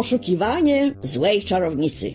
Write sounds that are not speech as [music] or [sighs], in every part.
Poszukiwanie złej czarownicy.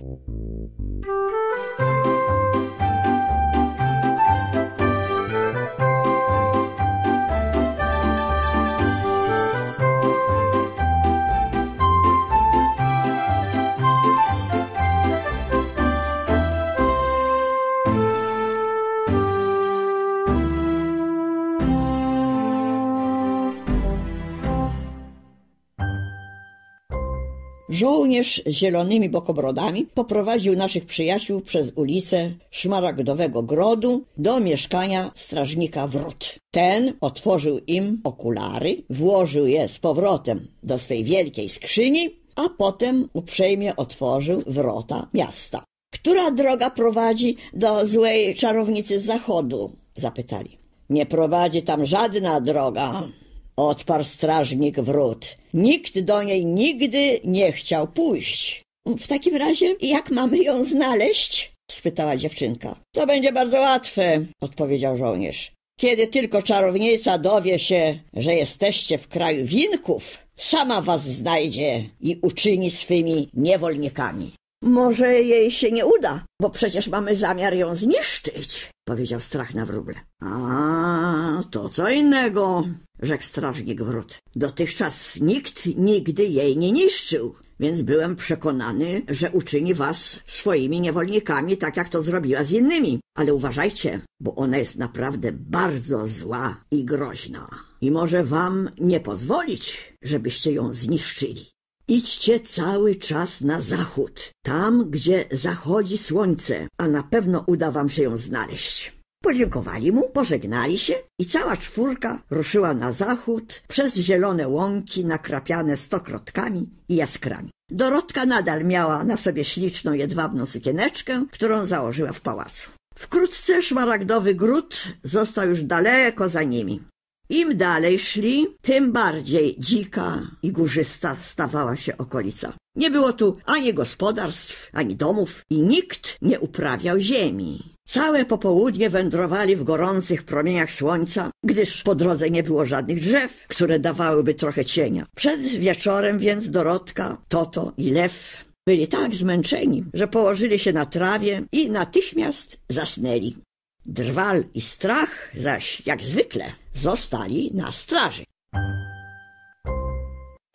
Żołnierz z zielonymi bokobrodami poprowadził naszych przyjaciół przez ulicę Szmaragdowego Grodu do mieszkania strażnika Wrót. Ten otworzył im okulary, włożył je z powrotem do swej wielkiej skrzyni, a potem uprzejmie otworzył wrota miasta. Która droga prowadzi do złej czarownicy z zachodu? zapytali. Nie prowadzi tam żadna droga, Odparł strażnik wrót. Nikt do niej nigdy nie chciał pójść. W takim razie jak mamy ją znaleźć? spytała dziewczynka. To będzie bardzo łatwe, odpowiedział żołnierz. Kiedy tylko czarownica dowie się, że jesteście w kraju winków, sama was znajdzie i uczyni swymi niewolnikami. Może jej się nie uda, bo przecież mamy zamiar ją zniszczyć, powiedział strach na wróble. A, to co innego, rzekł strażnik wrót. Dotychczas nikt nigdy jej nie niszczył, więc byłem przekonany, że uczyni was swoimi niewolnikami, tak jak to zrobiła z innymi. Ale uważajcie, bo ona jest naprawdę bardzo zła i groźna i może wam nie pozwolić, żebyście ją zniszczyli. Idźcie cały czas na zachód, tam gdzie zachodzi słońce, a na pewno uda wam się ją znaleźć. Podziękowali mu, pożegnali się i cała czwórka ruszyła na zachód przez zielone łąki nakrapiane stokrotkami i jaskrami. Dorotka nadal miała na sobie śliczną jedwabną sukieneczkę, którą założyła w pałacu. Wkrótce szmaragdowy gród został już daleko za nimi. Im dalej szli, tym bardziej dzika i górzysta stawała się okolica. Nie było tu ani gospodarstw, ani domów i nikt nie uprawiał ziemi. Całe popołudnie wędrowali w gorących promieniach słońca, gdyż po drodze nie było żadnych drzew, które dawałyby trochę cienia. Przed wieczorem więc Dorotka, Toto i Lew byli tak zmęczeni, że położyli się na trawie i natychmiast zasnęli. Drwal i strach zaś, jak zwykle, zostali na straży.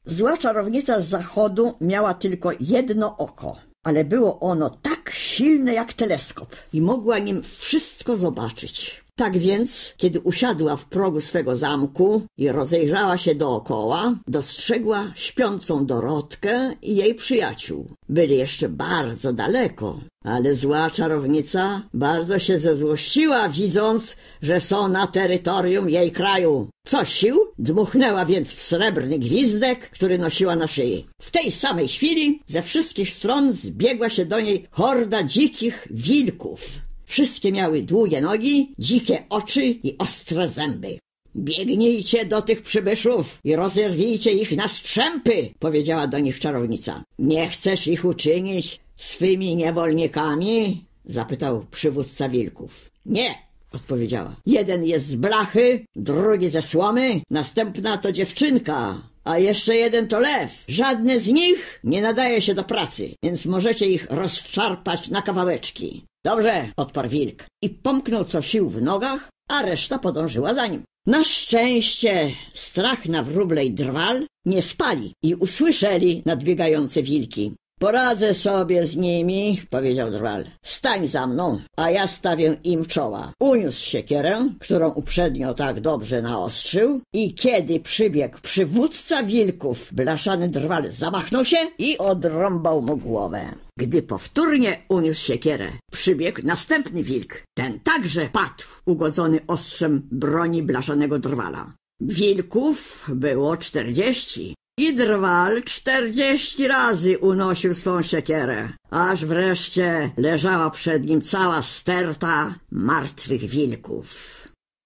Zła czarownica z zachodu miała tylko jedno oko, ale było ono tak silne jak teleskop i mogła nim wszystko zobaczyć. Tak więc, kiedy usiadła w progu swego zamku i rozejrzała się dookoła, dostrzegła śpiącą Dorotkę i jej przyjaciół. Byli jeszcze bardzo daleko, ale zła czarownica bardzo się zezłościła, widząc, że są na terytorium jej kraju. Co sił, dmuchnęła więc w srebrny gwizdek, który nosiła na szyi. W tej samej chwili ze wszystkich stron zbiegła się do niej horda dzikich wilków. Wszystkie miały długie nogi, dzikie oczy i ostre zęby. Biegnijcie do tych przybyszów i rozerwijcie ich na strzępy, powiedziała do nich czarownica. Nie chcesz ich uczynić swymi niewolnikami? zapytał przywódca wilków. Nie, odpowiedziała. Jeden jest z blachy, drugi ze słomy, następna to dziewczynka, a jeszcze jeden to lew. Żadne z nich nie nadaje się do pracy, więc możecie ich rozszarpać na kawałeczki. Dobrze, odparł wilk i pomknął co sił w nogach, a reszta podążyła za nim. Na szczęście strach na i drwal nie spali i usłyszeli nadbiegające wilki. Poradzę sobie z nimi, powiedział drwal. Stań za mną, a ja stawię im czoła. Uniósł siekierę, którą uprzednio tak dobrze naostrzył i kiedy przybiegł przywódca wilków, blaszany drwal zamachnął się i odrąbał mu głowę. Gdy powtórnie uniósł siekierę, przybiegł następny wilk. Ten także padł, ugodzony ostrzem broni blaszanego drwala. Wilków było czterdzieści. Idrwal czterdzieści razy unosił swą siekierę, aż wreszcie leżała przed nim cała sterta martwych wilków.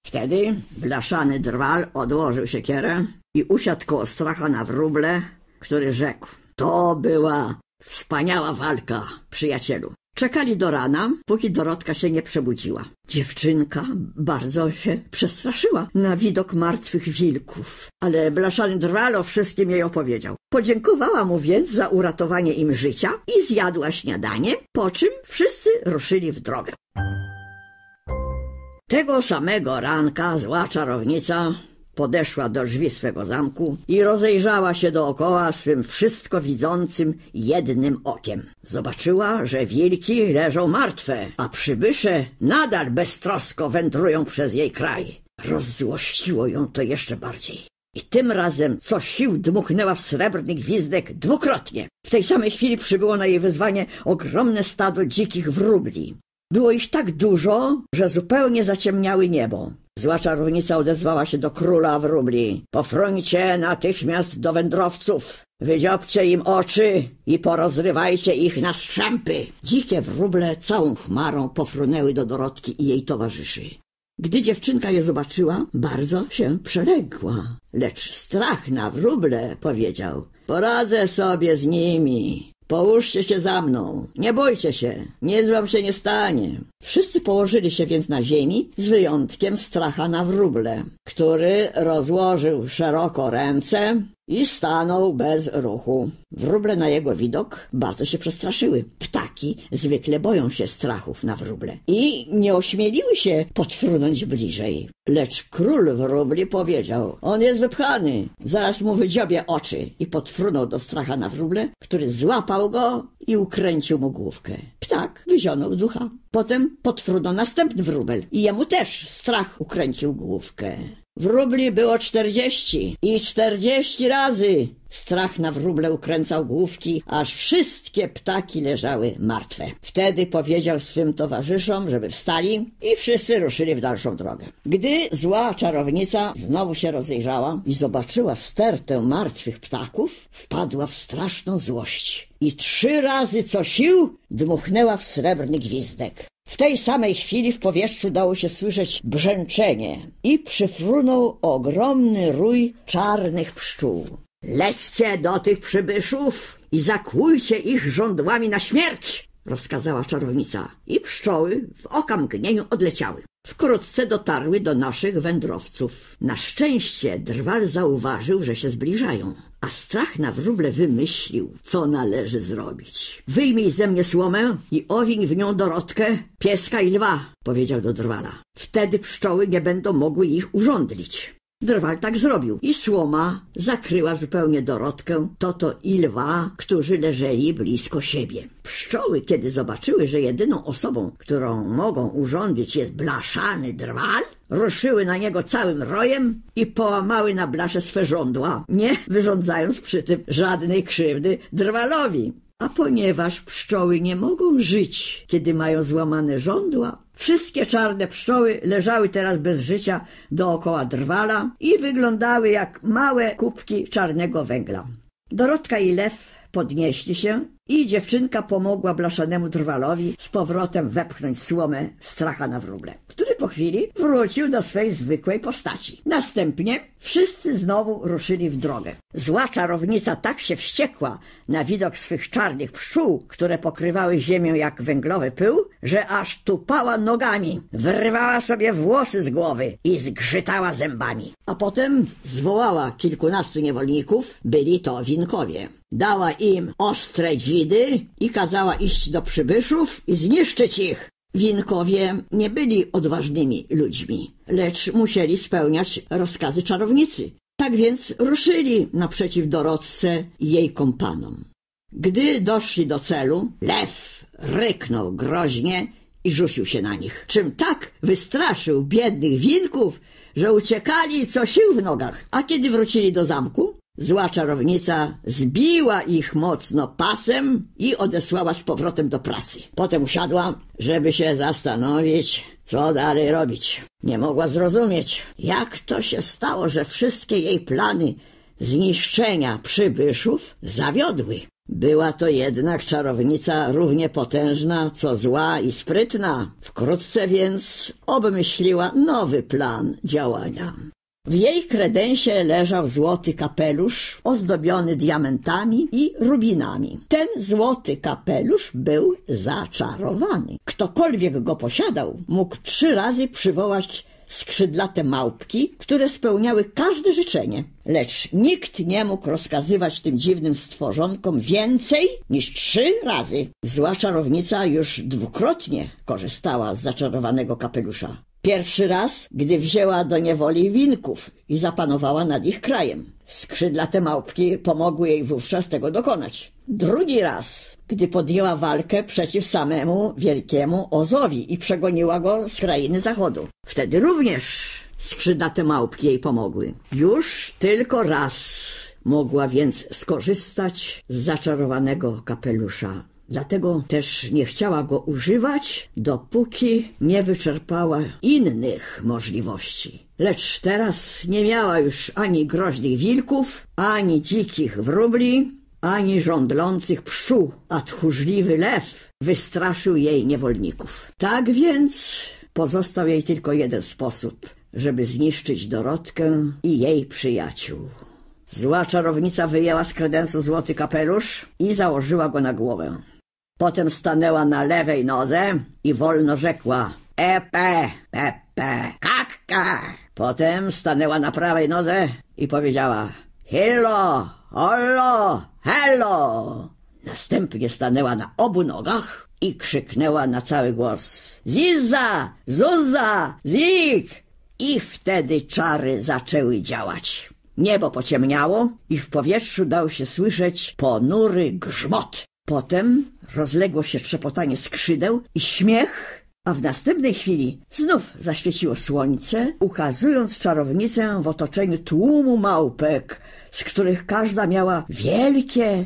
Wtedy blaszany drwal odłożył siekierę i usiadł koło stracha na wróble, który rzekł — To była wspaniała walka, przyjacielu. Czekali do rana, póki Dorotka się nie przebudziła. Dziewczynka bardzo się przestraszyła na widok martwych wilków, ale Blaszany Drwal o wszystkim jej opowiedział. Podziękowała mu więc za uratowanie im życia i zjadła śniadanie, po czym wszyscy ruszyli w drogę. Tego samego ranka zła czarownica Podeszła do drzwi swego zamku i rozejrzała się dookoła swym wszystko widzącym jednym okiem. Zobaczyła, że wilki leżą martwe, a przybysze nadal beztrosko wędrują przez jej kraj. Rozzłościło ją to jeszcze bardziej. I tym razem co sił dmuchnęła w srebrny gwizdek dwukrotnie. W tej samej chwili przybyło na jej wezwanie ogromne stado dzikich wróbli. Było ich tak dużo, że zupełnie zaciemniały niebo. Zła czarownica odezwała się do króla w rubli. natychmiast do wędrowców. Wydziobcie im oczy i porozrywajcie ich na strzępy. Dzikie wróble całą chmarą pofrunęły do Dorotki i jej towarzyszy. Gdy dziewczynka je zobaczyła, bardzo się przeległa. Lecz strach na wróble, powiedział. Poradzę sobie z nimi. Połóżcie się za mną, nie bójcie się, nic wam się nie stanie. Wszyscy położyli się więc na ziemi, z wyjątkiem stracha na wróble, który rozłożył szeroko ręce i stanął bez ruchu. Wróble na jego widok bardzo się przestraszyły. Ptaki zwykle boją się strachów na wróble i nie ośmieliły się podfrunąć bliżej. Lecz król wróbli powiedział, on jest wypchany, zaraz mu wydziobie oczy i potrunął do stracha na wróble, który złapał go i ukręcił mu główkę. Ptak wyzionął ducha. Potem podfrunął następny wróbel i jemu też strach ukręcił główkę. Wróbli było czterdzieści i czterdzieści razy Strach na wróble ukręcał główki, aż wszystkie ptaki leżały martwe. Wtedy powiedział swym towarzyszom, żeby wstali i wszyscy ruszyli w dalszą drogę. Gdy zła czarownica znowu się rozejrzała i zobaczyła stertę martwych ptaków, wpadła w straszną złość i trzy razy co sił dmuchnęła w srebrny gwizdek. W tej samej chwili w powietrzu dało się słyszeć brzęczenie i przyfrunął ogromny rój czarnych pszczół. Lećcie do tych przybyszów i zakłójcie ich żądłami na śmierć! rozkazała czarownica i pszczoły w okamgnieniu odleciały. Wkrótce dotarły do naszych wędrowców. Na szczęście Drwal zauważył, że się zbliżają. A strach na wróble wymyślił, co należy zrobić. Wyjmij ze mnie słomę i owiń w nią Dorotkę, pieska i lwa, powiedział do Drwala. Wtedy pszczoły nie będą mogły ich urządlić. Drwal tak zrobił i słoma zakryła zupełnie Dorotkę, Toto i Lwa, którzy leżeli blisko siebie. Pszczoły, kiedy zobaczyły, że jedyną osobą, którą mogą urządzić jest blaszany drwal, ruszyły na niego całym rojem i połamały na blasze swe żądła, nie wyrządzając przy tym żadnej krzywdy drwalowi. A ponieważ pszczoły nie mogą żyć, kiedy mają złamane żądła, wszystkie czarne pszczoły leżały teraz bez życia dookoła drwala i wyglądały jak małe kubki czarnego węgla. Dorotka i lew podnieśli się i dziewczynka pomogła blaszanemu drwalowi z powrotem wepchnąć słomę w stracha na wróble, który po chwili wrócił do swej zwykłej postaci. Następnie wszyscy znowu ruszyli w drogę. Zła czarownica tak się wściekła na widok swych czarnych pszczół, które pokrywały ziemię jak węglowy pył, że aż tupała nogami, wyrwała sobie włosy z głowy i zgrzytała zębami. A potem zwołała kilkunastu niewolników, byli to winkowie. Dała im ostre dziś Żydy i kazała iść do przybyszów i zniszczyć ich. Winkowie nie byli odważnymi ludźmi, lecz musieli spełniać rozkazy czarownicy. Tak więc ruszyli naprzeciw dorodce i jej kompanom. Gdy doszli do celu, lew ryknął groźnie i rzucił się na nich, czym tak wystraszył biednych winków, że uciekali co sił w nogach, a kiedy wrócili do zamku, Zła czarownica zbiła ich mocno pasem i odesłała z powrotem do pracy. Potem usiadła, żeby się zastanowić, co dalej robić. Nie mogła zrozumieć, jak to się stało, że wszystkie jej plany zniszczenia przybyszów zawiodły. Była to jednak czarownica równie potężna, co zła i sprytna. Wkrótce więc obmyśliła nowy plan działania. W jej kredensie leżał złoty kapelusz ozdobiony diamentami i rubinami. Ten złoty kapelusz był zaczarowany. Ktokolwiek go posiadał, mógł trzy razy przywołać skrzydlate małpki, które spełniały każde życzenie. Lecz nikt nie mógł rozkazywać tym dziwnym stworzonkom więcej niż trzy razy. Zła czarownica już dwukrotnie korzystała z zaczarowanego kapelusza. Pierwszy raz, gdy wzięła do niewoli winków i zapanowała nad ich krajem. Skrzydlate małpki pomogły jej wówczas tego dokonać. Drugi raz, gdy podjęła walkę przeciw samemu wielkiemu Ozowi i przegoniła go z krainy zachodu. Wtedy również skrzydlate małpki jej pomogły. Już tylko raz mogła więc skorzystać z zaczarowanego kapelusza Dlatego też nie chciała go używać, dopóki nie wyczerpała innych możliwości. Lecz teraz nie miała już ani groźnych wilków, ani dzikich wróbli, ani żądlących pszczół, a tchórzliwy lew wystraszył jej niewolników. Tak więc pozostał jej tylko jeden sposób, żeby zniszczyć Dorotkę i jej przyjaciół. Zła czarownica wyjęła z kredensu złoty kapelusz i założyła go na głowę. Potem stanęła na lewej nodze i wolno rzekła Epe, pepe, kakka. Potem stanęła na prawej nodze i powiedziała Hilo, hello, hello. Następnie stanęła na obu nogach i krzyknęła na cały głos Ziza, zuza, zik. I wtedy czary zaczęły działać. Niebo pociemniało i w powietrzu dał się słyszeć ponury grzmot. Potem rozległo się trzepotanie skrzydeł i śmiech, a w następnej chwili znów zaświeciło słońce, ukazując czarownicę w otoczeniu tłumu małpek, z których każda miała wielkie,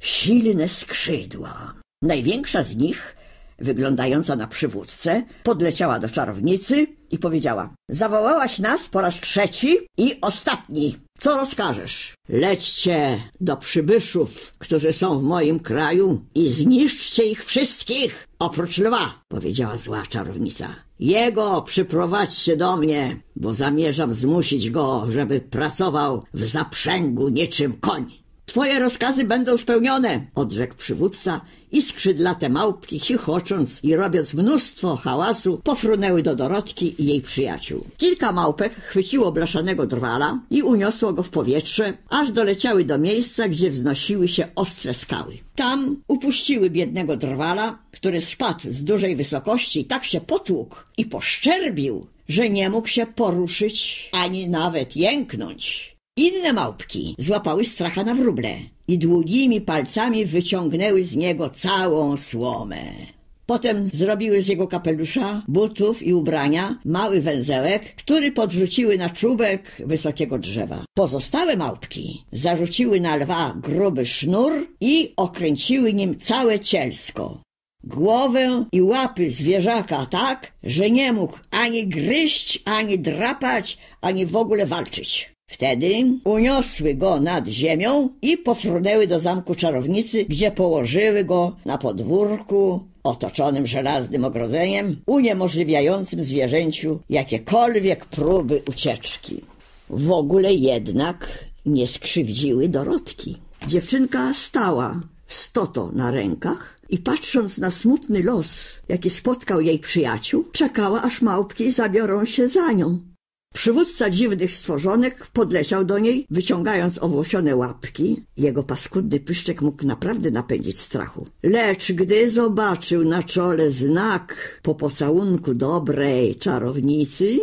silne skrzydła. Największa z nich, wyglądająca na przywódcę, podleciała do czarownicy i powiedziała: Zawołałaś nas po raz trzeci i ostatni. Co rozkażesz? Lećcie do przybyszów, którzy są w moim kraju i zniszczcie ich wszystkich, oprócz lwa, powiedziała zła czarownica. Jego przyprowadźcie do mnie, bo zamierzam zmusić go, żeby pracował w zaprzęgu niczym koń. Twoje rozkazy będą spełnione, odrzekł przywódca i skrzydlate małpki, chichocząc i robiąc mnóstwo hałasu, pofrunęły do Dorotki i jej przyjaciół. Kilka małpek chwyciło blaszanego drwala i uniosło go w powietrze, aż doleciały do miejsca, gdzie wznosiły się ostre skały. Tam upuściły biednego drwala, który spadł z dużej wysokości i tak się potłukł i poszczerbił, że nie mógł się poruszyć ani nawet jęknąć. Inne małpki złapały stracha na wróble i długimi palcami wyciągnęły z niego całą słomę. Potem zrobiły z jego kapelusza, butów i ubrania mały węzełek, który podrzuciły na czubek wysokiego drzewa. Pozostałe małpki zarzuciły na lwa gruby sznur i okręciły nim całe cielsko. Głowę i łapy zwierzaka tak, że nie mógł ani gryźć, ani drapać, ani w ogóle walczyć. Wtedy uniosły go nad ziemią i pofrunęły do zamku czarownicy, gdzie położyły go na podwórku otoczonym żelaznym ogrodzeniem, uniemożliwiającym zwierzęciu jakiekolwiek próby ucieczki. W ogóle jednak nie skrzywdziły Dorotki. Dziewczynka stała stoto na rękach i patrząc na smutny los, jaki spotkał jej przyjaciół, czekała aż małpki zabiorą się za nią. Przywódca dziwnych stworzonek podleciał do niej, wyciągając owłosione łapki. Jego paskudny pyszczek mógł naprawdę napędzić strachu. Lecz gdy zobaczył na czole znak po pocałunku dobrej czarownicy,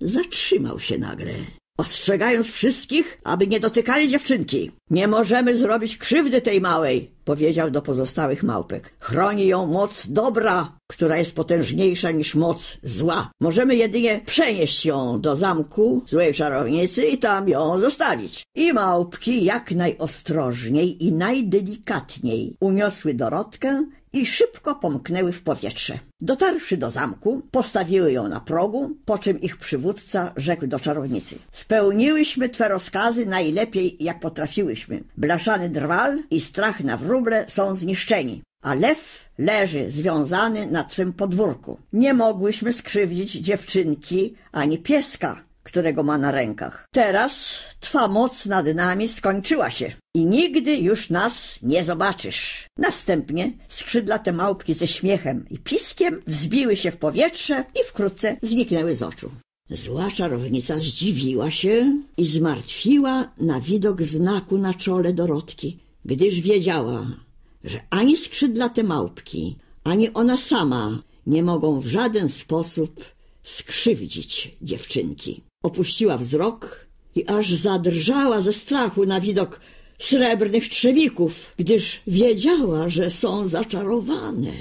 zatrzymał się nagle ostrzegając wszystkich, aby nie dotykali dziewczynki. Nie możemy zrobić krzywdy tej małej, powiedział do pozostałych małpek. Chroni ją moc dobra, która jest potężniejsza niż moc zła. Możemy jedynie przenieść ją do zamku złej czarownicy i tam ją zostawić. I małpki jak najostrożniej i najdelikatniej uniosły Dorotkę i szybko pomknęły w powietrze. Dotarwszy do zamku, postawiły ją na progu, po czym ich przywódca rzekł do czarownicy. Spełniłyśmy Twe rozkazy najlepiej, jak potrafiłyśmy. Blaszany drwal i strach na wróble są zniszczeni a lew leży związany na twym podwórku. Nie mogłyśmy skrzywdzić dziewczynki ani pieska, którego ma na rękach. Teraz twa moc nad nami skończyła się i nigdy już nas nie zobaczysz. Następnie skrzydlate małpki ze śmiechem i piskiem wzbiły się w powietrze i wkrótce zniknęły z oczu. Zła czarownica zdziwiła się i zmartwiła na widok znaku na czole Dorotki, gdyż wiedziała, że ani skrzydlate małpki, ani ona sama nie mogą w żaden sposób skrzywdzić dziewczynki. Opuściła wzrok i aż zadrżała ze strachu na widok srebrnych trzewików, gdyż wiedziała, że są zaczarowane.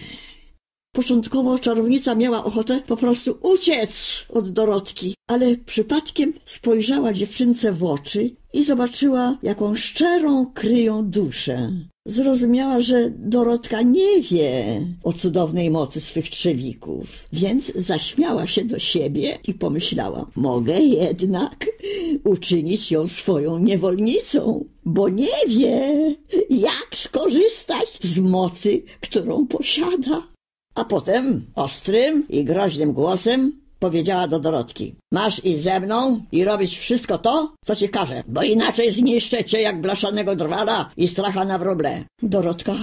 Początkowo czarownica miała ochotę po prostu uciec od Dorotki, ale przypadkiem spojrzała dziewczynce w oczy i zobaczyła, jaką szczerą kryją duszę. Zrozumiała, że Dorotka nie wie o cudownej mocy swych trzewików, więc zaśmiała się do siebie i pomyślała: Mogę jednak uczynić ją swoją niewolnicą, bo nie wie, jak skorzystać z mocy, którą posiada. A potem ostrym i groźnym głosem powiedziała do Dorotki. Masz iść ze mną i robić wszystko to, co ci każę, bo inaczej zniszczę cię jak blaszanego drwala i stracha na wróble. Dorotka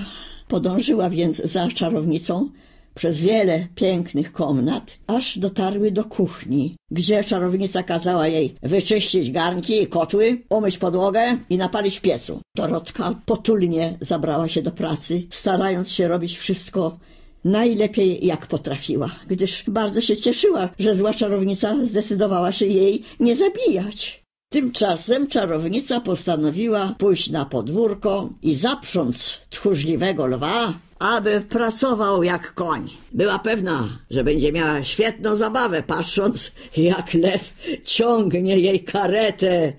podążyła więc za czarownicą przez wiele pięknych komnat, aż dotarły do kuchni, gdzie czarownica kazała jej wyczyścić garnki i kotły, umyć podłogę i napalić piecu. Dorotka potulnie zabrała się do pracy, starając się robić wszystko, najlepiej jak potrafiła, gdyż bardzo się cieszyła, że zła czarownica zdecydowała się jej nie zabijać. Tymczasem czarownica postanowiła pójść na podwórko i zaprząc tchórzliwego lwa, aby pracował jak koń. Była pewna, że będzie miała świetną zabawę, patrząc jak lew ciągnie jej karetę,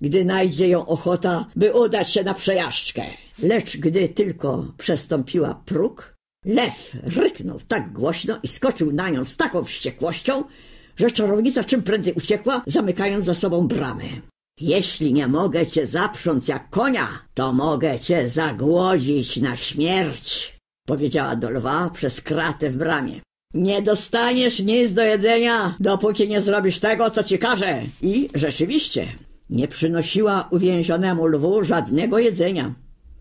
gdy najdzie ją ochota, by udać się na przejażdżkę. Lecz gdy tylko przestąpiła próg, Lew ryknął tak głośno i skoczył na nią z taką wściekłością, że czarownica czym prędzej uciekła, zamykając za sobą bramę. Jeśli nie mogę cię zaprząc jak konia, to mogę cię zagłodzić na śmierć, powiedziała do lwa przez kratę w bramie. Nie dostaniesz nic do jedzenia, dopóki nie zrobisz tego, co ci każę. I rzeczywiście nie przynosiła uwięzionemu lwu żadnego jedzenia.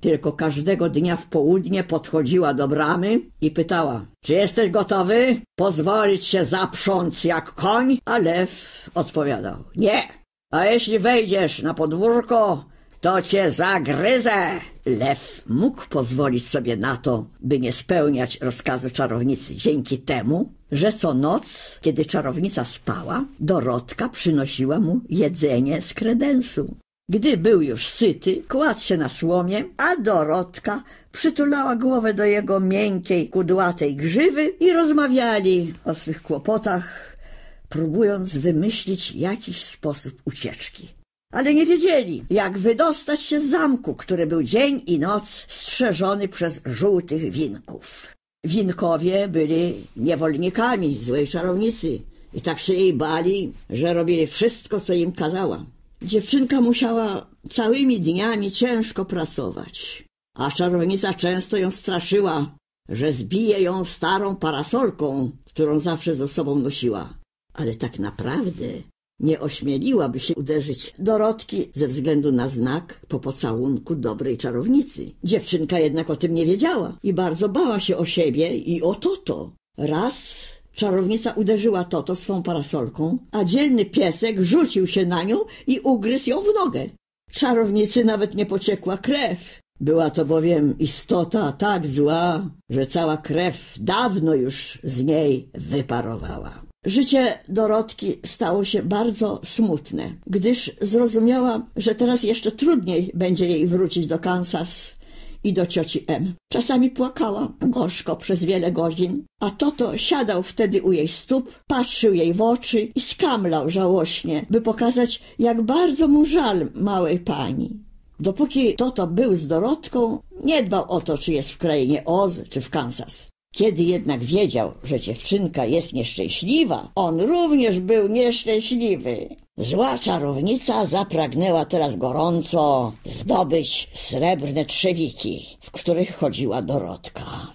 Tylko każdego dnia w południe podchodziła do bramy i pytała: Czy jesteś gotowy pozwolić się zaprząc jak koń? A lew odpowiadał: Nie. A jeśli wejdziesz na podwórko, to cię zagryzę. Lew mógł pozwolić sobie na to, by nie spełniać rozkazu czarownicy dzięki temu, że co noc, kiedy czarownica spała, Dorotka przynosiła mu jedzenie z kredensu. Gdy był już syty, kładł się na słomie, a Dorotka przytulała głowę do jego miękkiej, kudłatej grzywy i rozmawiali o swych kłopotach, próbując wymyślić jakiś sposób ucieczki. Ale nie wiedzieli, jak wydostać się z zamku, który był dzień i noc strzeżony przez żółtych winków. Winkowie byli niewolnikami złej czarownicy i tak się jej bali, że robili wszystko, co im kazała. Dziewczynka musiała całymi dniami ciężko pracować, a czarownica często ją straszyła, że zbije ją starą parasolką, którą zawsze ze sobą nosiła. Ale tak naprawdę nie ośmieliłaby się uderzyć Dorotki ze względu na znak po pocałunku dobrej czarownicy. Dziewczynka jednak o tym nie wiedziała i bardzo bała się o siebie i o Toto. Raz Czarownica uderzyła Toto swą parasolką, a dzielny piesek rzucił się na nią i ugryzł ją w nogę. Czarownicy nawet nie pociekła krew. Była to bowiem istota tak zła, że cała krew dawno już z niej wyparowała. Życie Dorotki stało się bardzo smutne, gdyż zrozumiała, że teraz jeszcze trudniej będzie jej wrócić do Kansas, i do cioci M. Czasami płakała gorzko przez wiele godzin, a Toto siadał wtedy u jej stóp, patrzył jej w oczy i skamlał żałośnie, by pokazać, jak bardzo mu żal małej pani. Dopóki Toto był z Dorotką, nie dbał o to, czy jest w krainie Oz czy w Kansas. Kiedy jednak wiedział, że dziewczynka jest nieszczęśliwa, on również był nieszczęśliwy. Zła czarownica zapragnęła teraz gorąco zdobyć srebrne trzewiki, w których chodziła Dorotka.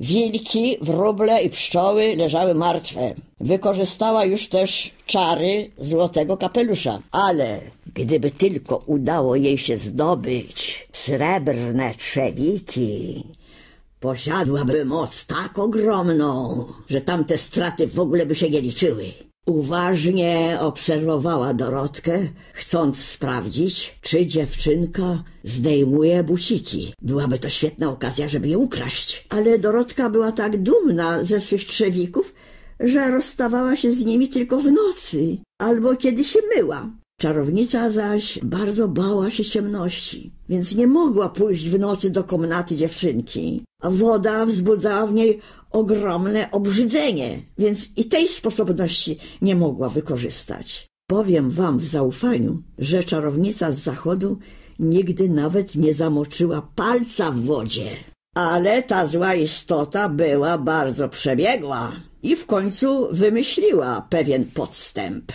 Wilki, wróble i pszczoły leżały martwe. Wykorzystała już też czary złotego kapelusza. Ale gdyby tylko udało jej się zdobyć srebrne trzewiki, Posiadłaby moc tak ogromną, że tamte straty w ogóle by się nie liczyły. Uważnie obserwowała Dorotkę, chcąc sprawdzić, czy dziewczynka zdejmuje busiki. Byłaby to świetna okazja, żeby je ukraść. Ale Dorotka była tak dumna ze swych trzewików, że rozstawała się z nimi tylko w nocy albo kiedy się myła. Czarownica zaś bardzo bała się ciemności, więc nie mogła pójść w nocy do komnaty dziewczynki, a woda wzbudzała w niej ogromne obrzydzenie, więc i tej sposobności nie mogła wykorzystać. Powiem wam w zaufaniu, że czarownica z zachodu nigdy nawet nie zamoczyła palca w wodzie. Ale ta zła istota była bardzo przebiegła i w końcu wymyśliła pewien podstęp.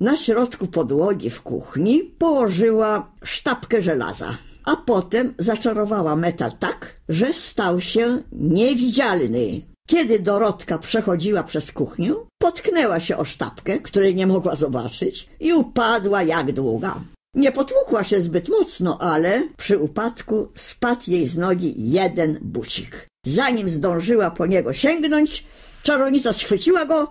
Na środku podłogi w kuchni położyła sztabkę żelaza, a potem zaczarowała metal tak, że stał się niewidzialny. Kiedy Dorotka przechodziła przez kuchnię, potknęła się o sztabkę, której nie mogła zobaczyć i upadła jak długa. Nie potłukła się zbyt mocno, ale przy upadku spadł jej z nogi jeden bucik. Zanim zdążyła po niego sięgnąć, czarownica schwyciła go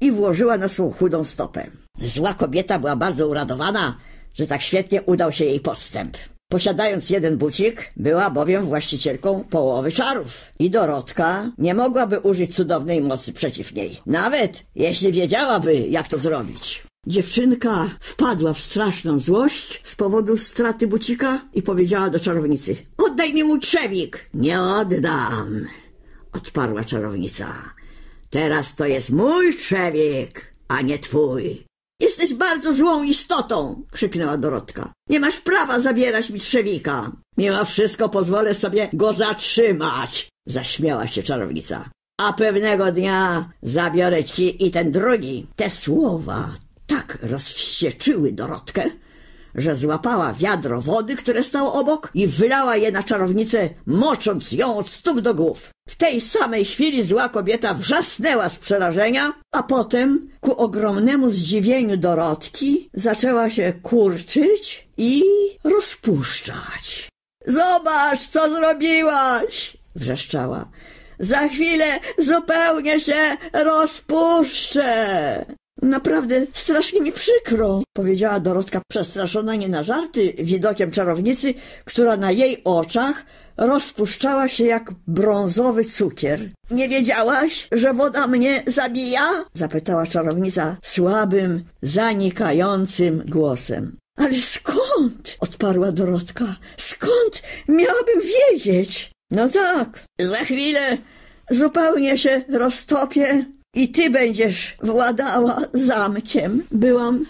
i włożyła na swą chudą stopę. Zła kobieta była bardzo uradowana, że tak świetnie udał się jej postęp. Posiadając jeden bucik, była bowiem właścicielką połowy czarów. I Dorotka nie mogłaby użyć cudownej mocy przeciw niej. Nawet jeśli wiedziałaby, jak to zrobić. Dziewczynka wpadła w straszną złość z powodu straty bucika i powiedziała do czarownicy: Oddaj mi mój trzewik! Nie oddam, odparła czarownica. Teraz to jest mój trzewik, a nie twój. Jesteś bardzo złą istotą! krzyknęła Dorotka. Nie masz prawa zabierać mi trzewika! Mimo wszystko pozwolę sobie go zatrzymać! zaśmiała się czarownica. A pewnego dnia zabiorę ci i ten drugi. Te słowa tak rozwścieczyły Dorotkę, że złapała wiadro wody, które stało obok i wylała je na czarownicę, mocząc ją od stóp do głów. W tej samej chwili zła kobieta wrzasnęła z przerażenia, a potem, ku ogromnemu zdziwieniu Dorotki, zaczęła się kurczyć i rozpuszczać. Zobacz, co zrobiłaś! wrzeszczała. Za chwilę zupełnie się rozpuszczę. Naprawdę strasznie mi przykro, powiedziała Dorotka przestraszona nie na żarty widokiem czarownicy, która na jej oczach rozpuszczała się jak brązowy cukier. Nie wiedziałaś, że woda mnie zabija? zapytała czarownica słabym, zanikającym głosem. Ale skąd? odparła Dorotka. Skąd miałabym wiedzieć? No tak, za chwilę zupełnie się roztopię i ty będziesz władała zamkiem. Byłam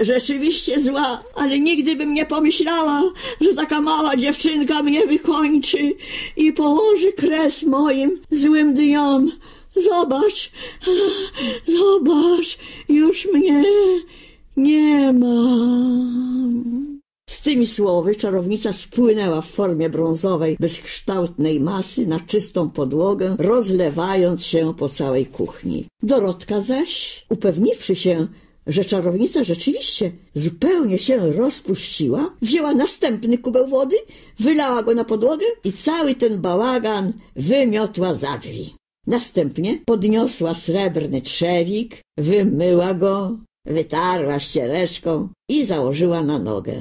rzeczywiście zła, ale nigdy bym nie pomyślała, że taka mała dziewczynka mnie wykończy i położy kres moim złym dniom. Zobacz, [sighs] zobacz, już mnie nie ma tymi słowy czarownica spłynęła w formie brązowej, bezkształtnej masy na czystą podłogę, rozlewając się po całej kuchni. Dorotka zaś, upewniwszy się, że czarownica rzeczywiście zupełnie się rozpuściła, wzięła następny kubeł wody, wylała go na podłogę i cały ten bałagan wymiotła za drzwi. Następnie podniosła srebrny trzewik, wymyła go, wytarła ściereczką i założyła na nogę.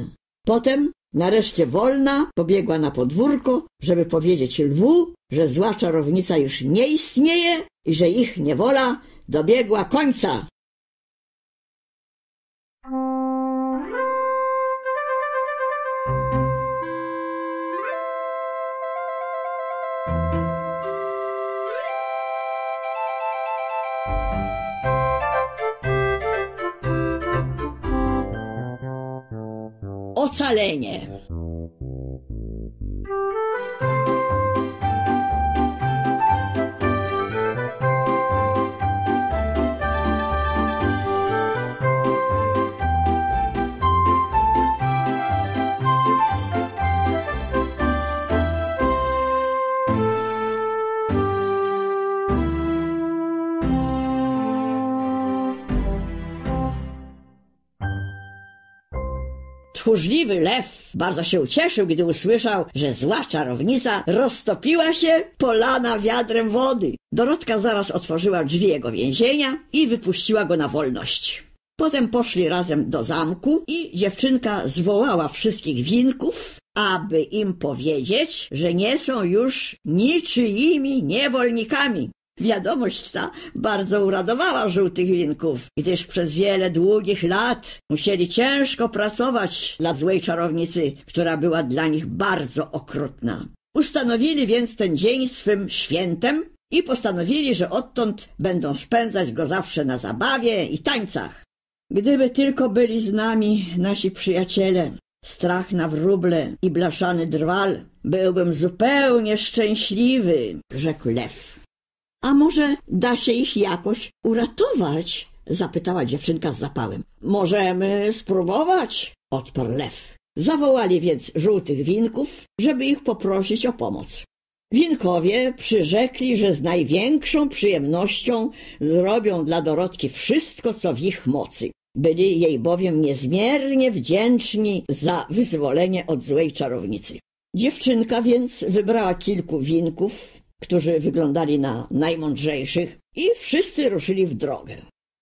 Potem, nareszcie wolna, pobiegła na podwórko, żeby powiedzieć lwu, że zła czarownica już nie istnieje i że ich niewola dobiegła końca. ocalenie. tchórzliwy lew bardzo się ucieszył, gdy usłyszał, że zła czarownica roztopiła się polana wiadrem wody. Dorotka zaraz otworzyła drzwi jego więzienia i wypuściła go na wolność. Potem poszli razem do zamku i dziewczynka zwołała wszystkich winków, aby im powiedzieć, że nie są już niczyimi niewolnikami, Wiadomość ta bardzo uradowała żółtych winków, gdyż przez wiele długich lat musieli ciężko pracować dla złej czarownicy, która była dla nich bardzo okrutna. Ustanowili więc ten dzień swym świętem i postanowili, że odtąd będą spędzać go zawsze na zabawie i tańcach. Gdyby tylko byli z nami nasi przyjaciele, strach na wróble i blaszany drwal, byłbym zupełnie szczęśliwy, rzekł lew. A może da się ich jakoś uratować? Zapytała dziewczynka z zapałem. Możemy spróbować, odparł lew. Zawołali więc żółtych winków, żeby ich poprosić o pomoc. Winkowie przyrzekli, że z największą przyjemnością zrobią dla Dorotki wszystko, co w ich mocy. Byli jej bowiem niezmiernie wdzięczni za wyzwolenie od złej czarownicy. Dziewczynka więc wybrała kilku winków, którzy wyglądali na najmądrzejszych, i wszyscy ruszyli w drogę.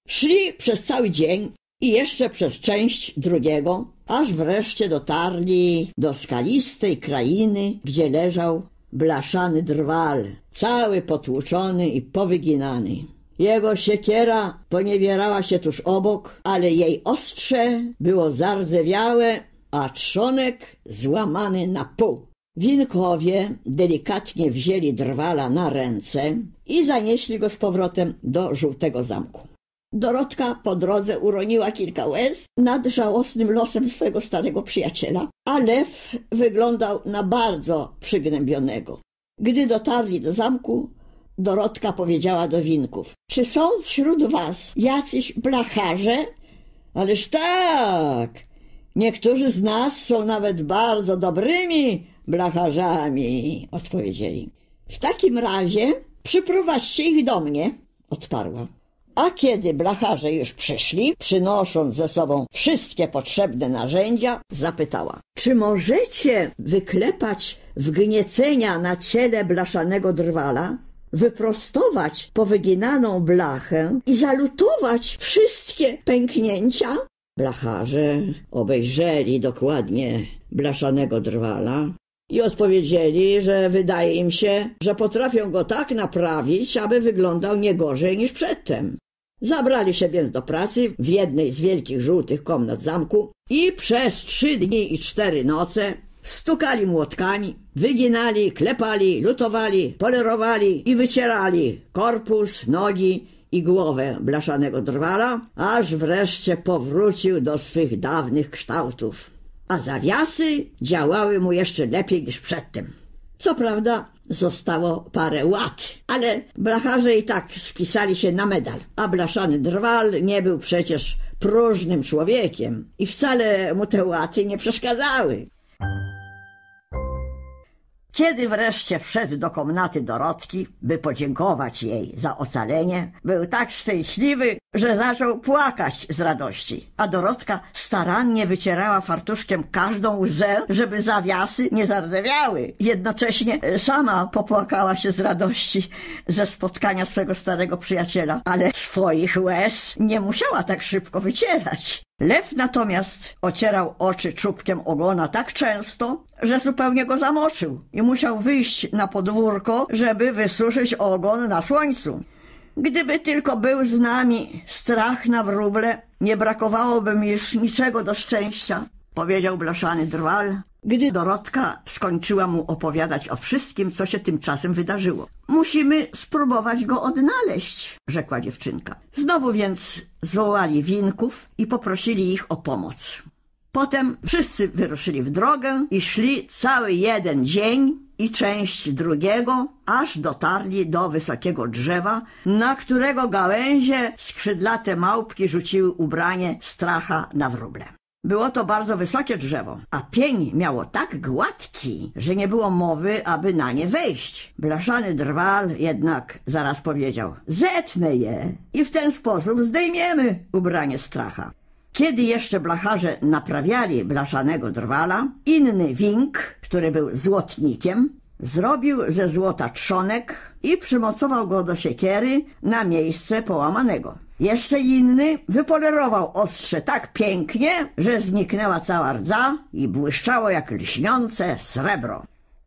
Szli przez cały dzień i jeszcze przez część drugiego, aż wreszcie dotarli do skalistej krainy, gdzie leżał blaszany drwal, cały potłuczony i powyginany. Jego siekiera poniewierała się tuż obok, ale jej ostrze było zardzewiałe, a trzonek złamany na pół. Wilkowie delikatnie wzięli drwala na ręce i zanieśli go z powrotem do żółtego zamku. Dorotka po drodze uroniła kilka łez nad żałosnym losem swego starego przyjaciela, a lew wyglądał na bardzo przygnębionego. Gdy dotarli do zamku, Dorotka powiedziała do winków: Czy są wśród was jacyś blacharze? Ależ tak! Niektórzy z nas są nawet bardzo dobrymi blacharzami, odpowiedzieli. W takim razie przyprowadźcie ich do mnie, odparła. A kiedy blacharze już przyszli, przynosząc ze sobą wszystkie potrzebne narzędzia, zapytała: Czy możecie wyklepać wgniecenia na ciele blaszanego drwala? Wyprostować powyginaną blachę i zalutować wszystkie pęknięcia? Blacharze obejrzeli dokładnie blaszanego drwala i odpowiedzieli, że wydaje im się, że potrafią go tak naprawić, aby wyglądał nie gorzej niż przedtem. Zabrali się więc do pracy w jednej z wielkich żółtych komnat zamku i przez trzy dni i cztery noce stukali młotkami, wyginali, klepali, lutowali, polerowali i wycierali korpus, nogi i głowę blaszanego drwala, aż wreszcie powrócił do swych dawnych kształtów a zawiasy działały mu jeszcze lepiej niż przedtem. Co prawda zostało parę łat, ale blacharze i tak spisali się na medal, a blaszany drwal nie był przecież próżnym człowiekiem i wcale mu te łaty nie przeszkadzały. Kiedy wreszcie wszedł do komnaty Dorotki, by podziękować jej za ocalenie, był tak szczęśliwy, że zaczął płakać z radości. A Dorotka starannie wycierała fartuszkiem każdą łzę, żeby zawiasy nie zardzewiały. Jednocześnie e, sama popłakała się z radości ze spotkania swego starego przyjaciela, ale swoich łez nie musiała tak szybko wycierać. Lew natomiast ocierał oczy czubkiem ogona tak często, że zupełnie go zamoczył i musiał wyjść na podwórko, żeby wysuszyć ogon na słońcu. Gdyby tylko był z nami strach na wróble, nie brakowałoby mi już niczego do szczęścia, powiedział blaszany drwal, gdy Dorotka skończyła mu opowiadać o wszystkim, co się tymczasem wydarzyło. Musimy spróbować go odnaleźć, rzekła dziewczynka. Znowu więc zwołali winków i poprosili ich o pomoc. Potem wszyscy wyruszyli w drogę i szli cały jeden dzień i część drugiego, aż dotarli do wysokiego drzewa, na którego gałęzie skrzydlate małpki rzuciły ubranie stracha na wróble. Było to bardzo wysokie drzewo, a pień miało tak gładki, że nie było mowy, aby na nie wejść. Blaszany drwal jednak zaraz powiedział: Zetnę je i w ten sposób zdejmiemy ubranie stracha. Kiedy jeszcze blacharze naprawiali blaszanego drwala, inny wink, który był złotnikiem, zrobił ze złota trzonek i przymocował go do siekiery na miejsce połamanego. Jeszcze inny wypolerował ostrze tak pięknie, że zniknęła cała rdza i błyszczało jak lśniące srebro.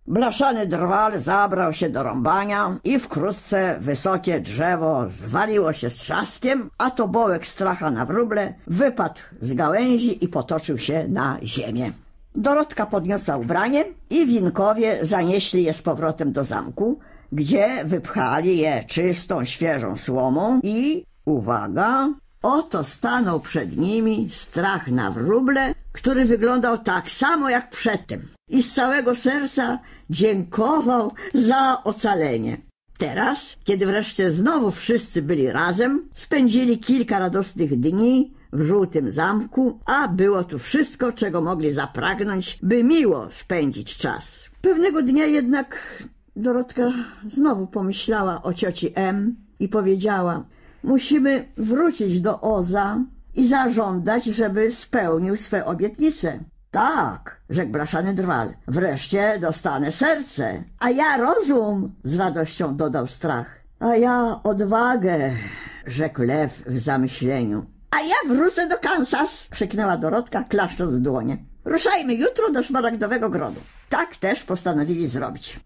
Blaszany drwal zabrał się do rąbania i wkrótce wysokie drzewo zwaliło się z trzaskiem, a to bołek stracha na wróble wypadł z gałęzi i potoczył się na ziemię. Dorotka podniosła ubranie i winkowie zanieśli je z powrotem do zamku, gdzie wypchali je czystą, świeżą słomą i Uwaga! Oto stanął przed nimi strach na wróble, który wyglądał tak samo jak przedtem i z całego serca dziękował za ocalenie. Teraz, kiedy wreszcie znowu wszyscy byli razem, spędzili kilka radosnych dni w żółtym zamku, a było tu wszystko, czego mogli zapragnąć, by miło spędzić czas. Pewnego dnia jednak Dorotka znowu pomyślała o cioci M i powiedziała – Musimy wrócić do Oza i zażądać, żeby spełnił swe obietnice. Tak, rzekł blaszany drwal, wreszcie dostanę serce, a ja rozum, z radością dodał strach. A ja odwagę, rzekł lew w zamyśleniu. A ja wrócę do Kansas! krzyknęła Dorotka, klaszcząc w dłonie. Ruszajmy jutro do szmaragdowego grodu. Tak też postanowili zrobić.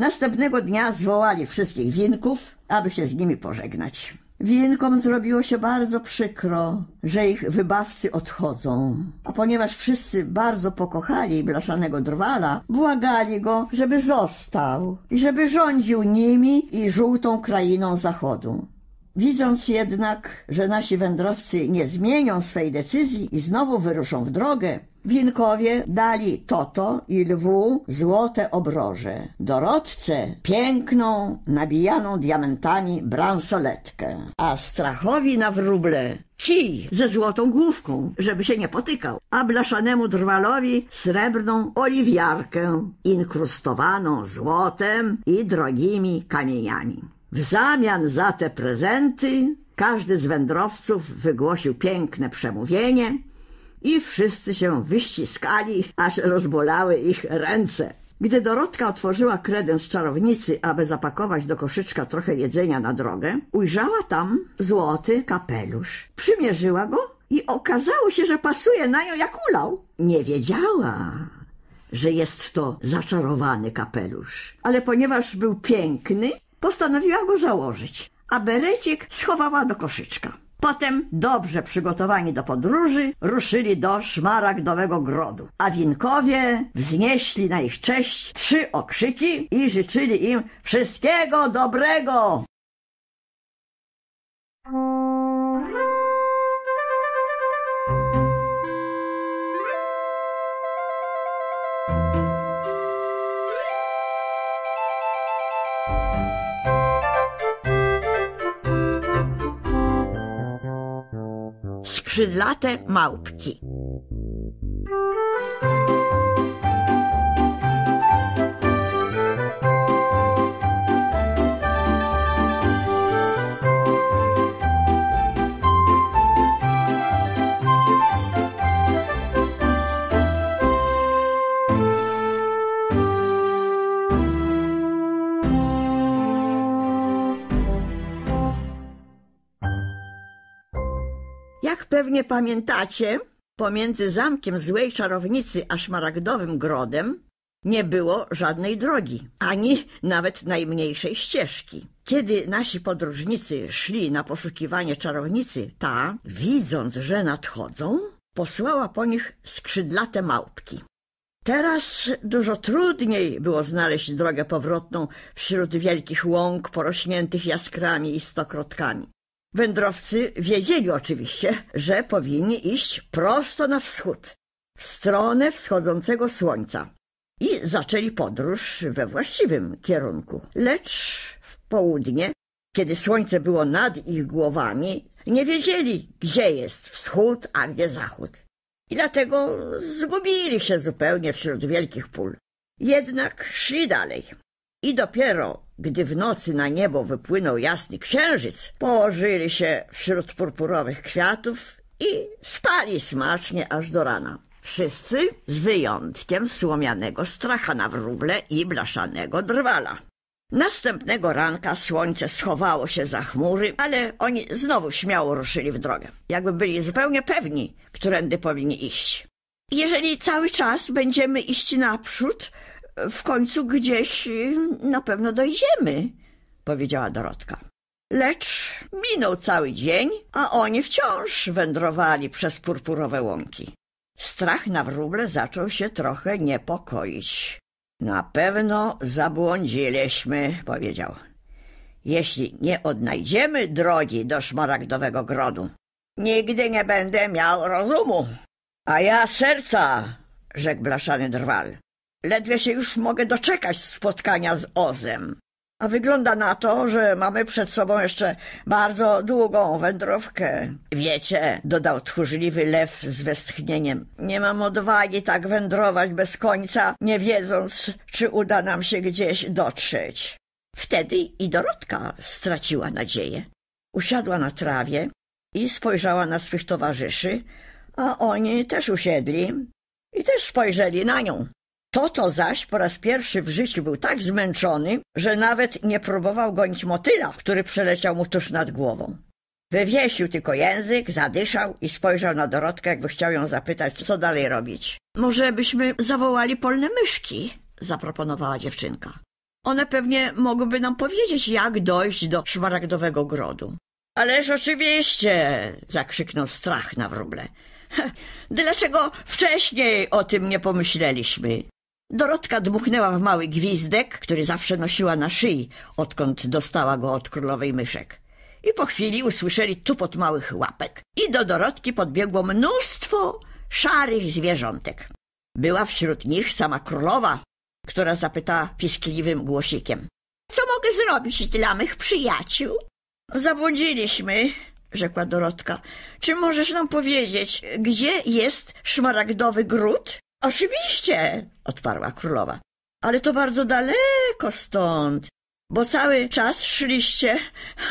Następnego dnia zwołali wszystkich winków, aby się z nimi pożegnać. Winkom zrobiło się bardzo przykro, że ich wybawcy odchodzą. A ponieważ wszyscy bardzo pokochali blaszanego drwala, błagali go, żeby został i żeby rządził nimi i żółtą krainą zachodu. Widząc jednak, że nasi wędrowcy nie zmienią swej decyzji i znowu wyruszą w drogę, Winkowie dali Toto i lwu złote obroże, Dorotce piękną, nabijaną diamentami bransoletkę, a Strachowi na wróble ci ze złotą główką, żeby się nie potykał, a blaszanemu drwalowi srebrną oliwiarkę inkrustowaną złotem i drogimi kamieniami. W zamian za te prezenty każdy z wędrowców wygłosił piękne przemówienie i wszyscy się wyściskali, aż rozbolały ich ręce. Gdy Dorotka otworzyła kredens czarownicy, aby zapakować do koszyczka trochę jedzenia na drogę, ujrzała tam złoty kapelusz. Przymierzyła go i okazało się, że pasuje na nią jak ulał. Nie wiedziała, że jest to zaczarowany kapelusz. Ale ponieważ był piękny, postanowiła go założyć, a berecik schowała do koszyczka. Potem, dobrze przygotowani do podróży, ruszyli do szmaragdowego grodu, a winkowie wznieśli na ich cześć trzy okrzyki i życzyli im wszystkiego dobrego. skrzydlate małpki. Jak pewnie pamiętacie, pomiędzy zamkiem złej czarownicy a szmaragdowym grodem nie było żadnej drogi, ani nawet najmniejszej ścieżki. Kiedy nasi podróżnicy szli na poszukiwanie czarownicy, ta, widząc, że nadchodzą, posłała po nich skrzydlate małpki. Teraz dużo trudniej było znaleźć drogę powrotną wśród wielkich łąk porośniętych jaskrami i stokrotkami. Wędrowcy wiedzieli oczywiście, że powinni iść prosto na wschód, w stronę wschodzącego słońca i zaczęli podróż we właściwym kierunku. Lecz w południe, kiedy słońce było nad ich głowami, nie wiedzieli, gdzie jest wschód, a gdzie zachód. I dlatego zgubili się zupełnie wśród wielkich pól. Jednak szli dalej. I dopiero gdy w nocy na niebo wypłynął jasny księżyc, położyli się wśród purpurowych kwiatów i spali smacznie aż do rana. Wszyscy z wyjątkiem słomianego stracha na wróble i blaszanego drwala. Następnego ranka słońce schowało się za chmury, ale oni znowu śmiało ruszyli w drogę, jakby byli zupełnie pewni, którędy powinni iść. Jeżeli cały czas będziemy iść naprzód, w końcu gdzieś y, na pewno dojdziemy, powiedziała Dorotka. Lecz minął cały dzień, a oni wciąż wędrowali przez purpurowe łąki. Strach na wróble zaczął się trochę niepokoić. Na pewno zabłądziliśmy, powiedział. Jeśli nie odnajdziemy drogi do szmaragdowego grodu, nigdy nie będę miał rozumu. A ja serca, rzekł blaszany drwal. Ledwie się już mogę doczekać spotkania z Ozem. A wygląda na to, że mamy przed sobą jeszcze bardzo długą wędrowkę. Wiecie, dodał tchórzliwy lew z westchnieniem, nie mam odwagi tak wędrować bez końca, nie wiedząc, czy uda nam się gdzieś dotrzeć. Wtedy i Dorotka straciła nadzieję. Usiadła na trawie i spojrzała na swych towarzyszy, a oni też usiedli i też spojrzeli na nią. Toto zaś po raz pierwszy w życiu był tak zmęczony, że nawet nie próbował gonić motyla, który przeleciał mu tuż nad głową. Wywiesił tylko język, zadyszał i spojrzał na Dorotkę, jakby chciał ją zapytać, co dalej robić. Może byśmy zawołali polne myszki? zaproponowała dziewczynka. One pewnie mogłyby nam powiedzieć, jak dojść do szmaragdowego grodu. Ależ oczywiście! zakrzyknął strach na wróble. [laughs] Dlaczego wcześniej o tym nie pomyśleliśmy? Dorotka dmuchnęła w mały gwizdek, który zawsze nosiła na szyi, odkąd dostała go od królowej myszek. I po chwili usłyszeli tupot małych łapek i do Dorotki podbiegło mnóstwo szarych zwierzątek. Była wśród nich sama królowa, która zapytała piskliwym głosikiem. Co mogę zrobić dla mych przyjaciół? Zabłądziliśmy, rzekła Dorotka. Czy możesz nam powiedzieć, gdzie jest szmaragdowy gród? Oczywiście, odparła królowa, ale to bardzo daleko stąd, bo cały czas szliście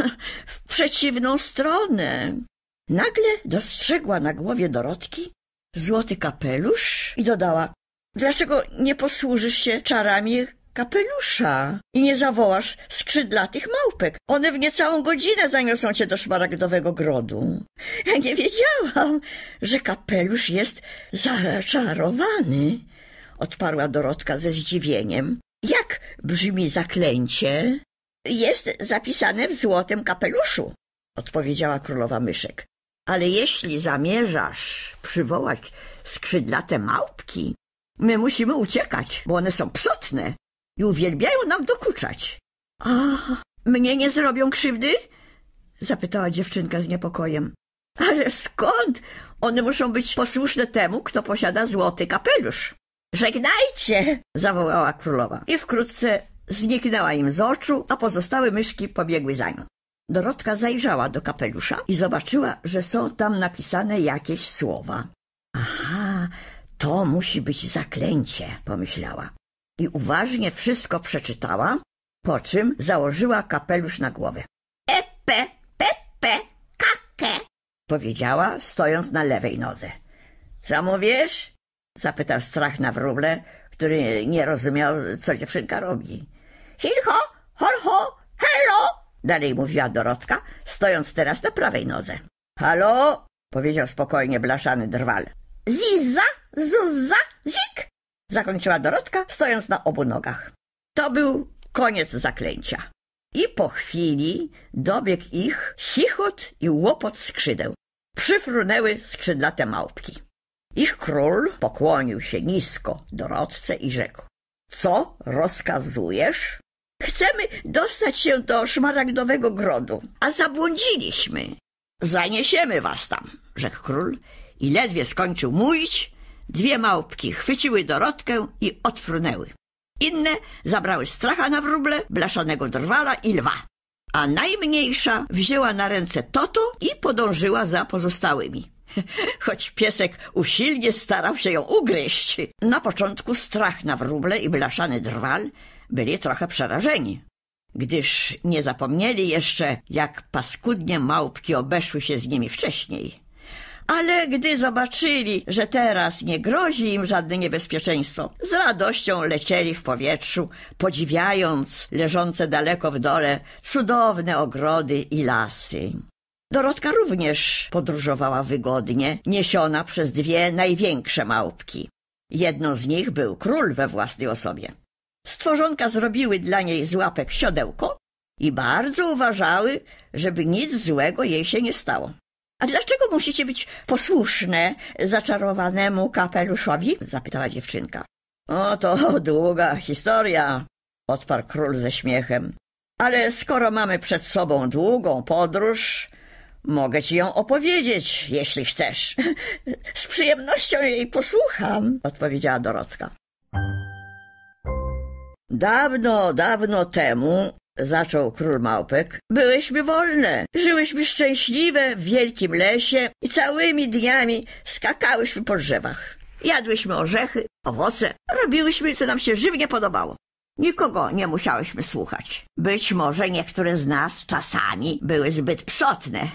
[laughs] w przeciwną stronę. Nagle dostrzegła na głowie Dorotki złoty kapelusz i dodała, dlaczego nie posłużysz się czarami kapelusza i nie zawołasz skrzydlatych małpek. One w niecałą godzinę zaniosą cię do szmaragdowego grodu. Ja nie wiedziałam, że kapelusz jest zaczarowany, odparła Dorotka ze zdziwieniem. Jak brzmi zaklęcie? Jest zapisane w złotym kapeluszu, odpowiedziała królowa myszek. Ale jeśli zamierzasz przywołać skrzydlate małpki, my musimy uciekać, bo one są psotne i uwielbiają nam dokuczać. A mnie nie zrobią krzywdy? zapytała dziewczynka z niepokojem. Ale skąd? One muszą być posłuszne temu, kto posiada złoty kapelusz. Żegnajcie! zawołała królowa i wkrótce zniknęła im z oczu, a pozostałe myszki pobiegły za nią. Dorotka zajrzała do kapelusza i zobaczyła, że są tam napisane jakieś słowa. Aha, to musi być zaklęcie, pomyślała i uważnie wszystko przeczytała, po czym założyła kapelusz na głowę. Epe, pepe, kake, powiedziała, stojąc na lewej nodze. Samo wiesz? zapytał strach na wróble, który nie rozumiał, co dziewczynka robi. Hilho, holho, hello, dalej mówiła Dorotka, stojąc teraz na prawej nodze. Halo, powiedział spokojnie blaszany drwal. Ziza, zuza, zik, zakończyła Dorotka, stojąc na obu nogach. To był koniec zaklęcia. I po chwili dobiegł ich chichot i łopot skrzydeł. Przyfrunęły skrzydlate małpki. Ich król pokłonił się nisko Dorotce i rzekł. Co rozkazujesz? Chcemy dostać się do szmaragdowego grodu, a zabłądziliśmy. Zaniesiemy was tam, rzekł król i ledwie skończył mówić, Dwie małpki chwyciły Dorotkę i odfrunęły. Inne zabrały stracha na wróble, blaszanego drwala i lwa. A najmniejsza wzięła na ręce Toto i podążyła za pozostałymi. [laughs] Choć piesek usilnie starał się ją ugryźć. Na początku strach na wróble i blaszany drwal byli trochę przerażeni, gdyż nie zapomnieli jeszcze, jak paskudnie małpki obeszły się z nimi wcześniej ale gdy zobaczyli, że teraz nie grozi im żadne niebezpieczeństwo, z radością lecieli w powietrzu, podziwiając leżące daleko w dole cudowne ogrody i lasy. Dorotka również podróżowała wygodnie, niesiona przez dwie największe małpki. Jedną z nich był król we własnej osobie. Stworzonka zrobiły dla niej z łapek siodełko i bardzo uważały, żeby nic złego jej się nie stało. A dlaczego musicie być posłuszne zaczarowanemu kapeluszowi? zapytała dziewczynka. O, to długa historia, odparł król ze śmiechem. Ale skoro mamy przed sobą długą podróż, mogę ci ją opowiedzieć, jeśli chcesz. Z przyjemnością jej posłucham, odpowiedziała Dorotka. Dawno, dawno temu zaczął król małpek, byłyśmy wolne, żyłyśmy szczęśliwe w wielkim lesie i całymi dniami skakałyśmy po drzewach. Jadłyśmy orzechy, owoce, robiłyśmy, co nam się żywnie podobało. Nikogo nie musiałyśmy słuchać. Być może niektóre z nas czasami były zbyt psotne.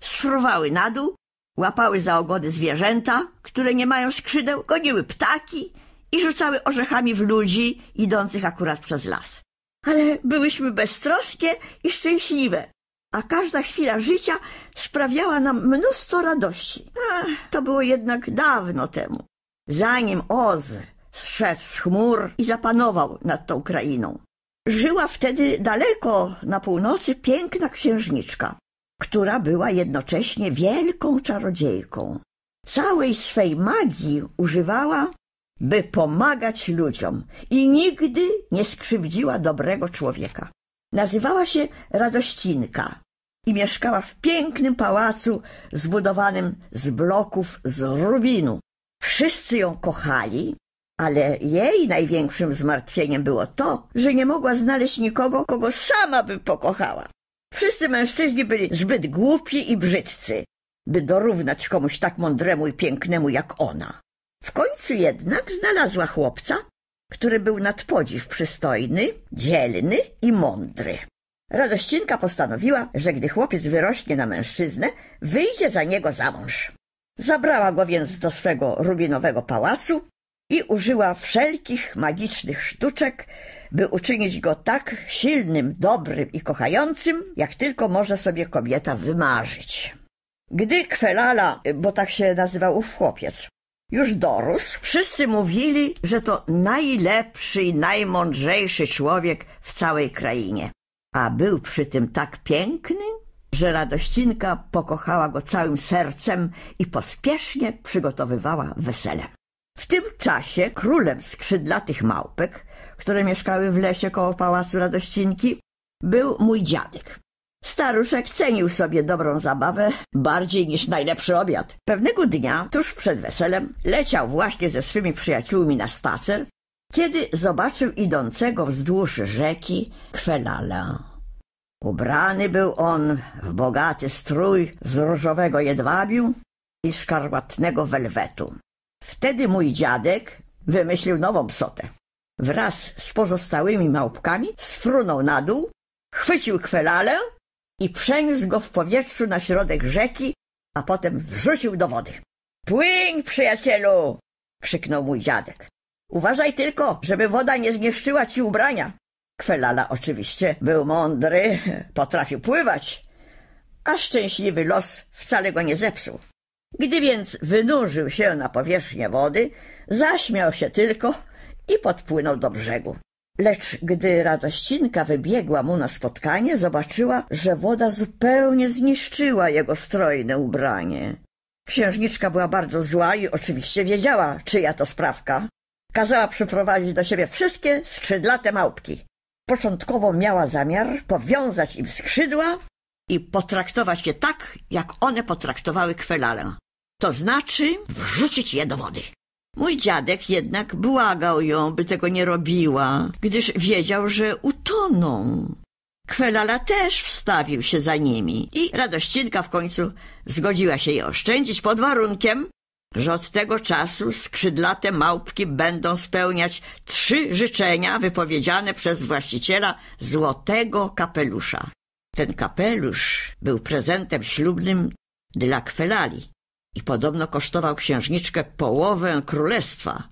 Sfruwały na dół, łapały za ogony zwierzęta, które nie mają skrzydeł, goniły ptaki i rzucały orzechami w ludzi idących akurat przez las ale byłyśmy beztroskie i szczęśliwe, a każda chwila życia sprawiała nam mnóstwo radości. Ach, to było jednak dawno temu, zanim Oz zszedł z chmur i zapanował nad tą krainą. Żyła wtedy daleko na północy piękna księżniczka, która była jednocześnie wielką czarodziejką. Całej swej magii używała, by pomagać ludziom i nigdy nie skrzywdziła dobrego człowieka. Nazywała się Radościnka i mieszkała w pięknym pałacu zbudowanym z bloków z rubinu. Wszyscy ją kochali, ale jej największym zmartwieniem było to, że nie mogła znaleźć nikogo, kogo sama by pokochała. Wszyscy mężczyźni byli zbyt głupi i brzydcy, by dorównać komuś tak mądremu i pięknemu jak ona. W końcu jednak znalazła chłopca, który był nad podziw przystojny, dzielny i mądry. Radościnka postanowiła, że gdy chłopiec wyrośnie na mężczyznę, wyjdzie za niego za mąż. Zabrała go więc do swego rubinowego pałacu i użyła wszelkich magicznych sztuczek, by uczynić go tak silnym, dobrym i kochającym, jak tylko może sobie kobieta wymarzyć. Gdy Kwelala, bo tak się nazywał ów chłopiec, już dorósł. Wszyscy mówili, że to najlepszy i najmądrzejszy człowiek w całej krainie. A był przy tym tak piękny, że Radościnka pokochała go całym sercem i pospiesznie przygotowywała wesele. W tym czasie królem skrzydlatych małpek, które mieszkały w lesie koło pałacu Radościnki, był mój dziadek. Staruszek cenił sobie dobrą zabawę bardziej niż najlepszy obiad. Pewnego dnia, tuż przed weselem, leciał właśnie ze swymi przyjaciółmi na spacer, kiedy zobaczył idącego wzdłuż rzeki Kwenala. Ubrany był on w bogaty strój z różowego jedwabiu i szkarłatnego welwetu. Wtedy mój dziadek wymyślił nową psotę. Wraz z pozostałymi małpkami sfrunął na dół, chwycił kwelalę i przeniósł go w powietrzu na środek rzeki, a potem wrzucił do wody. Płyń, przyjacielu! krzyknął mój dziadek. Uważaj tylko, żeby woda nie zniszczyła ci ubrania. Kwelala oczywiście był mądry, [laughs] potrafił pływać, a szczęśliwy los wcale go nie zepsuł. Gdy więc wynurzył się na powierzchnię wody, zaśmiał się tylko i podpłynął do brzegu. Lecz gdy Radościnka wybiegła mu na spotkanie, zobaczyła, że woda zupełnie zniszczyła jego strojne ubranie. Księżniczka była bardzo zła i oczywiście wiedziała, czyja to sprawka. Kazała przyprowadzić do siebie wszystkie skrzydlate małpki. Początkowo miała zamiar powiązać im skrzydła i potraktować je tak, jak one potraktowały kwelalę. To znaczy wrzucić je do wody. Mój dziadek jednak błagał ją, by tego nie robiła, gdyż wiedział, że utoną. Kwelala też wstawił się za nimi i Radościnka w końcu zgodziła się je oszczędzić pod warunkiem, że od tego czasu skrzydlate małpki będą spełniać trzy życzenia wypowiedziane przez właściciela złotego kapelusza. Ten kapelusz był prezentem ślubnym dla Kwelali i podobno kosztował księżniczkę połowę królestwa.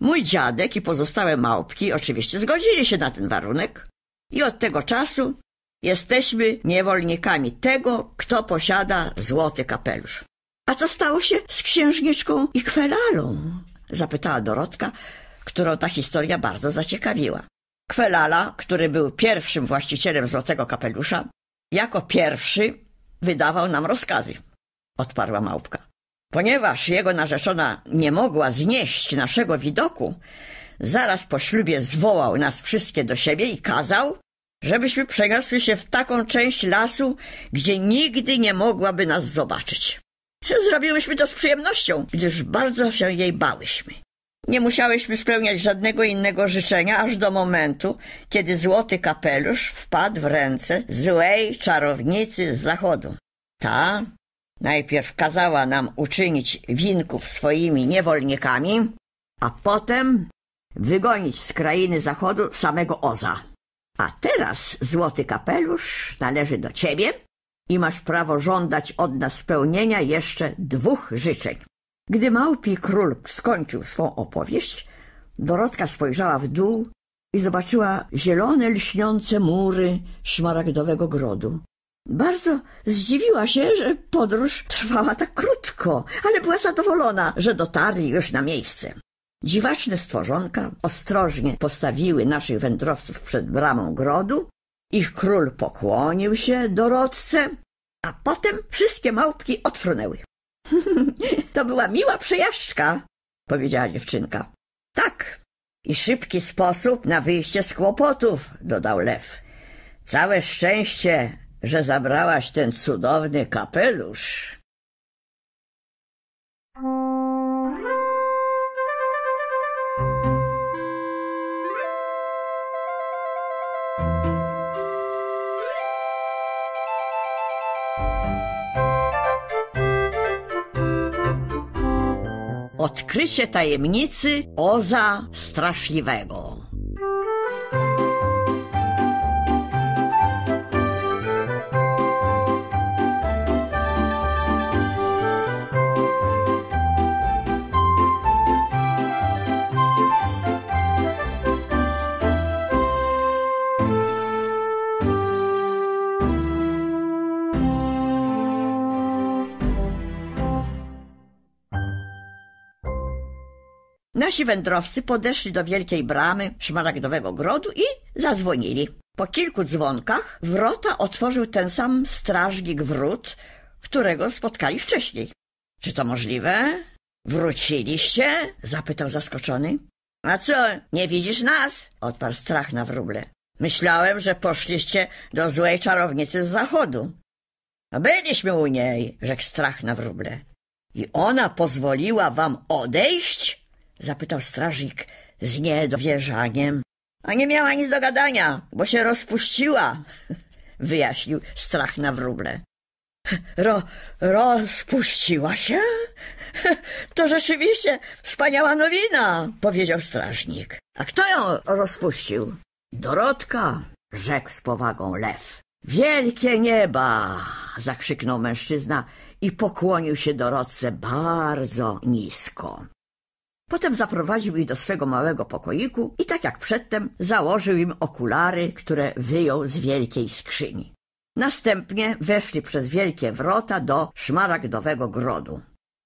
Mój dziadek i pozostałe małpki oczywiście zgodzili się na ten warunek i od tego czasu jesteśmy niewolnikami tego, kto posiada złoty kapelusz. A co stało się z księżniczką i kwelalą? zapytała Dorotka, którą ta historia bardzo zaciekawiła. Kwelala, który był pierwszym właścicielem złotego kapelusza, jako pierwszy wydawał nam rozkazy, odparła małpka. Ponieważ jego narzeczona nie mogła znieść naszego widoku, zaraz po ślubie zwołał nas wszystkie do siebie i kazał, żebyśmy przeniosły się w taką część lasu, gdzie nigdy nie mogłaby nas zobaczyć. Zrobiłyśmy to z przyjemnością, gdyż bardzo się jej bałyśmy. Nie musiałyśmy spełniać żadnego innego życzenia, aż do momentu, kiedy złoty kapelusz wpadł w ręce złej czarownicy z zachodu. Ta Najpierw kazała nam uczynić winków swoimi niewolnikami, a potem wygonić z krainy zachodu samego Oza. A teraz złoty kapelusz należy do ciebie i masz prawo żądać od nas spełnienia jeszcze dwóch życzeń. Gdy małpi król skończył swą opowieść, Dorotka spojrzała w dół i zobaczyła zielone, lśniące mury szmaragdowego grodu. Bardzo zdziwiła się, że podróż trwała tak krótko, ale była zadowolona, że dotarli już na miejsce. Dziwaczne stworzonka ostrożnie postawiły naszych wędrowców przed bramą grodu, ich król pokłonił się dorodce, a potem wszystkie małpki odfrunęły. [laughs] to była miła przejażdżka, powiedziała dziewczynka. Tak, i szybki sposób na wyjście z kłopotów, dodał lew. Całe szczęście, że zabrałaś ten cudowny kapelusz. Odkrycie tajemnicy Oza Straszliwego. Nasi wędrowcy podeszli do wielkiej bramy szmaragdowego grodu i zadzwonili. Po kilku dzwonkach wrota otworzył ten sam strażnik wrót, którego spotkali wcześniej. Czy to możliwe? Wróciliście? zapytał zaskoczony. A co, nie widzisz nas? odparł strach na wróble. Myślałem, że poszliście do złej czarownicy z zachodu. Byliśmy u niej, rzekł strach na wróble. I ona pozwoliła wam odejść? zapytał strażnik z niedowierzaniem. A nie miała nic do gadania, bo się rozpuściła, [laughs] wyjaśnił strach na wróble. Ro, rozpuściła się? [laughs] To rzeczywiście wspaniała nowina, powiedział strażnik. A kto ją rozpuścił? Dorotka, rzekł z powagą lew. Wielkie nieba! zakrzyknął mężczyzna i pokłonił się Dorotce bardzo nisko. Potem zaprowadził ich do swego małego pokoiku i tak jak przedtem założył im okulary, które wyjął z wielkiej skrzyni. Następnie weszli przez wielkie wrota do szmaragdowego grodu.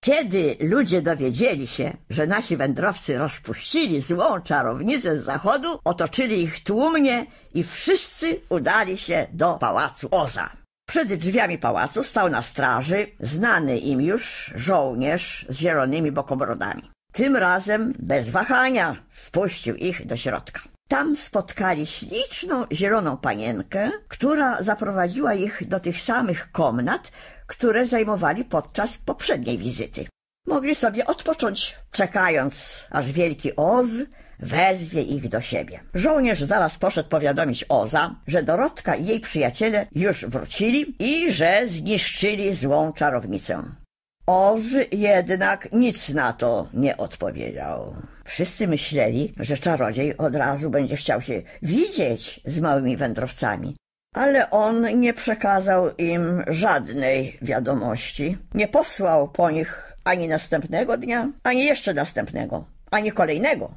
Kiedy ludzie dowiedzieli się, że nasi wędrowcy rozpuścili złą czarownicę z zachodu, otoczyli ich tłumnie i wszyscy udali się do pałacu Oza. Przed drzwiami pałacu stał na straży znany im już żołnierz z zielonymi bokobrodami. Tym razem bez wahania wpuścił ich do środka. Tam spotkali śliczną zieloną panienkę, która zaprowadziła ich do tych samych komnat, które zajmowali podczas poprzedniej wizyty. Mogli sobie odpocząć, czekając, aż wielki Oz wezwie ich do siebie. Żołnierz zaraz poszedł powiadomić Oza, że Dorotka i jej przyjaciele już wrócili i że zniszczyli złą czarownicę. Oz jednak nic na to nie odpowiedział. Wszyscy myśleli, że czarodziej od razu będzie chciał się widzieć z małymi wędrowcami, ale on nie przekazał im żadnej wiadomości. Nie posłał po nich ani następnego dnia, ani jeszcze następnego, ani kolejnego.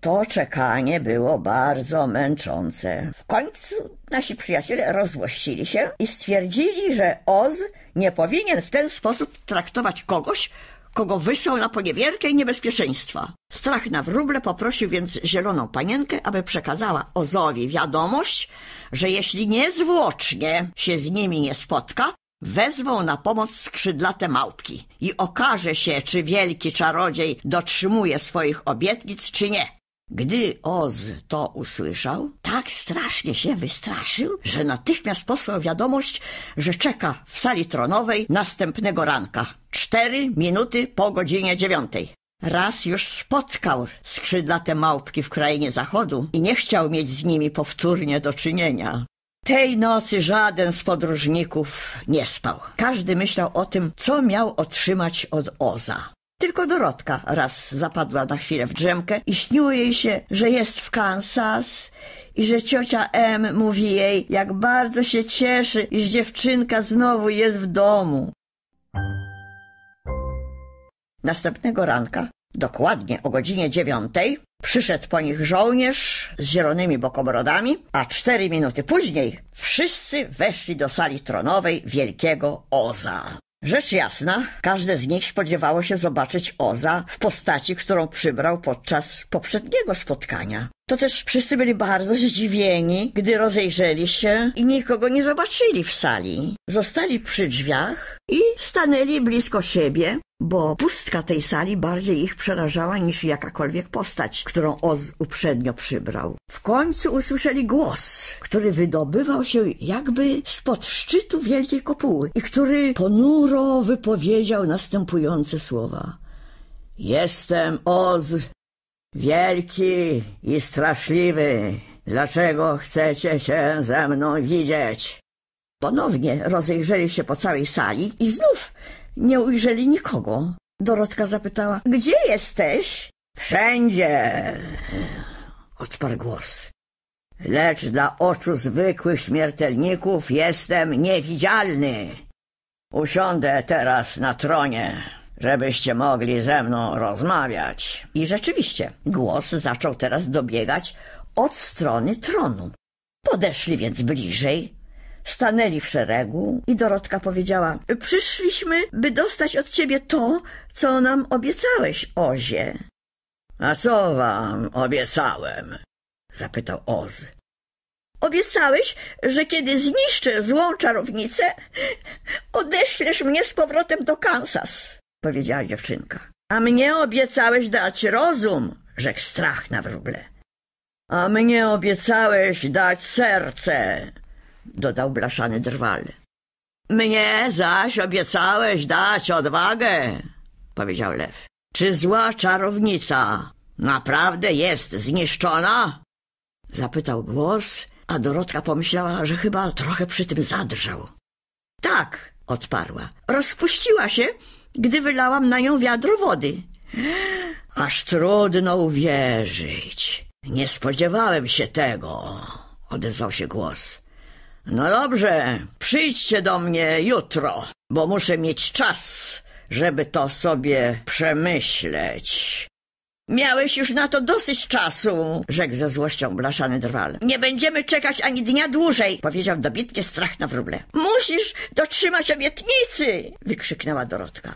To czekanie było bardzo męczące. W końcu nasi przyjaciele rozłościli się i stwierdzili, że Oz nie powinien w ten sposób traktować kogoś, kogo wysłał na poniewierkę i niebezpieczeństwa. Strach na wróble poprosił więc zieloną panienkę, aby przekazała Ozowi wiadomość, że jeśli niezwłocznie się z nimi nie spotka, wezwał na pomoc skrzydlate małpki i okaże się, czy wielki czarodziej dotrzymuje swoich obietnic, czy nie. Gdy Oz to usłyszał, tak strasznie się wystraszył, że natychmiast posłał wiadomość, że czeka w sali tronowej następnego ranka, cztery minuty po godzinie dziewiątej. Raz już spotkał skrzydlate małpki w krainie zachodu i nie chciał mieć z nimi powtórnie do czynienia. Tej nocy żaden z podróżników nie spał. Każdy myślał o tym, co miał otrzymać od Oza. Tylko Dorotka raz zapadła na chwilę w drzemkę i śniło jej się, że jest w Kansas i że ciocia M mówi jej, jak bardzo się cieszy, iż dziewczynka znowu jest w domu. Następnego ranka, dokładnie o godzinie dziewiątej, przyszedł po nich żołnierz z zielonymi bokomrodami, a cztery minuty później wszyscy weszli do sali tronowej wielkiego oza. Rzecz jasna, każde z nich spodziewało się zobaczyć Oza w postaci, którą przybrał podczas poprzedniego spotkania to też wszyscy byli bardzo zdziwieni, gdy rozejrzeli się i nikogo nie zobaczyli w sali. Zostali przy drzwiach i stanęli blisko siebie, bo pustka tej sali bardziej ich przerażała niż jakakolwiek postać, którą Oz uprzednio przybrał. W końcu usłyszeli głos, który wydobywał się jakby spod szczytu wielkiej kopuły i który ponuro wypowiedział następujące słowa. Jestem Oz, Wielki i straszliwy, dlaczego chcecie się ze mną widzieć? Ponownie rozejrzeli się po całej sali i znów nie ujrzeli nikogo. Dorotka zapytała, gdzie jesteś? Wszędzie, odparł głos. Lecz dla oczu zwykłych śmiertelników jestem niewidzialny. Usiądę teraz na tronie żebyście mogli ze mną rozmawiać. I rzeczywiście, głos zaczął teraz dobiegać od strony tronu. Podeszli więc bliżej, stanęli w szeregu i Dorotka powiedziała – przyszliśmy, by dostać od ciebie to, co nam obiecałeś, Ozie. – A co wam obiecałem? – zapytał Oz. – Obiecałeś, że kiedy zniszczę złą czarownicę, odeślesz mnie z powrotem do Kansas. – powiedziała dziewczynka. A mnie obiecałeś dać rozum, rzekł strach na wróble. A mnie obiecałeś dać serce, dodał blaszany drwal. Mnie zaś obiecałeś dać odwagę, powiedział lew. Czy zła czarownica naprawdę jest zniszczona? Zapytał głos, a Dorotka pomyślała, że chyba trochę przy tym zadrżał. Tak, odparła. Rozpuściła się gdy wylałam na nią wiadro wody. Aż trudno uwierzyć. Nie spodziewałem się tego, odezwał się głos. No dobrze, przyjdźcie do mnie jutro, bo muszę mieć czas, żeby to sobie przemyśleć. Miałeś już na to dosyć czasu, rzekł ze złością blaszany drwal. Nie będziemy czekać ani dnia dłużej, powiedział dobitnie strach na wróble. Musisz dotrzymać obietnicy, wykrzyknęła Dorotka.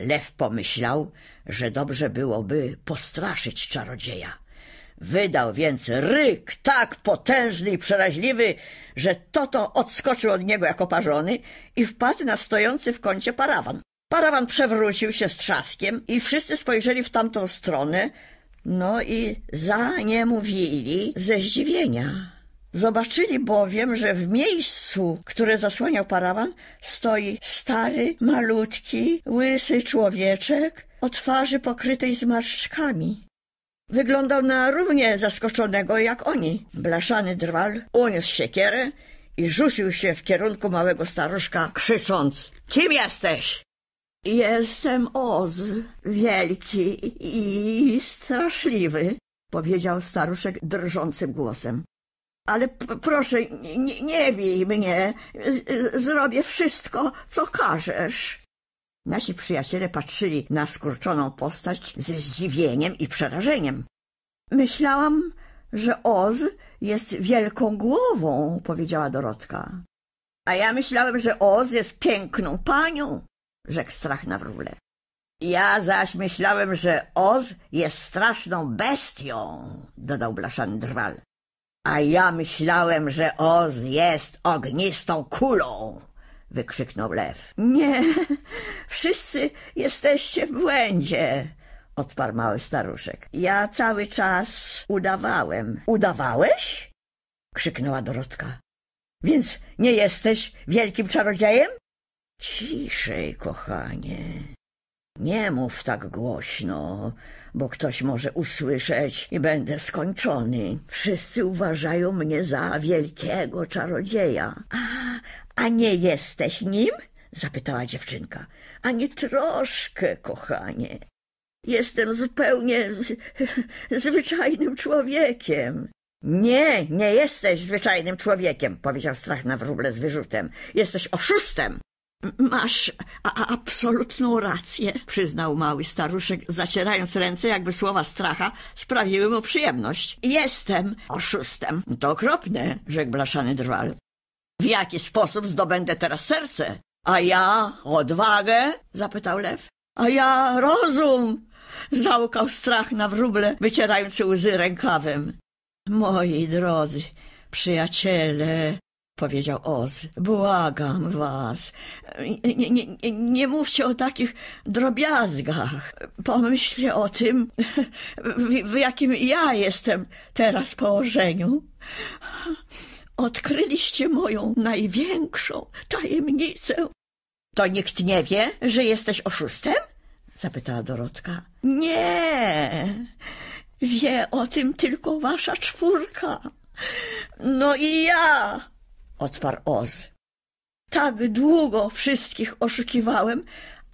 Lew pomyślał, że dobrze byłoby postraszyć czarodzieja. Wydał więc ryk tak potężny i przeraźliwy, że Toto odskoczył od niego jako parzony i wpadł na stojący w kącie parawan. Parawan przewrócił się z trzaskiem i wszyscy spojrzeli w tamtą stronę, no i za nie mówili ze zdziwienia. Zobaczyli bowiem, że w miejscu, które zasłaniał parawan, stoi stary, malutki, łysy człowieczek o twarzy pokrytej zmarszczkami. Wyglądał na równie zaskoczonego jak oni. Blaszany drwal uniósł siekierę i rzucił się w kierunku małego staruszka, krzycząc – Kim jesteś? Jestem Oz, wielki i straszliwy, powiedział staruszek drżącym głosem. Ale proszę, nie, nie bij mnie, zrobię wszystko, co każesz. Nasi przyjaciele patrzyli na skurczoną postać ze zdziwieniem i przerażeniem. Myślałam, że Oz jest wielką głową, powiedziała Dorotka. A ja myślałem, że Oz jest piękną panią, rzekł strach na wróble. Ja zaś myślałem, że Oz jest straszną bestią, dodał blaszany drwal. A ja myślałem, że Oz jest ognistą kulą, wykrzyknął lew. Nie, [laughs] wszyscy jesteście w błędzie, odparł mały staruszek. Ja cały czas udawałem. Udawałeś? krzyknęła Dorotka. Więc nie jesteś wielkim czarodziejem? Ciszej, kochanie. Nie mów tak głośno, bo ktoś może usłyszeć i będę skończony. Wszyscy uważają mnie za wielkiego czarodzieja. A, a nie jesteś nim? zapytała dziewczynka. Ani troszkę, kochanie. Jestem zupełnie [laughs] zwyczajnym człowiekiem. Nie, nie jesteś zwyczajnym człowiekiem, powiedział strach na wróble z wyrzutem. Jesteś oszustem. Masz absolutną rację, przyznał mały staruszek, zacierając ręce, jakby słowa stracha sprawiły mu przyjemność. Jestem oszustem. To okropne, rzekł blaszany drwal. W jaki sposób zdobędę teraz serce? A ja odwagę? zapytał lew. A ja rozum! załkał strach na wróble, wycierając łzy rękawem. Moi drodzy przyjaciele, powiedział Oz. Błagam was. Nie, nie, nie, nie mówcie o takich drobiazgach. Pomyślcie o tym, w, w jakim ja jestem teraz położeniu. Odkryliście moją największą tajemnicę. To nikt nie wie, że jesteś oszustem? zapytała Dorotka. Nie. Wie o tym tylko wasza czwórka. No i ja odparł Oz. Tak długo wszystkich oszukiwałem,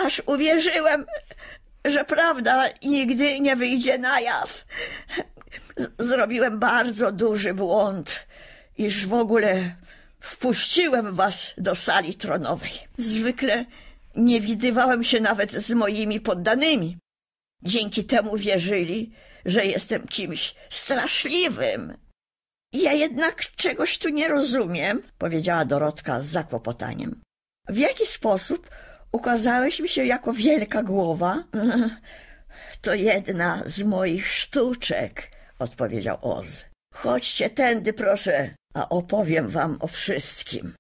aż uwierzyłem, że prawda nigdy nie wyjdzie na jaw. Zrobiłem bardzo duży błąd, iż w ogóle wpuściłem was do sali tronowej. Zwykle nie widywałem się nawet z moimi poddanymi. Dzięki temu wierzyli, że jestem kimś straszliwym, ja jednak czegoś tu nie rozumiem, powiedziała Dorotka z zakłopotaniem. W jaki sposób ukazałeś mi się jako wielka głowa? [laughs] To jedna z moich sztuczek, odpowiedział Oz. Chodźcie tędy, proszę, a opowiem wam o wszystkim.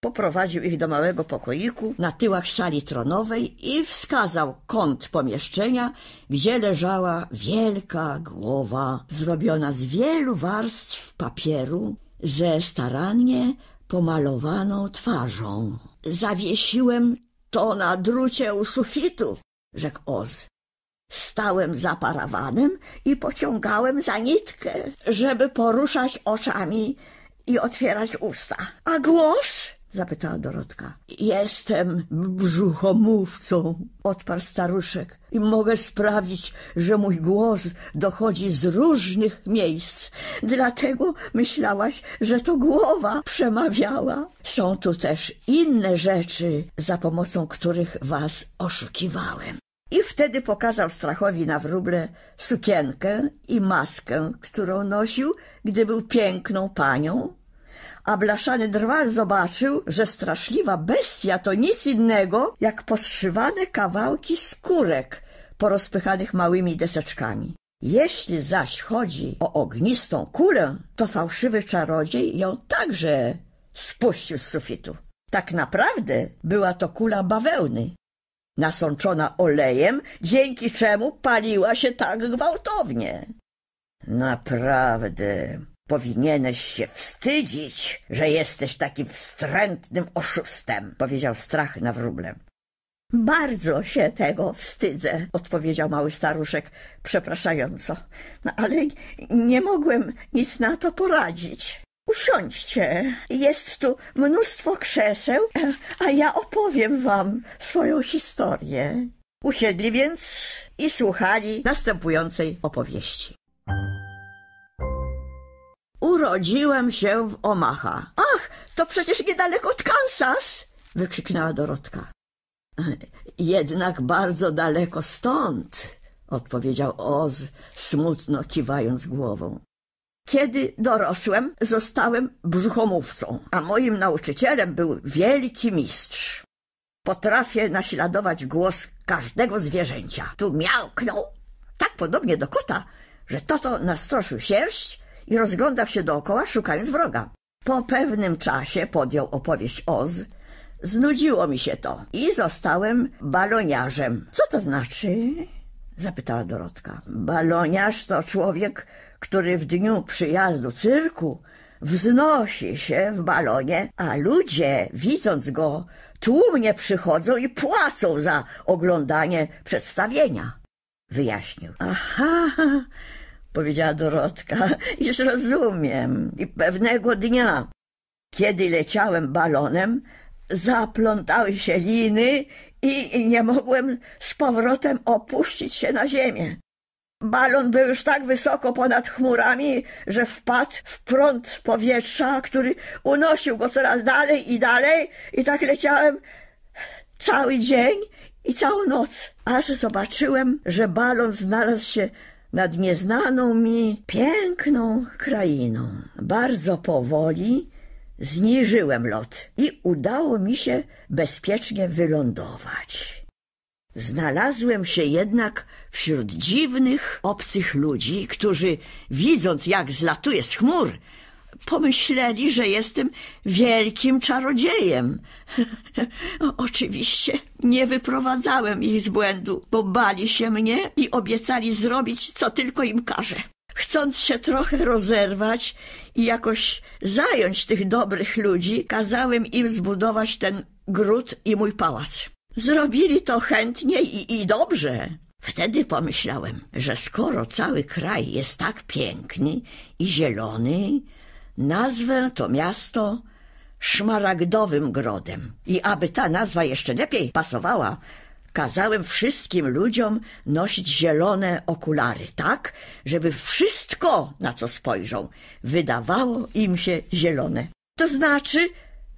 Poprowadził ich do małego pokoiku na tyłach sali tronowej i wskazał kąt pomieszczenia, gdzie leżała wielka głowa, zrobiona z wielu warstw papieru, ze starannie pomalowaną twarzą. Zawiesiłem to na drucie u sufitu, rzekł Oz. Stałem za parawanem i pociągałem za nitkę, żeby poruszać oczami i otwierać usta. A głos zapytała Dorotka. Jestem brzuchomówcą, odparł staruszek i mogę sprawić, że mój głos dochodzi z różnych miejsc. Dlatego myślałaś, że to głowa przemawiała. Są tu też inne rzeczy, za pomocą których was oszukiwałem. I wtedy pokazał strachowi na wróble sukienkę i maskę, którą nosił, gdy był piękną panią, a blaszany drwal zobaczył, że straszliwa bestia to nic innego, jak poszywane kawałki skórek porozpychanych małymi deseczkami. Jeśli zaś chodzi o ognistą kulę, to fałszywy czarodziej ją także spuścił z sufitu. Tak naprawdę była to kula bawełny, nasączona olejem, dzięki czemu paliła się tak gwałtownie. Naprawdę, Powinieneś się wstydzić, że jesteś takim wstrętnym oszustem, powiedział strach na wróble. Bardzo się tego wstydzę, odpowiedział mały staruszek przepraszająco, no, ale nie mogłem nic na to poradzić. Usiądźcie, jest tu mnóstwo krzeseł, a ja opowiem wam swoją historię. Usiedli więc i słuchali następującej opowieści. Urodziłem się w Omaha. Ach, to przecież niedaleko od Kansas! wykrzyknęła Dorotka. E, jednak bardzo daleko stąd, odpowiedział Oz, smutno kiwając głową. Kiedy dorosłem, zostałem brzuchomówcą, a moim nauczycielem był wielki mistrz. Potrafię naśladować głos każdego zwierzęcia. Tu miałknął tak podobnie do kota, że toto nastroszył sierść, i rozglądał się dookoła, szukając wroga. Po pewnym czasie podjął opowieść Oz. Znudziło mi się to i zostałem baloniarzem. Co to znaczy? zapytała Dorotka. Baloniarz to człowiek, który w dniu przyjazdu cyrku wznosi się w balonie, a ludzie, widząc go, tłumnie przychodzą i płacą za oglądanie przedstawienia. Wyjaśnił. Aha, powiedziała Dorotka, [laughs] już rozumiem. I pewnego dnia, kiedy leciałem balonem, zaplątały się liny i nie mogłem z powrotem opuścić się na ziemię. Balon był już tak wysoko ponad chmurami, że wpadł w prąd powietrza, który unosił go coraz dalej i dalej i tak leciałem cały dzień i całą noc, aż zobaczyłem, że balon znalazł się nad nieznaną mi piękną krainą. Bardzo powoli zniżyłem lot i udało mi się bezpiecznie wylądować. Znalazłem się jednak wśród dziwnych, obcych ludzi, którzy, widząc jak zlatuje z chmur, pomyśleli, że jestem wielkim czarodziejem. [laughs] Oczywiście nie wyprowadzałem ich z błędu, bo bali się mnie i obiecali zrobić, co tylko im każe. Chcąc się trochę rozerwać i jakoś zająć tych dobrych ludzi, kazałem im zbudować ten gród i mój pałac. Zrobili to chętnie i, i dobrze. Wtedy pomyślałem, że skoro cały kraj jest tak piękny i zielony, Nazwę to miasto Szmaragdowym Grodem. I aby ta nazwa jeszcze lepiej pasowała, kazałem wszystkim ludziom nosić zielone okulary, tak, żeby wszystko, na co spojrzą, wydawało im się zielone. To znaczy,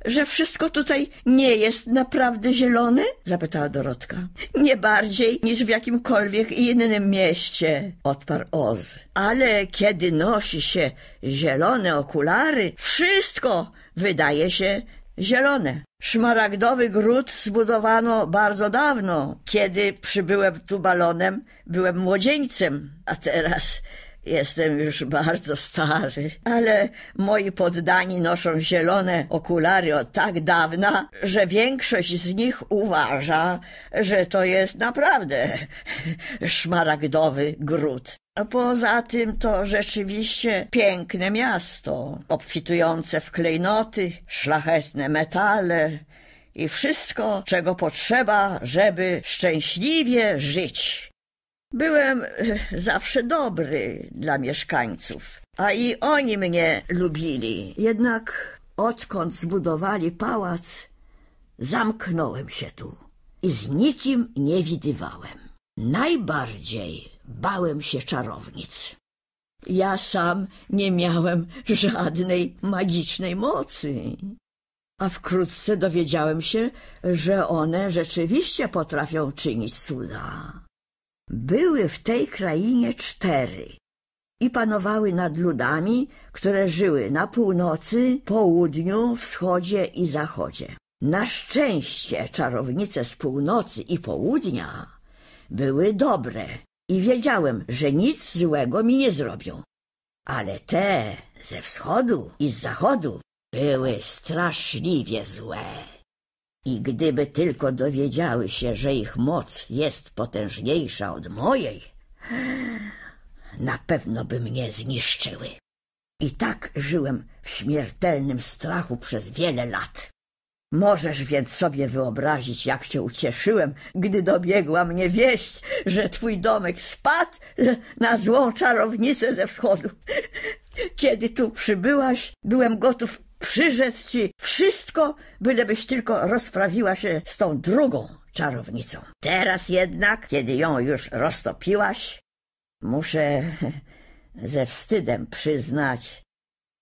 że wszystko tutaj nie jest naprawdę zielone? zapytała Dorotka. Nie bardziej niż w jakimkolwiek innym mieście, odparł Oz. Ale kiedy nosi się zielone okulary, wszystko wydaje się zielone. Szmaragdowy gród zbudowano bardzo dawno. Kiedy przybyłem tu balonem, byłem młodzieńcem, a teraz Jestem już bardzo stary, ale moi poddani noszą zielone okulary od tak dawna, że większość z nich uważa, że to jest naprawdę szmaragdowy gród. Poza tym to rzeczywiście piękne miasto, obfitujące w klejnoty, szlachetne metale i wszystko, czego potrzeba, żeby szczęśliwie żyć. Byłem [laughs] zawsze dobry dla mieszkańców, a i oni mnie lubili. Jednak odkąd zbudowali pałac, zamknąłem się tu i z nikim nie widywałem. Najbardziej bałem się czarownic. Ja sam nie miałem [laughs] żadnej magicznej mocy. A wkrótce dowiedziałem się, że one rzeczywiście potrafią czynić cuda. Były w tej krainie cztery i panowały nad ludami, które żyły na północy, południu, wschodzie i zachodzie. Na szczęście czarownice z północy i południa były dobre i wiedziałem, że nic złego mi nie zrobią. Ale te ze wschodu i z zachodu były straszliwie złe. I gdyby tylko dowiedziały się, że ich moc jest potężniejsza od mojej, na pewno by mnie zniszczyły. I tak żyłem w śmiertelnym strachu przez wiele lat. Możesz więc sobie wyobrazić, jak się ucieszyłem, gdy dobiegła mnie wieść, że twój domek spadł na złą czarownicę ze wschodu. Kiedy tu przybyłaś, byłem gotów Przyrzec ci wszystko, bylebyś tylko rozprawiła się z tą drugą czarownicą. Teraz jednak, kiedy ją już roztopiłaś, muszę [laughs] ze wstydem przyznać,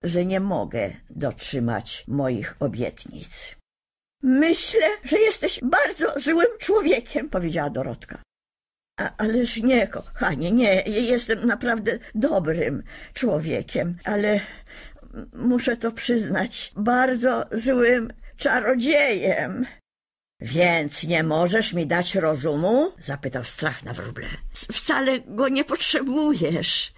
że nie mogę dotrzymać moich obietnic. Myślę, że jesteś bardzo złym człowiekiem, powiedziała Dorotka. ależ nie, kochanie, nie, jestem naprawdę dobrym człowiekiem, ale muszę to przyznać, bardzo złym czarodziejem. Więc nie możesz mi dać rozumu? zapytał strach na wróble. Wcale go nie potrzebujesz.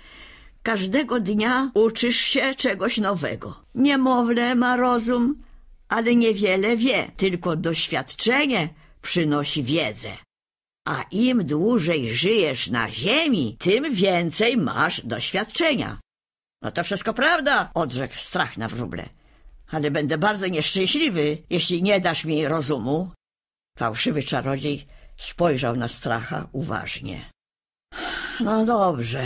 Każdego dnia uczysz się czegoś nowego. Niemowlę ma rozum, ale niewiele wie, tylko doświadczenie przynosi wiedzę. A im dłużej żyjesz na ziemi, tym więcej masz doświadczenia. No to wszystko prawda, odrzekł strach na wróble. Ale będę bardzo nieszczęśliwy, jeśli nie dasz mi rozumu. Fałszywy czarodziej spojrzał na stracha uważnie. No dobrze,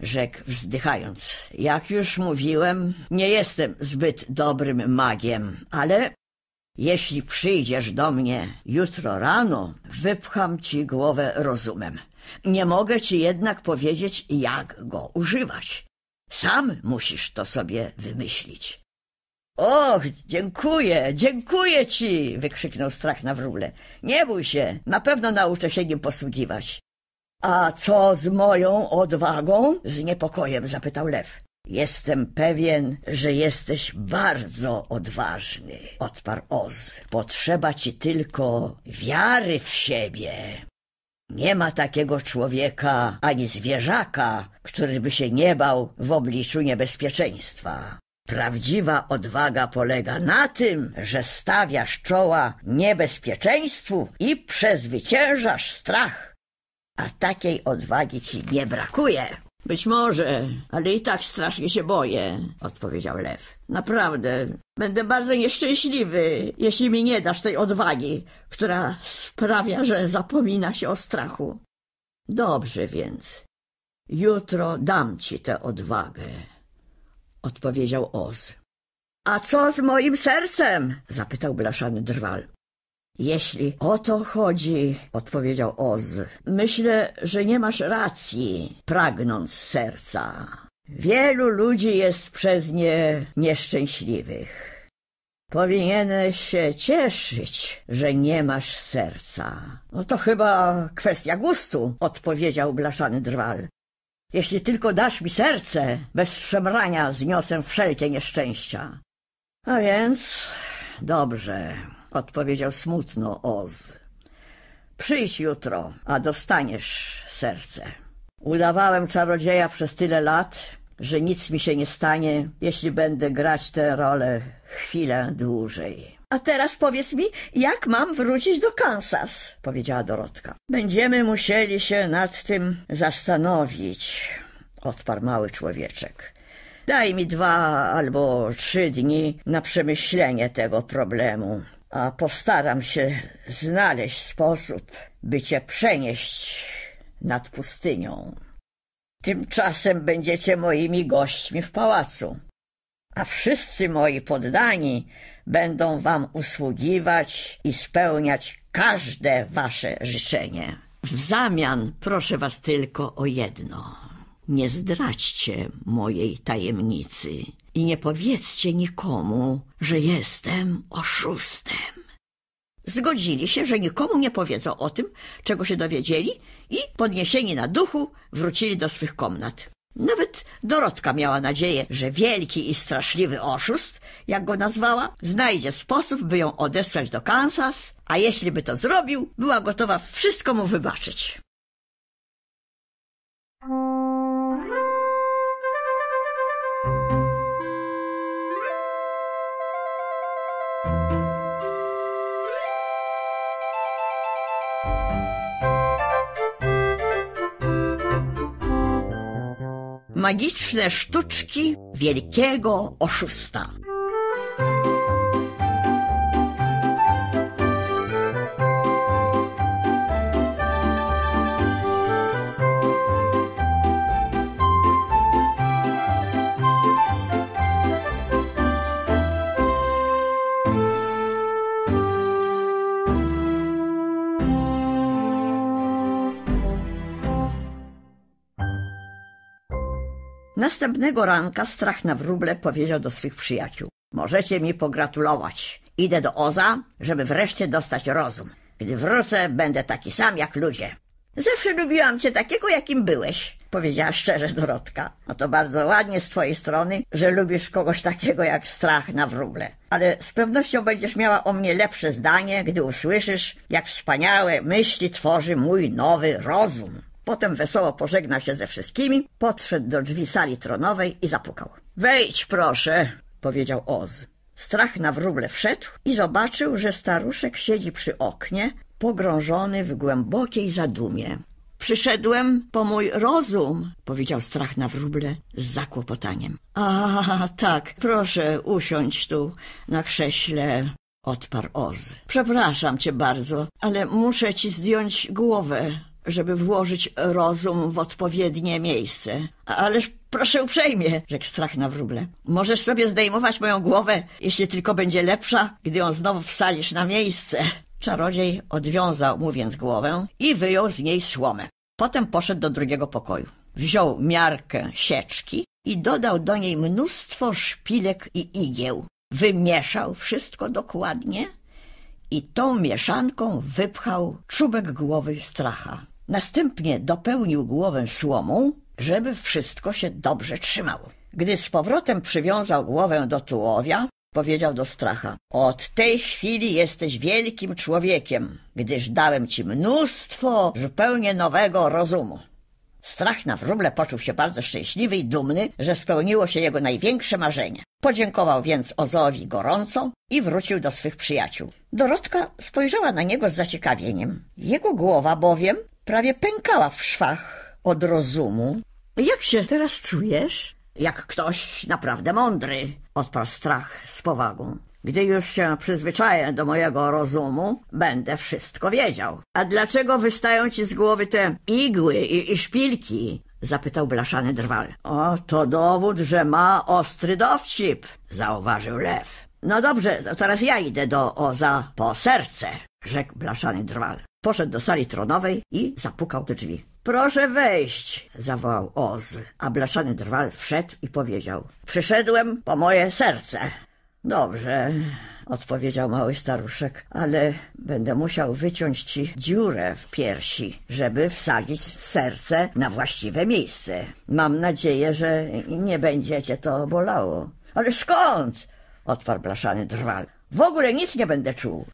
rzekł wzdychając. Jak już mówiłem, nie jestem zbyt dobrym magiem, ale jeśli przyjdziesz do mnie jutro rano, wypcham ci głowę rozumem. Nie mogę ci jednak powiedzieć, jak go używać. Sam musisz to sobie wymyślić. Och, dziękuję, dziękuję ci! wykrzyknął strach na wróble. Nie bój się, na pewno nauczę się nim posługiwać. A co z moją odwagą? z niepokojem zapytał lew. Jestem pewien, że jesteś bardzo odważny, odparł Oz. Potrzeba ci tylko wiary w siebie. Nie ma takiego człowieka ani zwierzaka, który by się nie bał w obliczu niebezpieczeństwa. Prawdziwa odwaga polega na tym, że stawiasz czoła niebezpieczeństwu i przezwyciężasz strach. A takiej odwagi ci nie brakuje. Być może, ale i tak strasznie się boję, odpowiedział lew. Naprawdę, będę bardzo nieszczęśliwy, jeśli mi nie dasz tej odwagi, która sprawia, że zapomina się o strachu. Dobrze więc, jutro dam ci tę odwagę, odpowiedział Oz. A co z moim sercem? zapytał blaszany drwal. Jeśli o to chodzi, odpowiedział Oz, myślę, że nie masz racji, pragnąc serca. Wielu ludzi jest przez nie nieszczęśliwych. Powinieneś się cieszyć, że nie masz serca. No to chyba kwestia gustu, odpowiedział blaszany drwal. Jeśli tylko dasz mi serce, bez szemrania zniosę wszelkie nieszczęścia. A więc dobrze odpowiedział smutno Oz. Przyjdź jutro, a dostaniesz serce. Udawałem czarodzieja przez tyle lat, że nic mi się nie stanie, jeśli będę grać tę rolę chwilę dłużej. A teraz powiedz mi, jak mam wrócić do Kansas? powiedziała Dorotka. Będziemy musieli się nad tym zastanowić, odparł mały człowieczek. Daj mi dwa albo trzy dni na przemyślenie tego problemu a postaram się znaleźć sposób, by cię przenieść nad pustynią. Tymczasem będziecie moimi gośćmi w pałacu, a wszyscy moi poddani będą wam usługiwać i spełniać każde wasze życzenie. W zamian proszę was tylko o jedno. Nie zdradźcie mojej tajemnicy i nie powiedzcie nikomu, że jestem oszustem. Zgodzili się, że nikomu nie powiedzą o tym, czego się dowiedzieli i podniesieni na duchu wrócili do swych komnat. Nawet Dorotka miała nadzieję, że wielki i straszliwy oszust, jak go nazwała, znajdzie sposób, by ją odesłać do Kansas, a jeśli by to zrobił, była gotowa wszystko mu wybaczyć. magiczne sztuczki wielkiego oszusta. Następnego ranka strach na wróble powiedział do swych przyjaciół. Możecie mi pogratulować. Idę do Oza, żeby wreszcie dostać rozum. Gdy wrócę, będę taki sam jak ludzie. Zawsze lubiłam cię takiego, jakim byłeś, powiedziała szczerze Dorotka. No to bardzo ładnie z twojej strony, że lubisz kogoś takiego jak strach na wróble. Ale z pewnością będziesz miała o mnie lepsze zdanie, gdy usłyszysz, jak wspaniałe myśli tworzy mój nowy rozum. Potem wesoło pożegnał się ze wszystkimi, podszedł do drzwi sali tronowej i zapukał. Wejdź proszę, powiedział Oz. Strach na wróble wszedł i zobaczył, że staruszek siedzi przy oknie, pogrążony w głębokiej zadumie. Przyszedłem po mój rozum, powiedział strach na wróble z zakłopotaniem. A tak, proszę usiądź tu na krześle, odparł Oz. Przepraszam cię bardzo, ale muszę ci zdjąć głowę żeby włożyć rozum w odpowiednie miejsce. Ależ proszę uprzejmie, rzekł strach na wróble. Możesz sobie zdejmować moją głowę, jeśli tylko będzie lepsza, gdy ją znowu wsalisz na miejsce. Czarodziej odwiązał mu więc głowę i wyjął z niej słomę. Potem poszedł do drugiego pokoju. Wziął miarkę sieczki i dodał do niej mnóstwo szpilek i igieł. Wymieszał wszystko dokładnie i tą mieszanką wypchał czubek głowy stracha. Następnie dopełnił głowę słomą, żeby wszystko się dobrze trzymało. Gdy z powrotem przywiązał głowę do tułowia, powiedział do stracha: Od tej chwili jesteś wielkim człowiekiem, gdyż dałem ci mnóstwo zupełnie nowego rozumu. Strach na wróble poczuł się bardzo szczęśliwy i dumny, że spełniło się jego największe marzenie. Podziękował więc Ozowi gorąco i wrócił do swych przyjaciół. Dorotka spojrzała na niego z zaciekawieniem. Jego głowa bowiem Prawie pękała w szwach od rozumu. Jak się teraz czujesz? Jak ktoś naprawdę mądry, odparł strach z powagą. Gdy już się przyzwyczaję do mojego rozumu, będę wszystko wiedział. A dlaczego wystają ci z głowy te igły i, i szpilki? zapytał blaszany drwal. O, to dowód, że ma ostry dowcip, zauważył lew. No dobrze, teraz ja idę do oza po serce rzekł blaszany drwal. Poszedł do sali tronowej i zapukał do drzwi. Proszę wejść, zawołał Oz, a blaszany drwal wszedł i powiedział. Przyszedłem po moje serce. Dobrze, odpowiedział mały staruszek, ale będę musiał wyciąć ci dziurę w piersi, żeby wsadzić serce na właściwe miejsce. Mam nadzieję, że nie będzie cię to bolało. Ale skąd? odparł blaszany drwal. W ogóle nic nie będę czuł.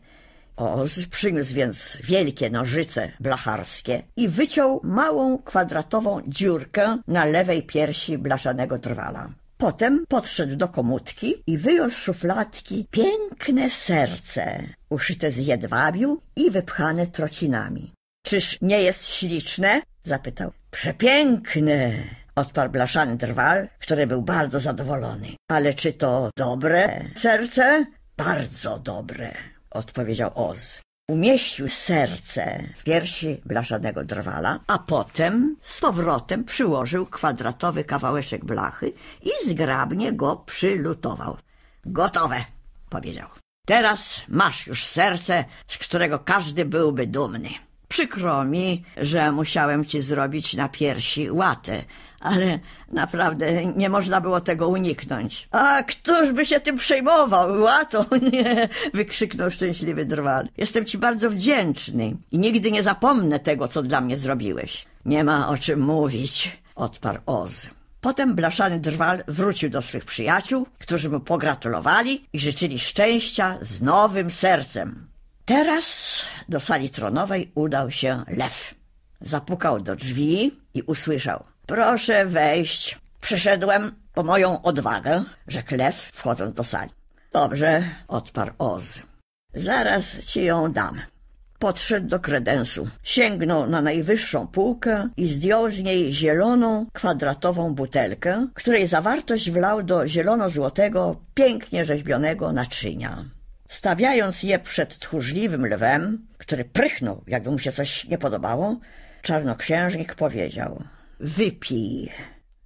Oz przyniósł więc wielkie nożyce blacharskie i wyciął małą kwadratową dziurkę na lewej piersi blaszanego drwala. Potem podszedł do komutki i wyjął z szufladki piękne serce, uszyte z jedwabiu i wypchane trocinami. Czyż nie jest śliczne? zapytał. Przepiękne, odparł blaszany drwal, który był bardzo zadowolony. Ale czy to dobre serce? Bardzo dobre odpowiedział Oz. Umieścił serce w piersi blaszanego drwala, a potem z powrotem przyłożył kwadratowy kawałeczek blachy i zgrabnie go przylutował. Gotowe, powiedział. Teraz masz już serce, z którego każdy byłby dumny. Przykro mi, że musiałem ci zrobić na piersi łatę, ale naprawdę nie można było tego uniknąć. A któż by się tym przejmował? Łato, nie! wykrzyknął szczęśliwy drwal. Jestem ci bardzo wdzięczny i nigdy nie zapomnę tego, co dla mnie zrobiłeś. Nie ma o czym mówić, odparł Oz. Potem blaszany drwal wrócił do swych przyjaciół, którzy mu pogratulowali i życzyli szczęścia z nowym sercem. Teraz do sali tronowej udał się lew. Zapukał do drzwi i usłyszał – Proszę wejść. Przyszedłem po moją odwagę, rzekł lew, wchodząc do sali. Dobrze, odparł Oz. Zaraz ci ją dam. Podszedł do kredensu, sięgnął na najwyższą półkę i zdjął z niej zieloną, kwadratową butelkę, której zawartość wlał do zielono-złotego, pięknie rzeźbionego naczynia. Stawiając je przed tchórzliwym lwem, który prychnął, jakby mu się coś nie podobało, czarnoksiężnik powiedział – Wypij.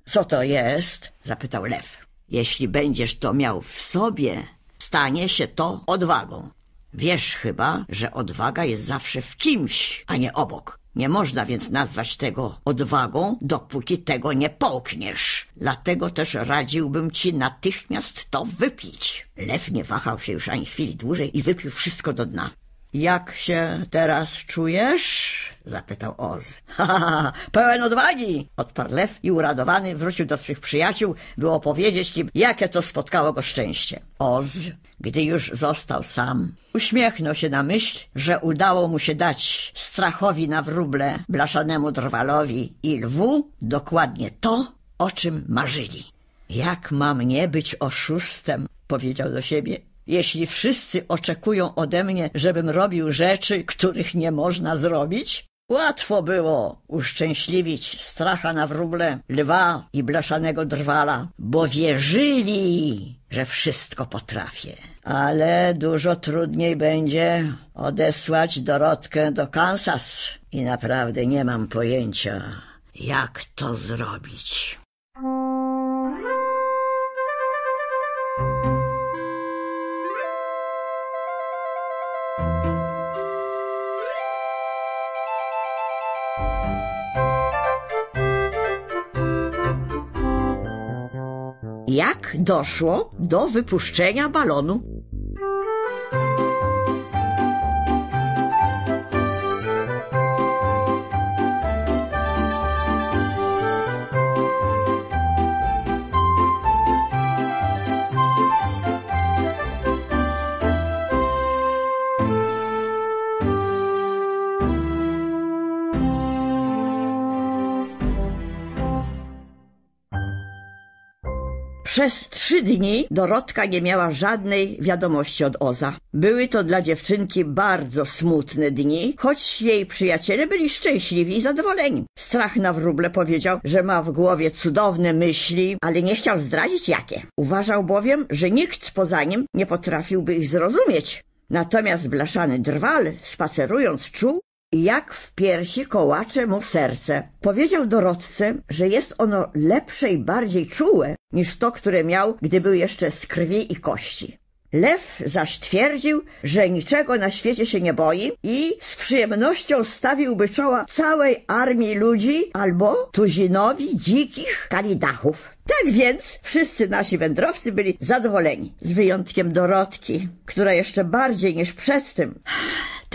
Co to jest? zapytał lew. Jeśli będziesz to miał w sobie, stanie się to odwagą. Wiesz chyba, że odwaga jest zawsze w kimś, a nie obok. Nie można więc nazwać tego odwagą, dopóki tego nie połkniesz. Dlatego też radziłbym ci natychmiast to wypić. Lew nie wahał się już ani chwili dłużej i wypił wszystko do dna. Jak się teraz czujesz? zapytał Oz. [laughs] Ha, ha, ha, pełen odwagi! odparł lew i uradowany wrócił do swych przyjaciół, by opowiedzieć im, jakie to spotkało go szczęście. Oz, gdy już został sam, uśmiechnął się na myśl, że udało mu się dać strachowi na wróble, blaszanemu drwalowi i lwu dokładnie to, o czym marzyli. Jak mam nie być oszustem? powiedział do siebie jeśli wszyscy oczekują ode mnie, żebym robił rzeczy, których nie można zrobić, łatwo było uszczęśliwić stracha na wróble, lwa i blaszanego drwala, bo wierzyli, że wszystko potrafię. Ale dużo trudniej będzie odesłać Dorotkę do Kansas i naprawdę nie mam pojęcia, jak to zrobić. jak doszło do wypuszczenia balonu. Przez trzy dni Dorotka nie miała żadnej wiadomości od Oza. Były to dla dziewczynki bardzo smutne dni, choć jej przyjaciele byli szczęśliwi i zadowoleni. Strach na wróble powiedział, że ma w głowie cudowne myśli, ale nie chciał zdradzić jakie. Uważał bowiem, że nikt poza nim nie potrafiłby ich zrozumieć. Natomiast blaszany drwal, spacerując, czuł, jak w piersi kołacze mu serce. Powiedział dorodcy, że jest ono lepsze i bardziej czułe niż to, które miał, gdy był jeszcze z krwi i kości. Lew zaś twierdził, że niczego na świecie się nie boi i z przyjemnością stawiłby czoła całej armii ludzi albo tuzinowi dzikich kalidachów. Tak więc wszyscy nasi wędrowcy byli zadowoleni, z wyjątkiem Dorotki, która jeszcze bardziej niż przedtem tym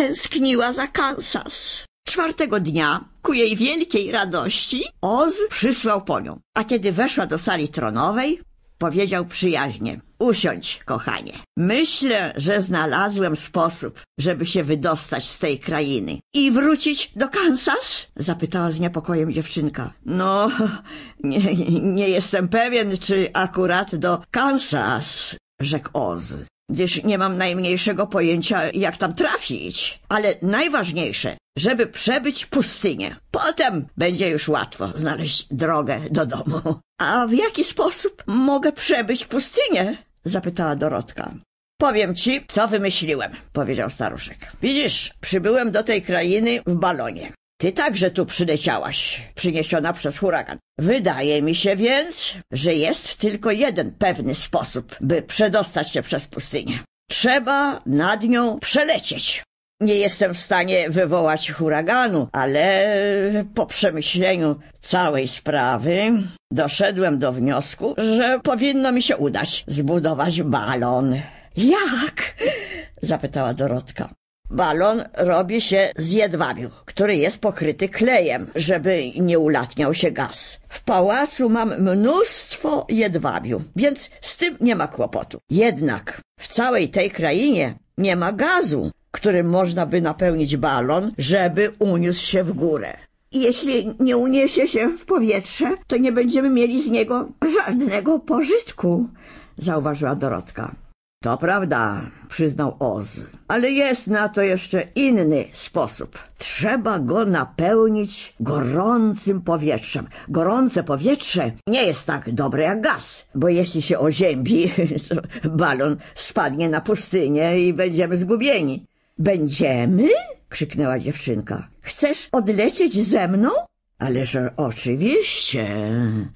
tęskniła za Kansas. Czwartego dnia, ku jej wielkiej radości, Oz przysłał po nią. A kiedy weszła do sali tronowej, Powiedział przyjaźnie. Usiądź, kochanie. Myślę, że znalazłem sposób, żeby się wydostać z tej krainy. I wrócić do Kansas? Zapytała z niepokojem dziewczynka. No, [laughs] nie, nie jestem pewien, czy akurat do Kansas, rzekł Oz gdyż nie mam najmniejszego pojęcia, jak tam trafić. Ale najważniejsze, żeby przebyć pustynię. Potem będzie już łatwo znaleźć drogę do domu. A w jaki sposób mogę przebyć pustynię? zapytała Dorotka. Powiem ci, co wymyśliłem, powiedział staruszek. Widzisz, przybyłem do tej krainy w balonie. Ty także tu przyleciałaś, przyniesiona przez huragan. Wydaje mi się więc, że jest tylko jeden pewny sposób, by przedostać się przez pustynię. Trzeba nad nią przelecieć. Nie jestem w stanie wywołać huraganu, ale po przemyśleniu całej sprawy doszedłem do wniosku, że powinno mi się udać zbudować balon. Jak? zapytała Dorotka. Balon robi się z jedwabiu, który jest pokryty klejem, żeby nie ulatniał się gaz. W pałacu mam mnóstwo jedwabiu, więc z tym nie ma kłopotu. Jednak w całej tej krainie nie ma gazu, którym można by napełnić balon, żeby uniósł się w górę. Jeśli nie uniesie się w powietrze, to nie będziemy mieli z niego żadnego pożytku, zauważyła Dorotka. To prawda, przyznał Oz, ale jest na to jeszcze inny sposób. Trzeba go napełnić gorącym powietrzem. Gorące powietrze nie jest tak dobre jak gaz, bo jeśli się oziębi, [laughs] to balon spadnie na pustynię i będziemy zgubieni. Będziemy? krzyknęła dziewczynka. Chcesz odlecieć ze mną? Ależ oczywiście,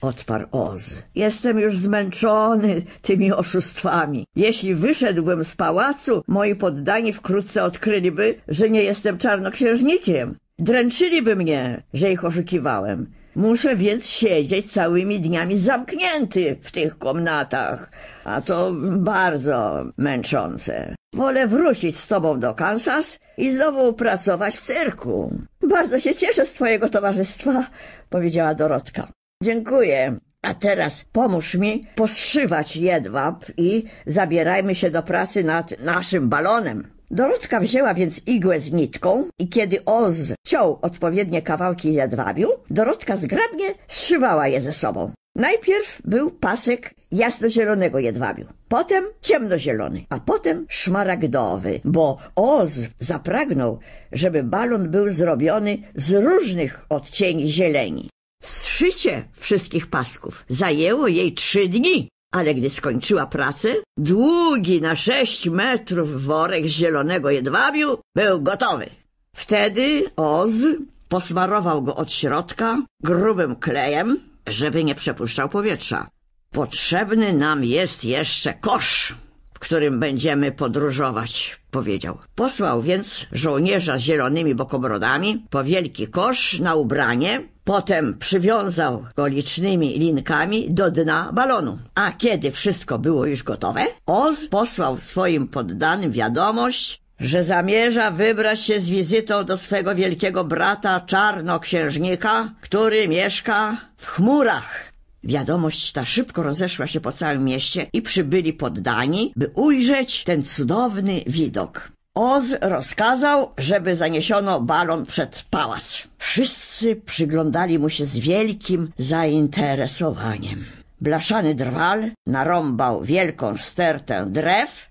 odparł Oz. Jestem już zmęczony tymi oszustwami. Jeśli wyszedłbym z pałacu, moi poddani wkrótce odkryliby, że nie jestem czarnoksiężnikiem. Dręczyliby mnie, że ich oszukiwałem. Muszę więc siedzieć całymi dniami zamknięty w tych komnatach, a to bardzo męczące. Wolę wrócić z tobą do Kansas i znowu pracować w cyrku. Bardzo się cieszę z twojego towarzystwa, powiedziała Dorotka. Dziękuję. A teraz pomóż mi poszywać jedwab i zabierajmy się do pracy nad naszym balonem. Dorotka wzięła więc igłę z nitką i kiedy Oz ciął odpowiednie kawałki jedwabiu, Dorotka zgrabnie zszywała je ze sobą. Najpierw był pasek jasnozielonego jedwabiu, potem ciemnozielony, a potem szmaragdowy, bo Oz zapragnął, żeby balon był zrobiony z różnych odcieni zieleni. Zszycie wszystkich pasków zajęło jej trzy dni ale gdy skończyła pracę, długi na sześć metrów worek z zielonego jedwabiu był gotowy. Wtedy Oz posmarował go od środka grubym klejem, żeby nie przepuszczał powietrza. Potrzebny nam jest jeszcze kosz, w którym będziemy podróżować, powiedział. Posłał więc żołnierza z zielonymi bokobrodami po wielki kosz na ubranie Potem przywiązał go licznymi linkami do dna balonu. A kiedy wszystko było już gotowe, Oz posłał swoim poddanym wiadomość, że zamierza wybrać się z wizytą do swego wielkiego brata czarnoksiężnika, który mieszka w chmurach. Wiadomość ta szybko rozeszła się po całym mieście i przybyli poddani, by ujrzeć ten cudowny widok. Oz rozkazał, żeby zaniesiono balon przed pałac. Wszyscy przyglądali mu się z wielkim zainteresowaniem. Blaszany drwal narąbał wielką stertę drew,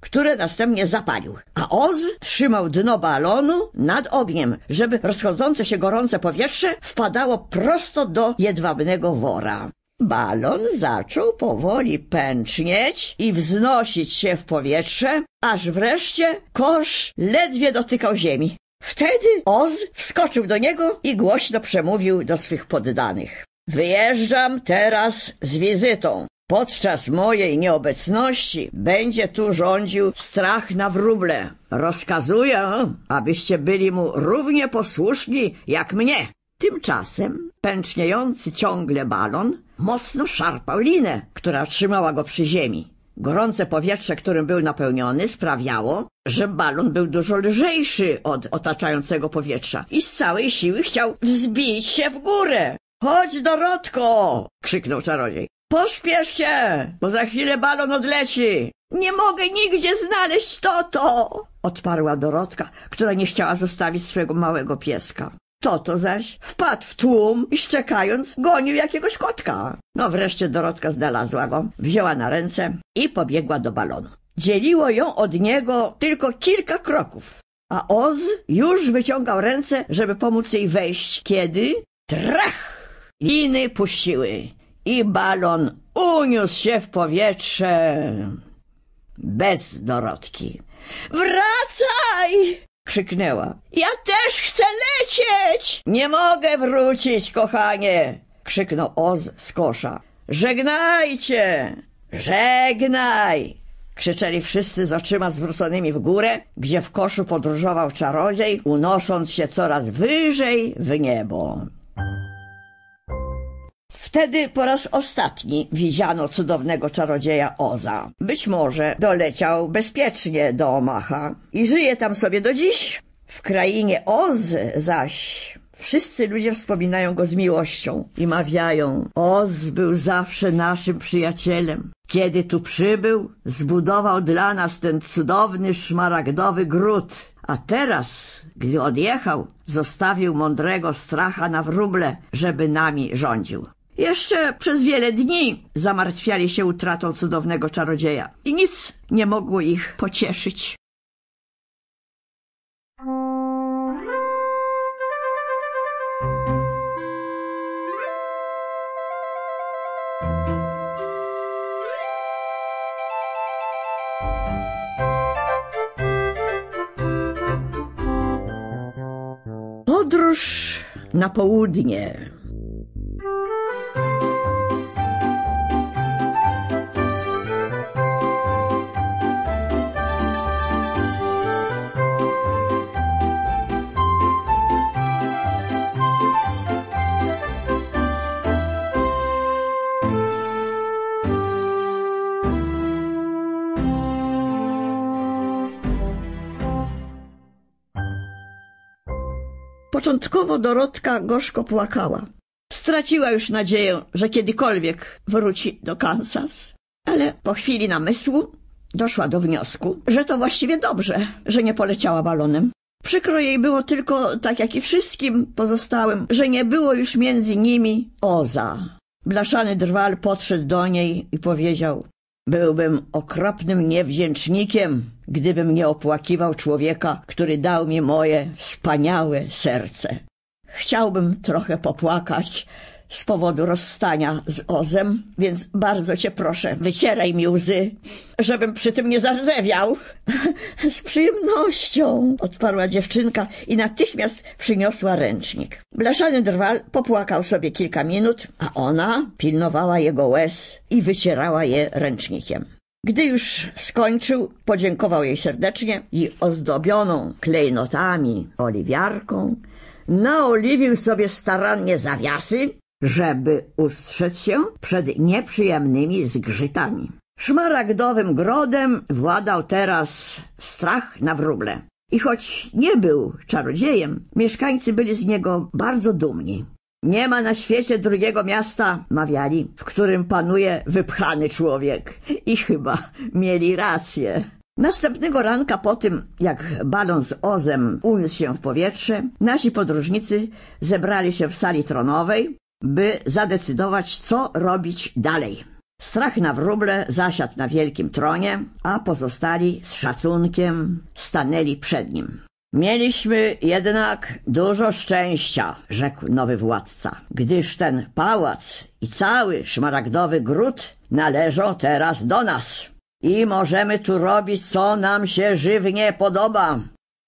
które następnie zapalił, a Oz trzymał dno balonu nad ogniem, żeby rozchodzące się gorące powietrze wpadało prosto do jedwabnego wora. Balon zaczął powoli pęcznieć i wznosić się w powietrze, aż wreszcie kosz ledwie dotykał ziemi. Wtedy Oz wskoczył do niego i głośno przemówił do swych poddanych. Wyjeżdżam teraz z wizytą. Podczas mojej nieobecności będzie tu rządził strach na wróble. Rozkazuję, abyście byli mu równie posłuszni jak mnie. Tymczasem pęczniejący ciągle balon Mocno szarpał linę, która trzymała go przy ziemi. Gorące powietrze, którym był napełniony, sprawiało, że balon był dużo lżejszy od otaczającego powietrza i z całej siły chciał wzbić się w górę. Chodź, Dorotko! krzyknął czarodziej. Pospiesz się, bo za chwilę balon odleci. Nie mogę nigdzie znaleźć Toto! odparła Dorotka, która nie chciała zostawić swego małego pieska. Toto zaś wpadł w tłum i szczekając gonił jakiegoś kotka. No wreszcie Dorotka znalazła go, wzięła na ręce i pobiegła do balonu. Dzieliło ją od niego tylko kilka kroków, a Oz już wyciągał ręce, żeby pomóc jej wejść, kiedy trach! Liny puściły i balon uniósł się w powietrze bez Dorotki. Wracaj! Krzyknęła. Ja też chcę lecieć! Nie mogę wrócić, kochanie! Krzyknął Oz z kosza. Żegnajcie! Żegnaj! Krzyczeli wszyscy z oczyma zwróconymi w górę, gdzie w koszu podróżował czarodziej, unosząc się coraz wyżej w niebo. Wtedy po raz ostatni widziano cudownego czarodzieja Oza. Być może doleciał bezpiecznie do Omaha i żyje tam sobie do dziś. W krainie Oz zaś Wszyscy ludzie wspominają go z miłością i mawiają: Oz był zawsze naszym przyjacielem. Kiedy tu przybył, zbudował dla nas ten cudowny szmaragdowy gród, a teraz, gdy odjechał, zostawił mądrego stracha na wróble, żeby nami rządził. Jeszcze przez wiele dni zamartwiali się utratą cudownego czarodzieja i nic nie mogło ich pocieszyć. Podróż na południe Początkowo Dorotka gorzko płakała. Straciła już nadzieję, że kiedykolwiek wróci do Kansas, ale po chwili namysłu doszła do wniosku, że to właściwie dobrze, że nie poleciała balonem. Przykro jej było tylko, tak jak i wszystkim pozostałym, że nie było już między nimi Oza. Blaszany drwal podszedł do niej i powiedział Byłbym okropnym niewdzięcznikiem, gdybym nie opłakiwał człowieka, który dał mi moje wspaniałe serce. Chciałbym trochę popłakać, z powodu rozstania z Ozem, więc bardzo cię proszę, wycieraj mi łzy, żebym przy tym nie zardzewiał. [laughs] z przyjemnością, odparła dziewczynka i natychmiast przyniosła ręcznik. Blaszany drwal popłakał sobie kilka minut, a ona pilnowała jego łez i wycierała je ręcznikiem. Gdy już skończył, podziękował jej serdecznie i ozdobioną klejnotami oliwiarką naoliwił sobie starannie zawiasy żeby ustrzec się przed nieprzyjemnymi zgrzytami. Szmaragdowym grodem władał teraz strach na wróble. I choć nie był czarodziejem, mieszkańcy byli z niego bardzo dumni. Nie ma na świecie drugiego miasta, mawiali, w którym panuje wypchany człowiek. I chyba mieli rację. Następnego ranka po tym, jak balon z ozem uniósł się w powietrze, nasi podróżnicy zebrali się w sali tronowej, by zadecydować, co robić dalej. Strach na wróble zasiadł na wielkim tronie, a pozostali z szacunkiem stanęli przed nim. Mieliśmy jednak dużo szczęścia, rzekł nowy władca, gdyż ten pałac i cały szmaragdowy gród należą teraz do nas i możemy tu robić, co nam się żywnie podoba.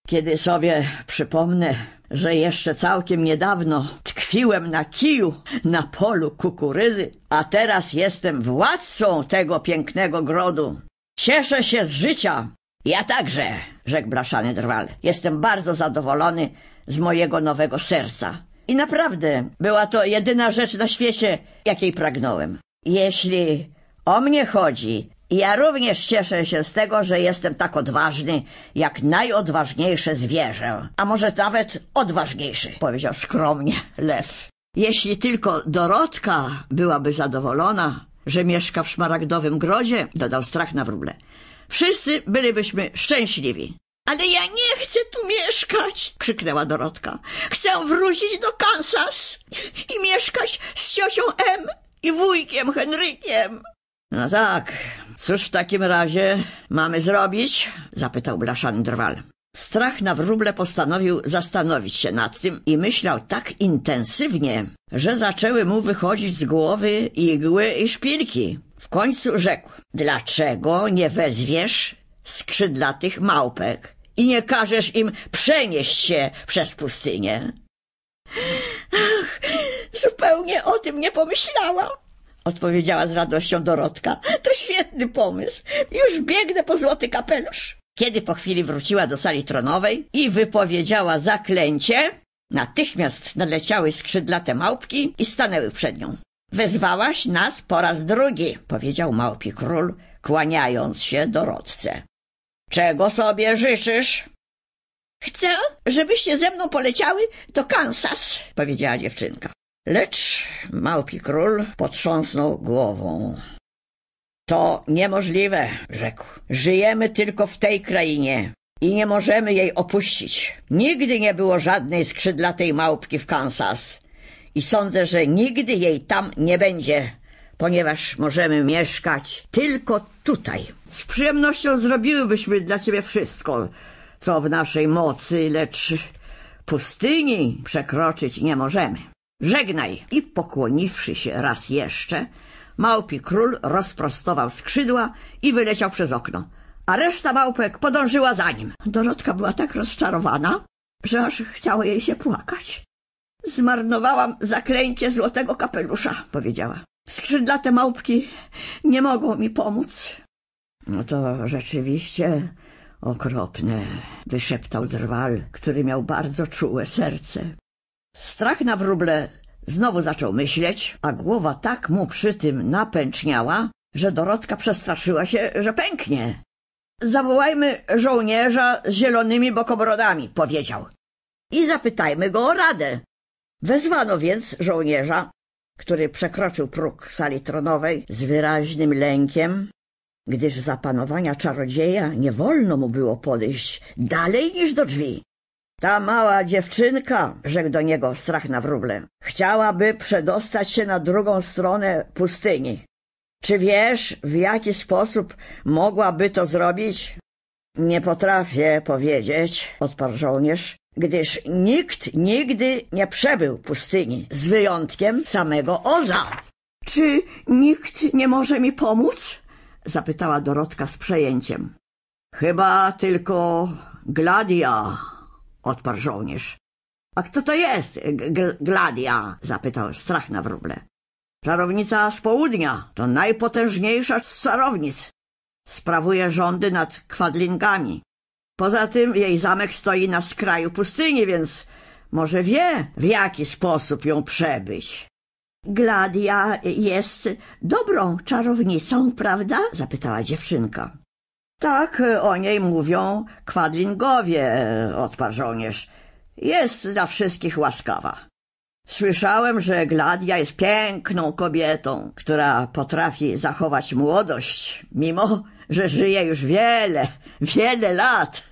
Kiedy sobie przypomnę, że jeszcze całkiem niedawno tkwiłem na kiju na polu kukurydzy, a teraz jestem władcą tego pięknego grodu. Cieszę się z życia. Ja także, rzekł blaszany drwal. Jestem bardzo zadowolony z mojego nowego serca. I naprawdę była to jedyna rzecz na świecie, jakiej pragnąłem. Jeśli o mnie chodzi, ja również cieszę się z tego, że jestem tak odważny, jak najodważniejsze zwierzę, a może nawet odważniejszy, powiedział skromnie lew. Jeśli tylko Dorotka byłaby zadowolona, że mieszka w szmaragdowym grodzie, dodał strach na wróble. Wszyscy bylibyśmy szczęśliwi. Ale ja nie chcę tu mieszkać, krzyknęła Dorotka. Chcę wrócić do Kansas i mieszkać z ciocią M i wujkiem Henrykiem. No tak, cóż w takim razie mamy zrobić? zapytał blaszany drwal. Strach na wróble postanowił zastanowić się nad tym i myślał tak intensywnie, że zaczęły mu wychodzić z głowy igły i szpilki. W końcu rzekł, dlaczego nie wezwiesz skrzydlatych małpek i nie każesz im przenieść się przez pustynię? Ach, zupełnie o tym nie pomyślałam, odpowiedziała z radością Dorotka. To świetny pomysł. Już biegnę po złoty kapelusz. Kiedy po chwili wróciła do sali tronowej i wypowiedziała zaklęcie, natychmiast naleciały skrzydlate małpki i stanęły przed nią. Wezwałaś nas po raz drugi, powiedział małpi król, kłaniając się Dorotce. Czego sobie życzysz? Chcę, żebyście ze mną poleciały do Kansas, powiedziała dziewczynka. Lecz małpi król potrząsnął głową. To niemożliwe, rzekł. Żyjemy tylko w tej krainie i nie możemy jej opuścić. Nigdy nie było żadnej skrzydlatej małpki w Kansas i sądzę, że nigdy jej tam nie będzie, ponieważ możemy mieszkać tylko tutaj. Z przyjemnością zrobiłybyśmy dla ciebie wszystko, co w naszej mocy, lecz pustyni przekroczyć nie możemy. Żegnaj! I pokłoniwszy się raz jeszcze, małpi król rozprostował skrzydła i wyleciał przez okno, a reszta małpek podążyła za nim. Dorotka była tak rozczarowana, że aż chciało jej się płakać. Zmarnowałam zaklęcie złotego kapelusza, powiedziała. Skrzydlate małpki nie mogą mi pomóc. No to rzeczywiście okropne, wyszeptał drwal, który miał bardzo czułe serce. Strach na wróble znowu zaczął myśleć, a głowa tak mu przy tym napęczniała, że Dorotka przestraszyła się, że pęknie. Zawołajmy żołnierza z zielonymi bokobrodami, powiedział. I zapytajmy go o radę. Wezwano więc żołnierza, który przekroczył próg sali tronowej z wyraźnym lękiem, gdyż za panowania czarodzieja nie wolno mu było podejść dalej niż do drzwi. Ta mała dziewczynka, rzekł do niego strach na wróble, chciałaby przedostać się na drugą stronę pustyni. Czy wiesz, w jaki sposób mogłaby to zrobić? Nie potrafię powiedzieć, odparł żołnierz, gdyż nikt nigdy nie przebył pustyni, z wyjątkiem samego Oza. Czy nikt nie może mi pomóc? zapytała Dorotka z przejęciem. Chyba tylko Gladia, odparł żołnierz. A kto to jest, Gladia? zapytał strach na wróble. Czarownica z południa to najpotężniejsza z czarownic. Sprawuje rządy nad kwadlingami. Poza tym jej zamek stoi na skraju pustyni, więc może wie, w jaki sposób ją przebyć. Gladia jest dobrą czarownicą, prawda? zapytała dziewczynka. Tak e, o niej mówią kwadlingowie, e, odparł żołnierz. Jest dla wszystkich łaskawa. Słyszałem, że Gladia jest piękną kobietą, która potrafi zachować młodość, mimo że żyje już wiele, wiele lat.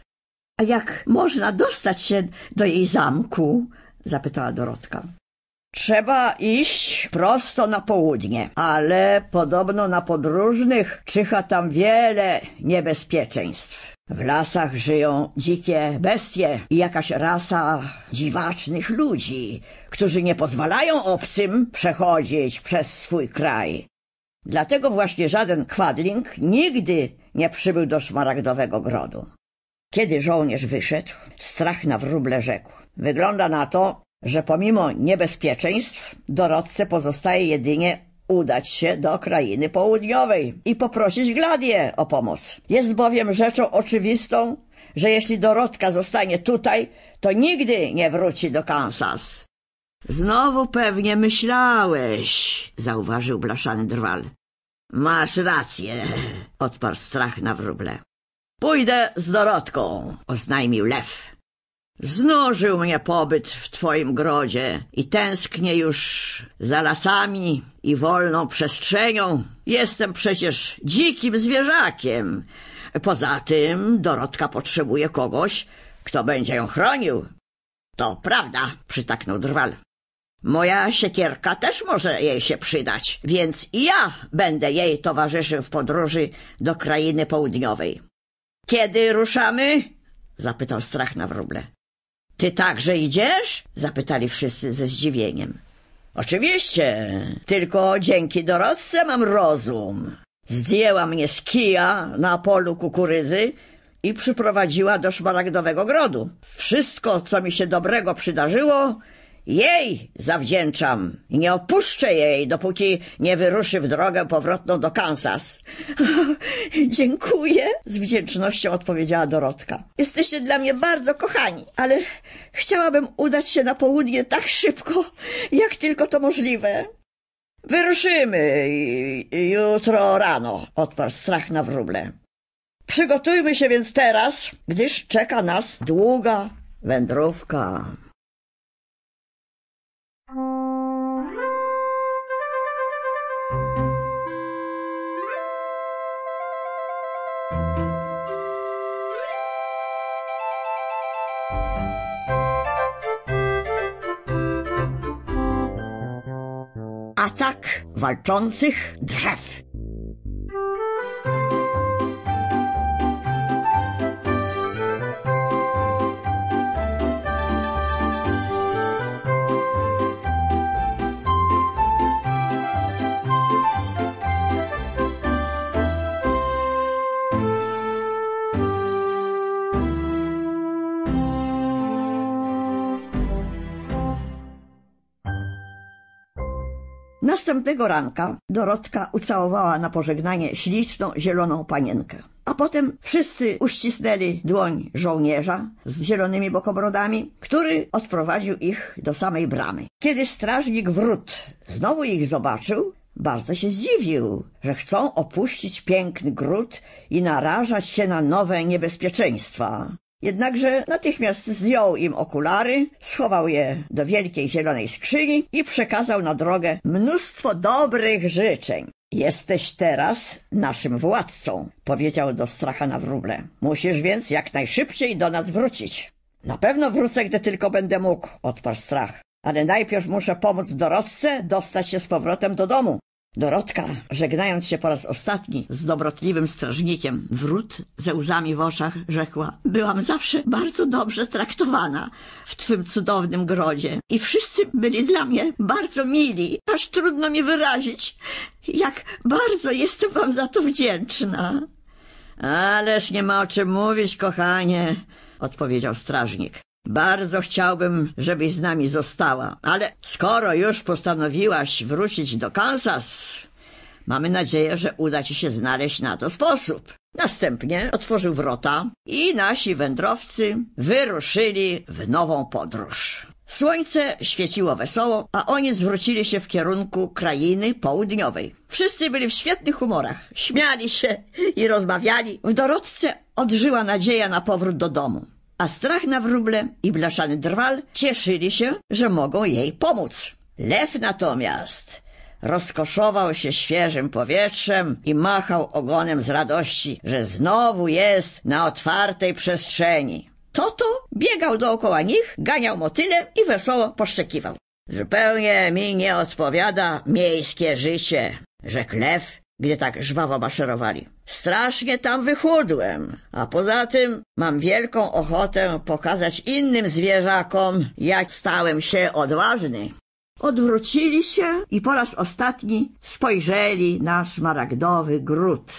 A jak można dostać się do jej zamku? zapytała Dorotka. Trzeba iść prosto na południe, ale podobno na podróżnych czyha tam wiele niebezpieczeństw. W lasach żyją dzikie bestie i jakaś rasa dziwacznych ludzi, którzy nie pozwalają obcym przechodzić przez swój kraj. Dlatego właśnie żaden kwadling nigdy nie przybył do szmaragdowego grodu. Kiedy żołnierz wyszedł, strach na wróble rzekł. Wygląda na to, że pomimo niebezpieczeństw dorodce pozostaje jedynie udać się do krainy południowej i poprosić Gladię o pomoc. Jest bowiem rzeczą oczywistą, że jeśli dorodka zostanie tutaj, to nigdy nie wróci do Kansas. Znowu pewnie myślałeś, zauważył blaszany drwal. Masz rację, odparł strach na wróble. Pójdę z Dorotką, oznajmił lew. Znużył mnie pobyt w twoim grodzie i tęsknię już za lasami i wolną przestrzenią. Jestem przecież dzikim zwierzakiem. Poza tym Dorotka potrzebuje kogoś, kto będzie ją chronił. To prawda, przytaknął drwal. Moja siekierka też może jej się przydać, więc i ja będę jej towarzyszył w podróży do krainy południowej. Kiedy ruszamy? zapytał strach na wróble. Ty także idziesz? zapytali wszyscy ze zdziwieniem. Oczywiście, tylko dzięki dorosce mam rozum. Zdjęła mnie z kija na polu kukurydzy i przyprowadziła do szmaragdowego grodu. Wszystko, co mi się dobrego przydarzyło, jej zawdzięczam i nie opuszczę jej, dopóki nie wyruszy w drogę powrotną do Kansas. [laughs] Dziękuję, z wdzięcznością odpowiedziała Dorotka. Jesteście dla mnie bardzo kochani, ale chciałabym udać się na południe tak szybko, jak tylko to możliwe. Wyruszymy jutro rano, odparł strach na wróble. Przygotujmy się więc teraz, gdyż czeka nas długa wędrówka. atak walczących drzew. Następnego ranka Dorotka ucałowała na pożegnanie śliczną, zieloną panienkę. A potem wszyscy uścisnęli dłoń żołnierza z zielonymi bokobrodami, który odprowadził ich do samej bramy. Kiedy strażnik wrót znowu ich zobaczył, bardzo się zdziwił, że chcą opuścić piękny gród i narażać się na nowe niebezpieczeństwa. Jednakże natychmiast zdjął im okulary, schował je do wielkiej zielonej skrzyni i przekazał na drogę mnóstwo dobrych życzeń. Jesteś teraz naszym władcą, powiedział do na wróble. Musisz więc jak najszybciej do nas wrócić. Na pewno wrócę, gdy tylko będę mógł, odparł strach. Ale najpierw muszę pomóc dorodce dostać się z powrotem do domu. Dorotka, żegnając się po raz ostatni z dobrotliwym strażnikiem, wrót ze łzami w oczach rzekła — Byłam zawsze bardzo dobrze traktowana w twym cudownym grodzie i wszyscy byli dla mnie bardzo mili, aż trudno mi wyrazić, jak bardzo jestem wam za to wdzięczna. — Ależ nie ma o czym mówić, kochanie — odpowiedział strażnik. Bardzo chciałbym, żebyś z nami została, ale skoro już postanowiłaś wrócić do Kansas, mamy nadzieję, że uda ci się znaleźć na to sposób. Następnie otworzył wrota i nasi wędrowcy wyruszyli w nową podróż. Słońce świeciło wesoło, a oni zwrócili się w kierunku krainy południowej. Wszyscy byli w świetnych humorach, śmiali się i rozmawiali. W dorodce odżyła nadzieja na powrót do domu a strach na wróble i blaszany drwal cieszyli się, że mogą jej pomóc. Lew natomiast rozkoszował się świeżym powietrzem i machał ogonem z radości, że znowu jest na otwartej przestrzeni. Toto biegał dookoła nich, ganiał motyle i wesoło poszczekiwał. Zupełnie mi nie odpowiada miejskie życie, rzekł lew, gdy tak żwawo maszerowali. Strasznie tam wychudłem, a poza tym mam wielką ochotę pokazać innym zwierzakom, jak stałem się odważny. Odwrócili się i po raz ostatni spojrzeli na szmaragdowy gród.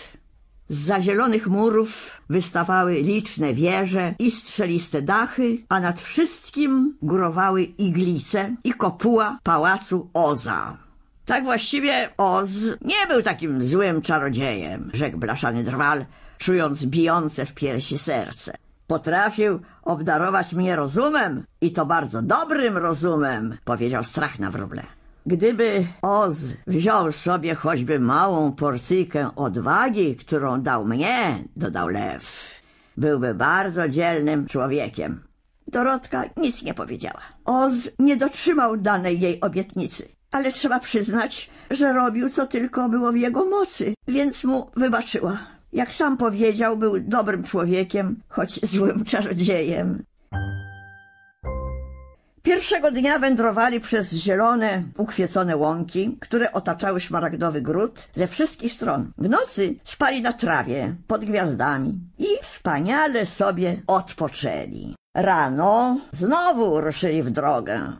Z zielonych murów wystawały liczne wieże i strzeliste dachy, a nad wszystkim górowały iglice i kopuła pałacu Oza. Tak właściwie Oz nie był takim złym czarodziejem, rzekł blaszany drwal, czując bijące w piersi serce. Potrafił obdarować mnie rozumem i to bardzo dobrym rozumem, powiedział strach na wróble. Gdyby Oz wziął sobie choćby małą porcyjkę odwagi, którą dał mnie, dodał lew, byłby bardzo dzielnym człowiekiem. Dorotka nic nie powiedziała. Oz nie dotrzymał danej jej obietnicy ale trzeba przyznać, że robił co tylko było w jego mocy, więc mu wybaczyła. Jak sam powiedział, był dobrym człowiekiem, choć złym czarodziejem. Pierwszego dnia wędrowali przez zielone, ukwiecone łąki, które otaczały szmaragdowy gród ze wszystkich stron. W nocy spali na trawie, pod gwiazdami i wspaniale sobie odpoczęli. Rano znowu ruszyli w drogę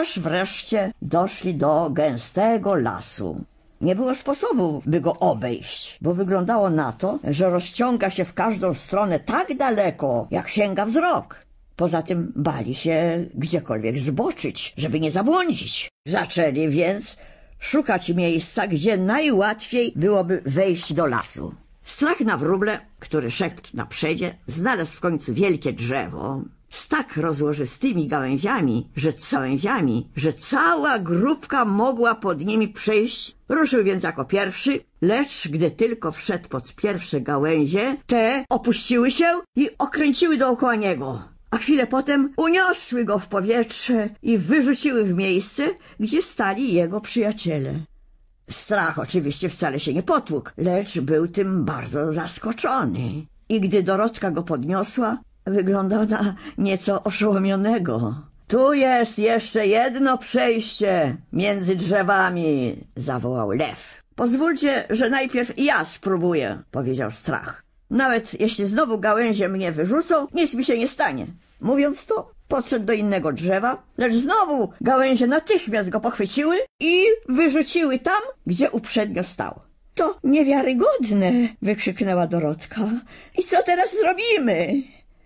aż wreszcie doszli do gęstego lasu. Nie było sposobu, by go obejść, bo wyglądało na to, że rozciąga się w każdą stronę tak daleko, jak sięga wzrok. Poza tym bali się gdziekolwiek zboczyć, żeby nie zabłądzić. Zaczęli więc szukać miejsca, gdzie najłatwiej byłoby wejść do lasu. Strach na wróble, który szedł na przedzie, znalazł w końcu wielkie drzewo, z tak rozłożystymi gałęziami, że całęziami, że cała grupka mogła pod nimi przejść. Ruszył więc jako pierwszy, lecz gdy tylko wszedł pod pierwsze gałęzie, te opuściły się i okręciły dookoła niego. A chwilę potem uniosły go w powietrze i wyrzuciły w miejsce, gdzie stali jego przyjaciele. Strach oczywiście wcale się nie potłukł, lecz był tym bardzo zaskoczony. I gdy Dorotka go podniosła, Wygląda na nieco oszołomionego. Tu jest jeszcze jedno przejście między drzewami, zawołał lew. Pozwólcie, że najpierw ja spróbuję, powiedział strach. Nawet jeśli znowu gałęzie mnie wyrzucą, nic mi się nie stanie. Mówiąc to, podszedł do innego drzewa, lecz znowu gałęzie natychmiast go pochwyciły i wyrzuciły tam, gdzie uprzednio stał. To niewiarygodne! wykrzyknęła Dorotka. I co teraz zrobimy?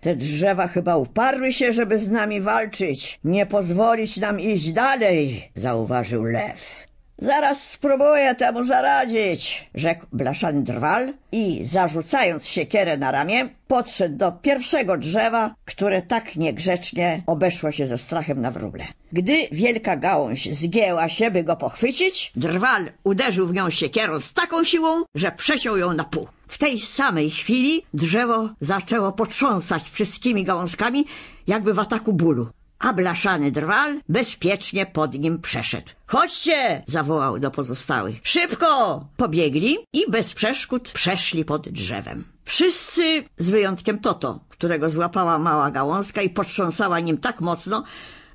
Te drzewa chyba uparły się, żeby z nami walczyć, nie pozwolić nam iść dalej, zauważył lew. Zaraz spróbuję temu zaradzić, rzekł blaszany drwal i zarzucając siekierę na ramię, podszedł do pierwszego drzewa, które tak niegrzecznie obeszło się ze strachem na wróble. Gdy wielka gałąź zgięła się, by go pochwycić, drwal uderzył w nią siekierą z taką siłą, że przesiął ją na pół. W tej samej chwili drzewo zaczęło potrząsać wszystkimi gałązkami, jakby w ataku bólu. A blaszany drwal bezpiecznie pod nim przeszedł. Chodźcie! zawołał do pozostałych. Szybko! Pobiegli i bez przeszkód przeszli pod drzewem. Wszyscy, z wyjątkiem Toto, którego złapała mała gałązka i potrząsała nim tak mocno,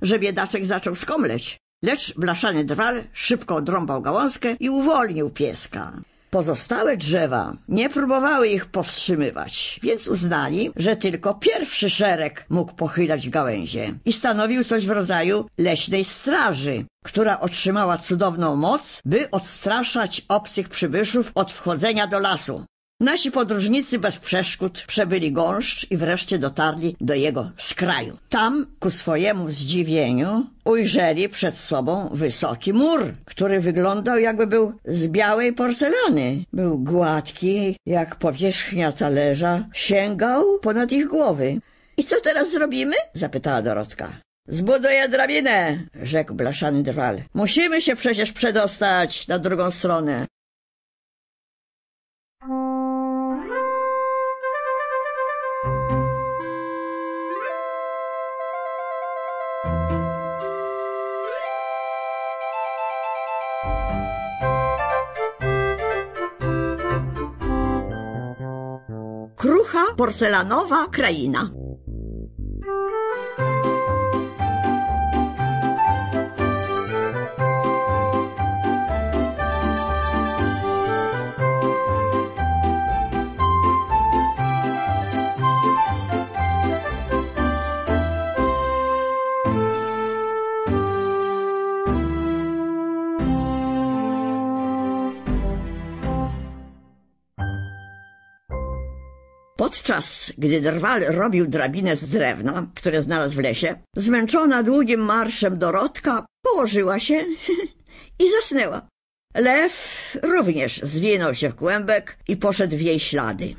że biedaczek zaczął skomleć. Lecz blaszany drwal szybko odrąbał gałązkę i uwolnił pieska. Pozostałe drzewa nie próbowały ich powstrzymywać, więc uznali, że tylko pierwszy szereg mógł pochylać gałęzie i stanowił coś w rodzaju leśnej straży, która otrzymała cudowną moc, by odstraszać obcych przybyszów od wchodzenia do lasu. Nasi podróżnicy bez przeszkód przebyli gąszcz i wreszcie dotarli do jego skraju. Tam, ku swojemu zdziwieniu, ujrzeli przed sobą wysoki mur, który wyglądał jakby był z białej porcelany. Był gładki, jak powierzchnia talerza, sięgał ponad ich głowy. I co teraz zrobimy? zapytała Dorotka. Zbuduję drabinę, rzekł blaszany drwal. Musimy się przecież przedostać na drugą stronę. sucha, porcelanowa kraina. Podczas gdy Drwal robił drabinę z drewna, które znalazł w lesie, zmęczona długim marszem dorodka położyła się [laughs] i zasnęła. Lew również zwinął się w kłębek i poszedł w jej ślady.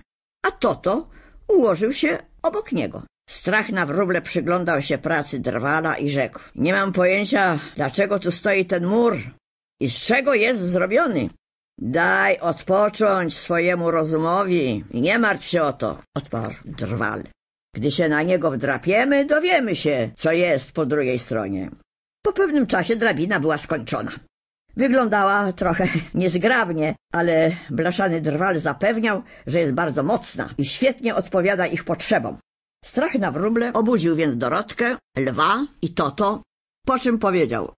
A Toto ułożył się obok niego. Strach na wróble przyglądał się pracy drwala i rzekł: Nie mam pojęcia, dlaczego tu stoi ten mur i z czego jest zrobiony. Daj odpocząć swojemu rozumowi i nie martw się o to, odparł drwal. Gdy się na niego wdrapiemy, dowiemy się, co jest po drugiej stronie. Po pewnym czasie drabina była skończona. Wyglądała trochę [laughs] niezgrabnie, ale blaszany drwal zapewniał, że jest bardzo mocna i świetnie odpowiada ich potrzebom. Strach na wróble obudził więc Dorotkę, lwa i Toto, po czym powiedział: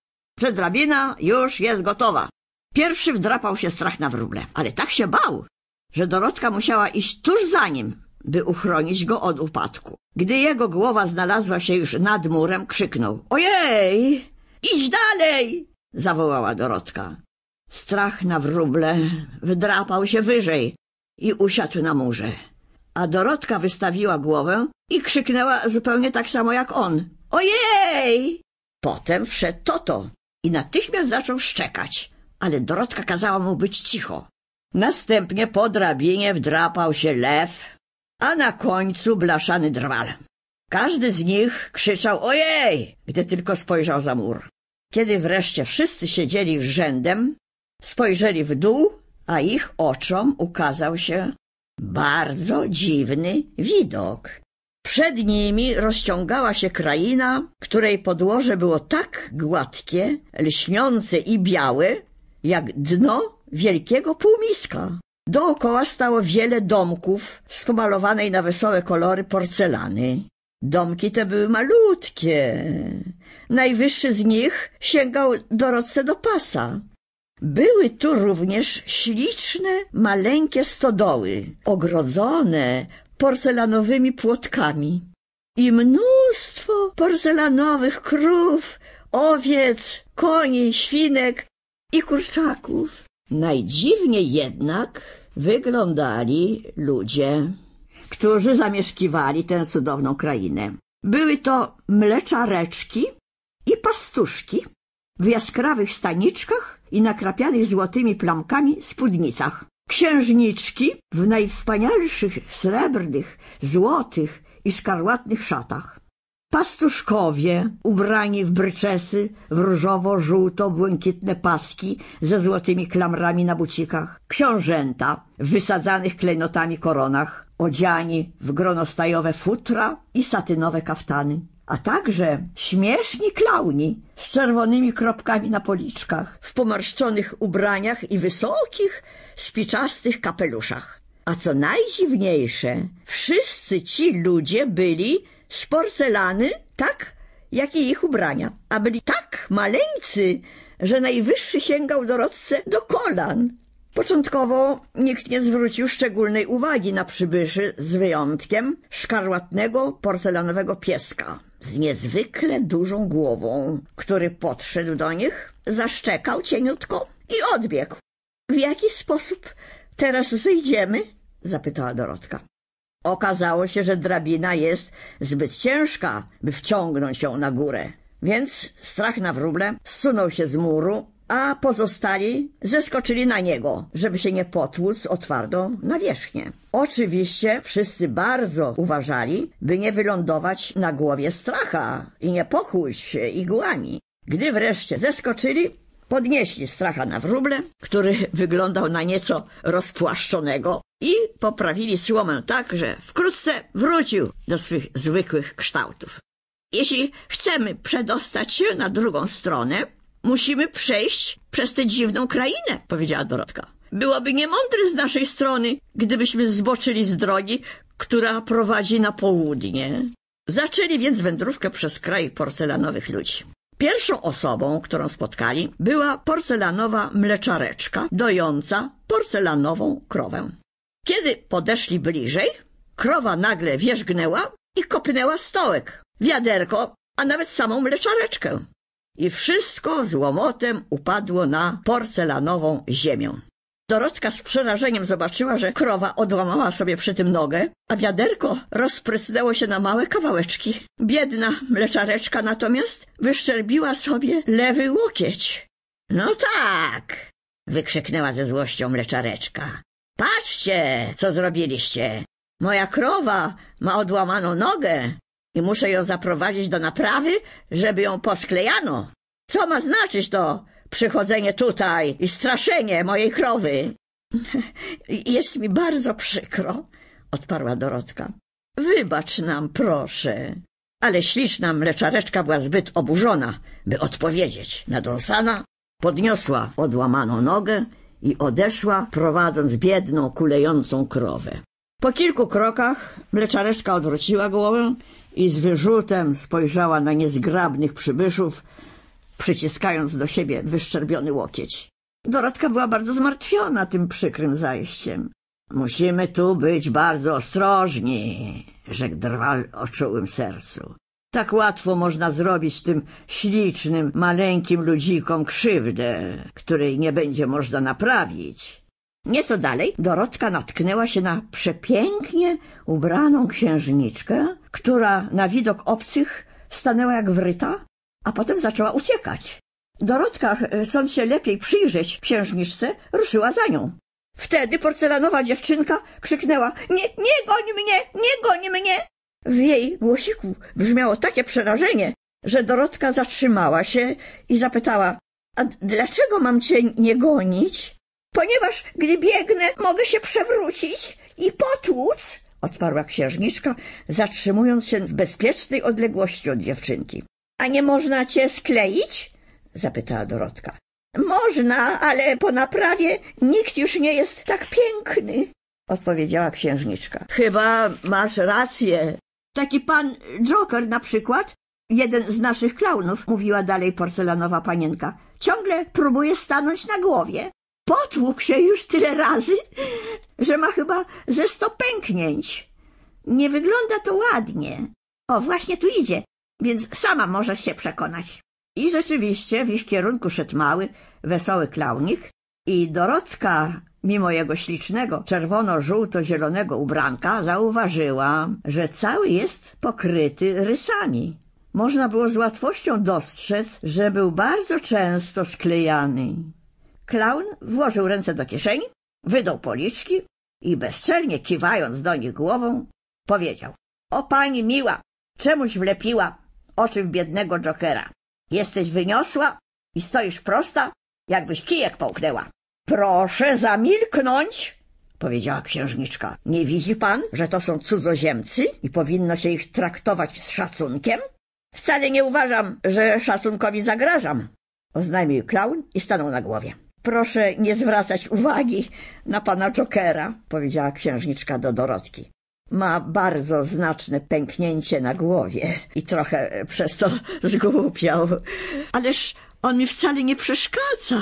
"Drabina już jest gotowa. Pierwszy wdrapał się strach na wróble, ale tak się bał, że Dorotka musiała iść tuż za nim, by uchronić go od upadku. Gdy jego głowa znalazła się już nad murem, krzyknął: Ojej! Idź dalej! zawołała Dorotka. Strach na wróble wdrapał się wyżej i usiadł na murze. A Dorotka wystawiła głowę i krzyknęła zupełnie tak samo jak on. Ojej! Potem wszedł Toto i natychmiast zaczął szczekać ale Dorotka kazała mu być cicho. Następnie po drabinie wdrapał się lew, a na końcu blaszany drwal. Każdy z nich krzyczał ojej, gdy tylko spojrzał za mur. Kiedy wreszcie wszyscy siedzieli rzędem, spojrzeli w dół, a ich oczom ukazał się bardzo dziwny widok. Przed nimi rozciągała się kraina, której podłoże było tak gładkie, lśniące i białe, jak dno wielkiego półmiska. Dookoła stało wiele domków z pomalowanej na wesołe kolory porcelany. Domki te były malutkie. Najwyższy z nich sięgał Dorotce do pasa. Były tu również śliczne, maleńkie stodoły, ogrodzone porcelanowymi płotkami. I mnóstwo porcelanowych krów, owiec, koni, świnek i kurczaków. Najdziwniej jednak wyglądali ludzie, którzy zamieszkiwali tę cudowną krainę. Były to mleczareczki i pastuszki w jaskrawych staniczkach i nakrapianych złotymi plamkami spódnicach. Księżniczki w najwspanialszych srebrnych, złotych i szkarłatnych szatach. Pastuszkowie, ubrani w bryczesy, w różowo-żółto-błękitne paski ze złotymi klamrami na bucikach, książęta w wysadzanych klejnotami koronach, odziani w gronostajowe futra i satynowe kaftany, a także śmieszni klauni z czerwonymi kropkami na policzkach, w pomarszczonych ubraniach i wysokich, spiczastych kapeluszach. A co najdziwniejsze, wszyscy ci ludzie byli z porcelany, tak jak i ich ubrania, a byli tak maleńcy, że najwyższy sięgał dorodce do kolan. Początkowo nikt nie zwrócił szczególnej uwagi na przybyszy, z wyjątkiem szkarłatnego porcelanowego pieska z niezwykle dużą głową, który podszedł do nich, zaszczekał cieniutko i odbiegł. — W jaki sposób teraz zejdziemy? — zapytała Dorotka. Okazało się, że drabina jest zbyt ciężka, by wciągnąć ją na górę. Więc strach na wróble zsunął się z muru, a pozostali zeskoczyli na niego, żeby się nie potłuc o twardą nawierzchnię. Oczywiście wszyscy bardzo uważali, by nie wylądować na głowie stracha i nie pochłuć się igłami. Gdy wreszcie zeskoczyli, podnieśli stracha na wróble, który wyglądał na nieco rozpłaszczonego, i poprawili słomę tak, że wkrótce wrócił do swych zwykłych kształtów. Jeśli chcemy przedostać się na drugą stronę, musimy przejść przez tę dziwną krainę, powiedziała Dorotka. Byłoby niemądre z naszej strony, gdybyśmy zboczyli z drogi, która prowadzi na południe. Zaczęli więc wędrówkę przez kraj porcelanowych ludzi. Pierwszą osobą, którą spotkali, była porcelanowa mleczareczka dojąca porcelanową krowę. Kiedy podeszli bliżej, krowa nagle wierzgnęła i kopnęła stołek, wiaderko, a nawet samą mleczareczkę. I wszystko z łomotem upadło na porcelanową ziemię. Dorotka z przerażeniem zobaczyła, że krowa odłamała sobie przy tym nogę, a wiaderko rozprysnęło się na małe kawałeczki. Biedna mleczareczka natomiast wyszczerbiła sobie lewy łokieć. No tak! wykrzyknęła ze złością mleczareczka. Patrzcie, co zrobiliście. Moja krowa ma odłamaną nogę i muszę ją zaprowadzić do naprawy, żeby ją posklejano. Co ma znaczyć to przychodzenie tutaj i straszenie mojej krowy? [laughs] Jest mi bardzo przykro, odparła Dorotka. Wybacz nam, proszę. Ale śliczna mleczareczka była zbyt oburzona, by odpowiedzieć na Donsana. Podniosła odłamaną nogę i odeszła, prowadząc biedną, kulejącą krowę. Po kilku krokach mleczareczka odwróciła głowę i z wyrzutem spojrzała na niezgrabnych przybyszów, przyciskając do siebie wyszczerbiony łokieć. Dorotka była bardzo zmartwiona tym przykrym zajściem. Musimy tu być bardzo ostrożni, rzekł drwal o czułym sercu. Tak łatwo można zrobić tym ślicznym, maleńkim ludzikom krzywdę, której nie będzie można naprawić. Nieco dalej Dorotka natknęła się na przepięknie ubraną księżniczkę, która na widok obcych stanęła jak wryta, a potem zaczęła uciekać. Dorotka, chcąc się lepiej przyjrzeć księżniczce, ruszyła za nią. Wtedy porcelanowa dziewczynka krzyknęła – nie, nie goń mnie, nie goń mnie! W jej głosiku brzmiało takie przerażenie, że Dorotka zatrzymała się i zapytała — A dlaczego mam cię nie gonić? — Ponieważ gdy biegnę, mogę się przewrócić i potłuc — odparła księżniczka, zatrzymując się w bezpiecznej odległości od dziewczynki. — A nie można cię skleić? — zapytała Dorotka. — Można, ale po naprawie nikt już nie jest tak piękny — odpowiedziała księżniczka. — Chyba masz rację Taki pan Joker na przykład, jeden z naszych klaunów, mówiła dalej porcelanowa panienka, ciągle próbuje stanąć na głowie. Potłukł się już tyle razy, że ma chyba ze sto pęknięć. Nie wygląda to ładnie. O, właśnie tu idzie, więc sama możesz się przekonać. I rzeczywiście w ich kierunku szedł mały, wesoły klaunik i Dorotka Mimo jego ślicznego, czerwono-żółto-zielonego ubranka zauważyłam, że cały jest pokryty rysami. Można było z łatwością dostrzec, że był bardzo często sklejany. Klaun włożył ręce do kieszeni, wydał policzki i bezczelnie kiwając do nich głową, powiedział – O pani miła, czemuś wlepiła oczy w biednego Jokera. Jesteś wyniosła i stoisz prosta, jakbyś kijek połknęła. Proszę zamilknąć! powiedziała księżniczka. Nie widzi pan, że to są cudzoziemcy i powinno się ich traktować z szacunkiem? Wcale nie uważam, że szacunkowi zagrażam, oznajmił klaun i stanął na głowie. Proszę nie zwracać uwagi na pana Jokera, powiedziała księżniczka do Dorotki. Ma bardzo znaczne pęknięcie na głowie i trochę przez to [laughs] zgłupiał. Ależ on mi wcale nie przeszkadza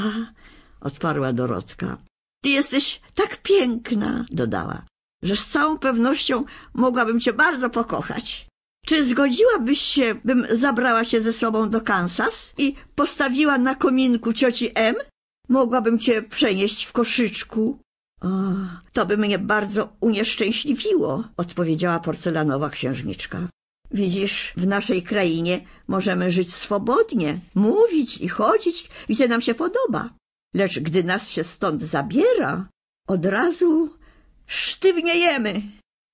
odparła Dorotka. Ty jesteś tak piękna, dodała, że z całą pewnością mogłabym cię bardzo pokochać. Czy zgodziłabyś się, bym zabrała się ze sobą do Kansas i postawiła na kominku cioci M? Mogłabym cię przenieść w koszyczku. O, to by mnie bardzo unieszczęśliwiło, odpowiedziała porcelanowa księżniczka. Widzisz, w naszej krainie możemy żyć swobodnie, mówić i chodzić, gdzie nam się podoba. Lecz gdy nas się stąd zabiera, od razu sztywniejemy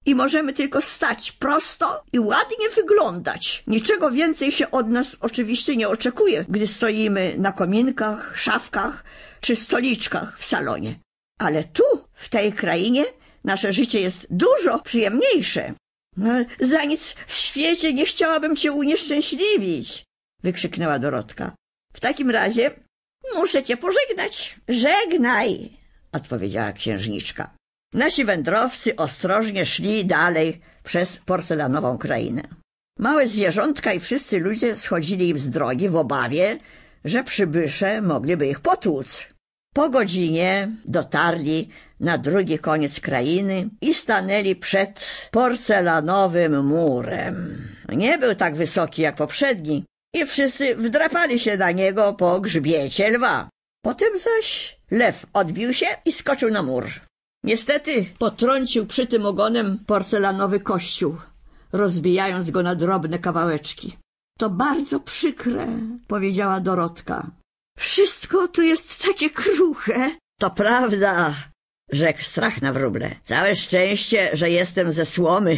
i możemy tylko stać prosto i ładnie wyglądać. Niczego więcej się od nas oczywiście nie oczekuje, gdy stoimy na kominkach, szafkach czy stoliczkach w salonie. Ale tu, w tej krainie, nasze życie jest dużo przyjemniejsze. No, za nic w świecie nie chciałabym cię unieszczęśliwić! wykrzyknęła Dorotka. W takim razie Muszę cię pożegnać. Żegnaj, odpowiedziała księżniczka. Nasi wędrowcy ostrożnie szli dalej przez porcelanową krainę. Małe zwierzątka i wszyscy ludzie schodzili im z drogi w obawie, że przybysze mogliby ich potłuc. Po godzinie dotarli na drugi koniec krainy i stanęli przed porcelanowym murem. Nie był tak wysoki jak poprzedni, i wszyscy wdrapali się na niego po grzbiecie lwa. Potem zaś lew odbił się i skoczył na mur. Niestety potrącił przy tym ogonem porcelanowy kościół, rozbijając go na drobne kawałeczki. To bardzo przykre, powiedziała Dorotka. Wszystko tu jest takie kruche. To prawda, rzekł strach na wróble. Całe szczęście, że jestem ze słomy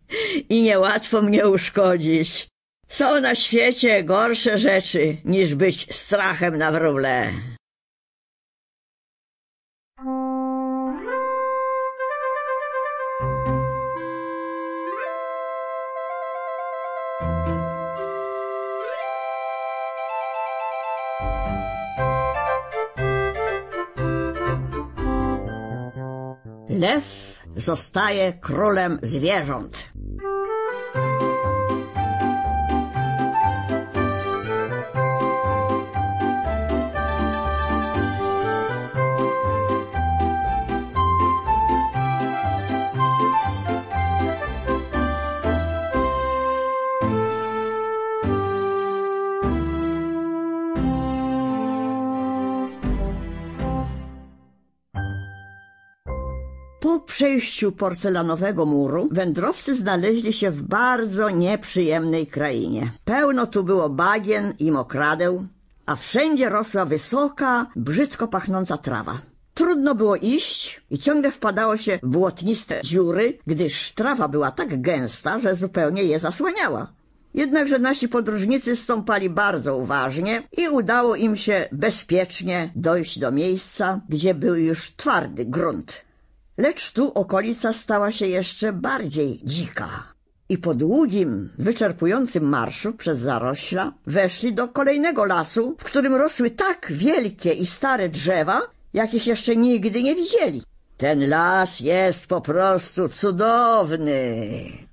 [laughs] i niełatwo mnie uszkodzić. Są na świecie gorsze rzeczy niż być strachem na wróble. Lew zostaje królem zwierząt. Po przejściu porcelanowego muru wędrowcy znaleźli się w bardzo nieprzyjemnej krainie. Pełno tu było bagien i mokradeł, a wszędzie rosła wysoka, brzydko pachnąca trawa. Trudno było iść i ciągle wpadało się w błotniste dziury, gdyż trawa była tak gęsta, że zupełnie je zasłaniała. Jednakże nasi podróżnicy stąpali bardzo uważnie i udało im się bezpiecznie dojść do miejsca, gdzie był już twardy grunt. Lecz tu okolica stała się jeszcze bardziej dzika. I po długim, wyczerpującym marszu przez zarośla weszli do kolejnego lasu, w którym rosły tak wielkie i stare drzewa, jakich jeszcze nigdy nie widzieli. Ten las jest po prostu cudowny,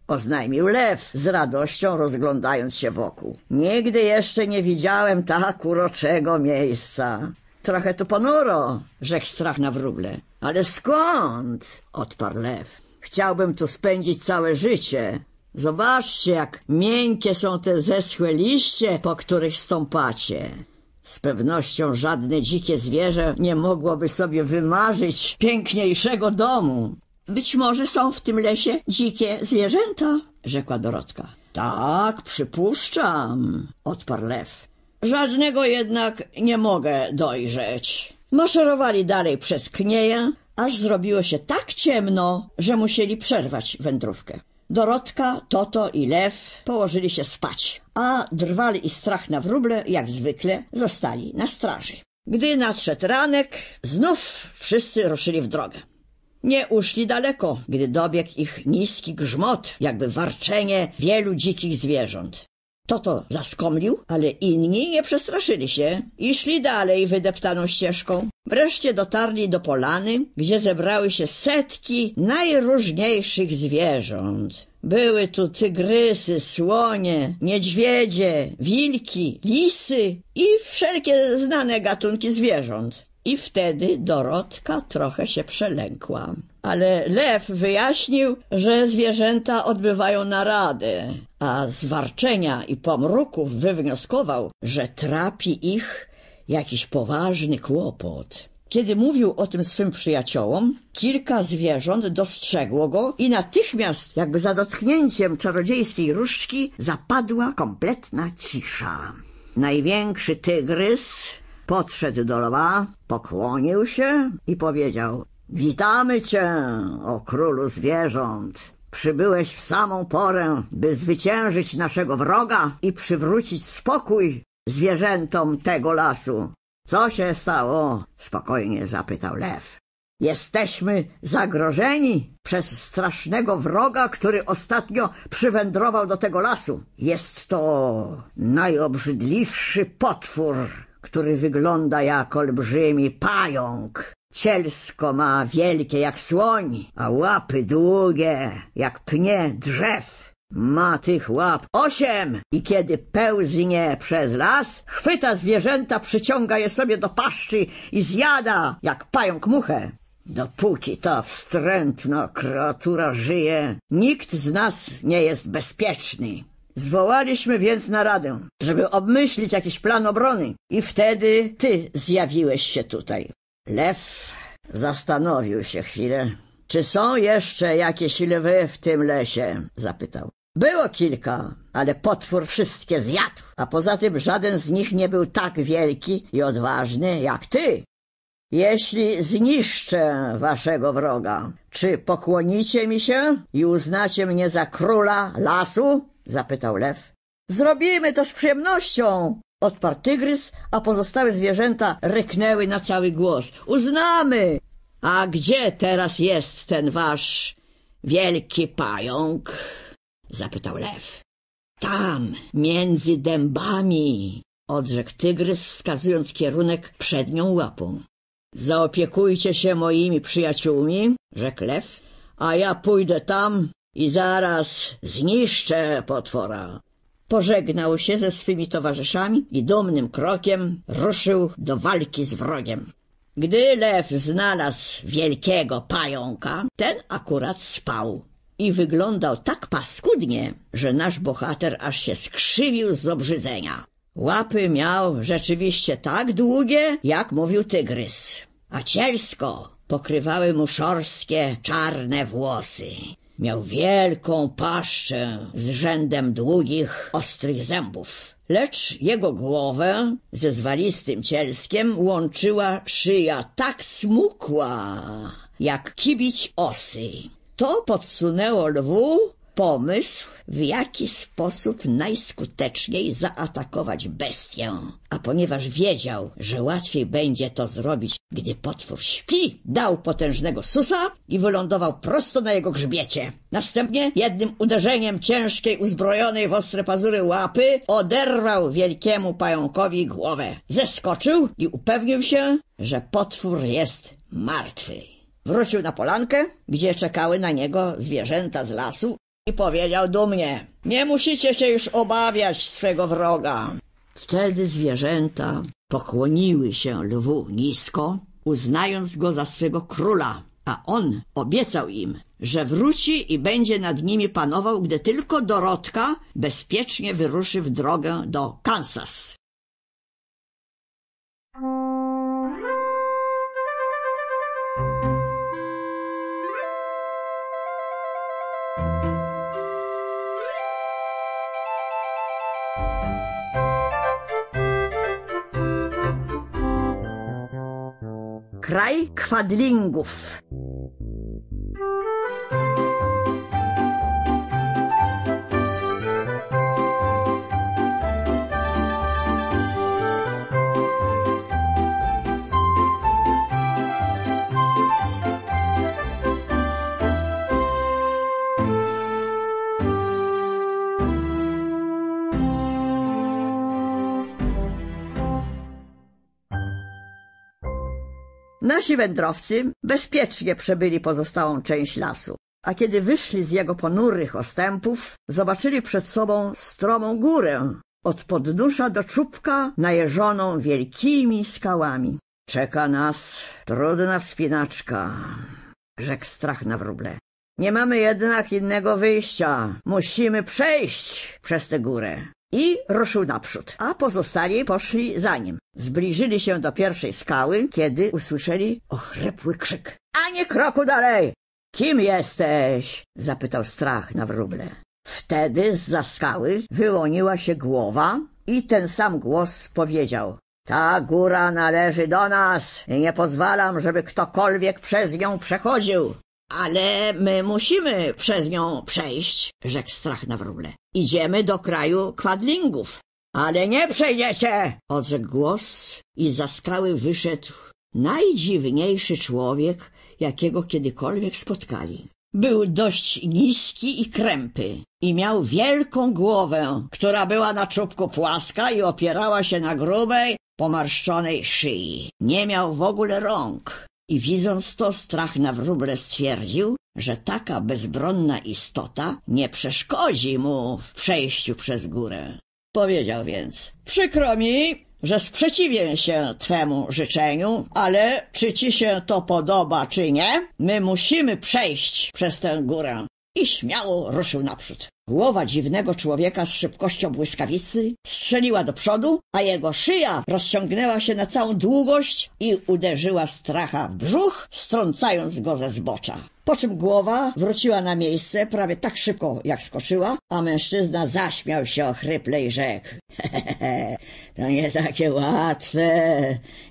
oznajmił lew z radością rozglądając się wokół. Nigdy jeszcze nie widziałem tak uroczego miejsca. Trochę tu ponuro, rzekł strach na wróble. Ale skąd? odparł lew. Chciałbym tu spędzić całe życie. Zobaczcie, jak miękkie są te zeschłe liście, po których stąpacie. Z pewnością żadne dzikie zwierzę nie mogłoby sobie wymarzyć piękniejszego domu. Być może są w tym lesie dzikie zwierzęta, rzekła Dorotka. Tak, przypuszczam, odparł lew. Żadnego jednak nie mogę dojrzeć. Maszerowali dalej przez knieję, aż zrobiło się tak ciemno, że musieli przerwać wędrówkę. Dorotka, Toto i Lew położyli się spać, a drwali i strach na wróble, jak zwykle, zostali na straży. Gdy nadszedł ranek, znów wszyscy ruszyli w drogę. Nie uszli daleko, gdy dobiegł ich niski grzmot, jakby warczenie wielu dzikich zwierząt. To to zaskomlił, ale inni nie przestraszyli się i szli dalej wydeptaną ścieżką. Wreszcie dotarli do polany, gdzie zebrały się setki najróżniejszych zwierząt. Były tu tygrysy, słonie, niedźwiedzie, wilki, lisy i wszelkie znane gatunki zwierząt. I wtedy Dorotka trochę się przelękła. Ale lew wyjaśnił, że zwierzęta odbywają naradę a z warczenia i pomruków wywnioskował, że trapi ich jakiś poważny kłopot. Kiedy mówił o tym swym przyjaciołom, kilka zwierząt dostrzegło go i natychmiast, jakby za dotknięciem czarodziejskiej różdżki, zapadła kompletna cisza. Największy tygrys podszedł do lwa, pokłonił się i powiedział Witamy cię, o królu zwierząt. Przybyłeś w samą porę, by zwyciężyć naszego wroga i przywrócić spokój zwierzętom tego lasu. Co się stało? spokojnie zapytał lew. Jesteśmy zagrożeni przez strasznego wroga, który ostatnio przywędrował do tego lasu. Jest to najobrzydliwszy potwór, który wygląda jak olbrzymi pająk. Cielsko ma wielkie jak słoń, a łapy długie jak pnie drzew. Ma tych łap osiem i kiedy pełznie przez las, chwyta zwierzęta, przyciąga je sobie do paszczy i zjada jak pająk muchę. Dopóki ta wstrętna kreatura żyje, nikt z nas nie jest bezpieczny. Zwołaliśmy więc na radę, żeby obmyślić jakiś plan obrony i wtedy ty zjawiłeś się tutaj. Lew zastanowił się chwilę. Czy są jeszcze jakieś lwy w tym lesie? zapytał. Było kilka, ale potwór wszystkie zjadł, a poza tym żaden z nich nie był tak wielki i odważny jak ty. Jeśli zniszczę waszego wroga, czy pokłonicie mi się i uznacie mnie za króla lasu? zapytał lew. Zrobimy to z przyjemnością, Odparł tygrys, a pozostałe zwierzęta ryknęły na cały głos. Uznamy! A gdzie teraz jest ten wasz wielki pająk? Zapytał lew. Tam, między dębami, odrzekł tygrys, wskazując kierunek przednią łapą. Zaopiekujcie się moimi przyjaciółmi, rzekł lew, a ja pójdę tam i zaraz zniszczę potwora. Pożegnał się ze swymi towarzyszami i dumnym krokiem ruszył do walki z wrogiem. Gdy lew znalazł wielkiego pająka, ten akurat spał i wyglądał tak paskudnie, że nasz bohater aż się skrzywił z obrzydzenia. Łapy miał rzeczywiście tak długie, jak mówił tygrys, a cielsko pokrywały mu szorskie, czarne włosy. Miał wielką paszczę z rzędem długich, ostrych zębów. Lecz jego głowę ze zwalistym cielskiem łączyła szyja tak smukła, jak kibić osy. To podsunęło lwu pomysł, w jaki sposób najskuteczniej zaatakować bestię. A ponieważ wiedział, że łatwiej będzie to zrobić, gdy potwór śpi, dał potężnego susa i wylądował prosto na jego grzbiecie. Następnie jednym uderzeniem ciężkiej, uzbrojonej w ostre pazury łapy oderwał wielkiemu pająkowi głowę. Zeskoczył i upewnił się, że potwór jest martwy. Wrócił na polankę, gdzie czekały na niego zwierzęta z lasu i powiedział dumnie: Nie musicie się już obawiać swego wroga. Wtedy zwierzęta pokłoniły się lwu nisko, uznając go za swego króla, a on obiecał im, że wróci i będzie nad nimi panował, gdy tylko Dorotka bezpiecznie wyruszy w drogę do Kansas. kraj kwadlingów. Nasi wędrowcy bezpiecznie przebyli pozostałą część lasu, a kiedy wyszli z jego ponurych ostępów, zobaczyli przed sobą stromą górę, od podnóża do czubka najeżoną wielkimi skałami. Czeka nas trudna wspinaczka, rzekł strach na wróble. Nie mamy jednak innego wyjścia. Musimy przejść przez tę górę i ruszył naprzód, a pozostali poszli za nim. Zbliżyli się do pierwszej skały, kiedy usłyszeli ochrypły krzyk. Ani kroku dalej! Kim jesteś? zapytał strach na wróble. Wtedy z za skały wyłoniła się głowa i ten sam głos powiedział ta góra należy do nas i nie pozwalam, żeby ktokolwiek przez nią przechodził. Ale my musimy przez nią przejść, rzekł strach na wróble. Idziemy do kraju kwadlingów. Ale nie przejdziecie, odrzekł głos i za skały wyszedł najdziwniejszy człowiek, jakiego kiedykolwiek spotkali. Był dość niski i krępy i miał wielką głowę, która była na czubku płaska i opierała się na grubej, pomarszczonej szyi. Nie miał w ogóle rąk i widząc to strach na wróble stwierdził, że taka bezbronna istota nie przeszkodzi mu w przejściu przez górę. Powiedział więc, przykro mi, że sprzeciwię się twemu życzeniu, ale czy ci się to podoba, czy nie, my musimy przejść przez tę górę. I śmiało ruszył naprzód. Głowa dziwnego człowieka z szybkością błyskawicy strzeliła do przodu, a jego szyja rozciągnęła się na całą długość i uderzyła stracha w brzuch, strącając go ze zbocza. Po czym głowa wróciła na miejsce prawie tak szybko, jak skoczyła, a mężczyzna zaśmiał się ochryple i rzekł. [laughs] Hehehe, to nie takie łatwe,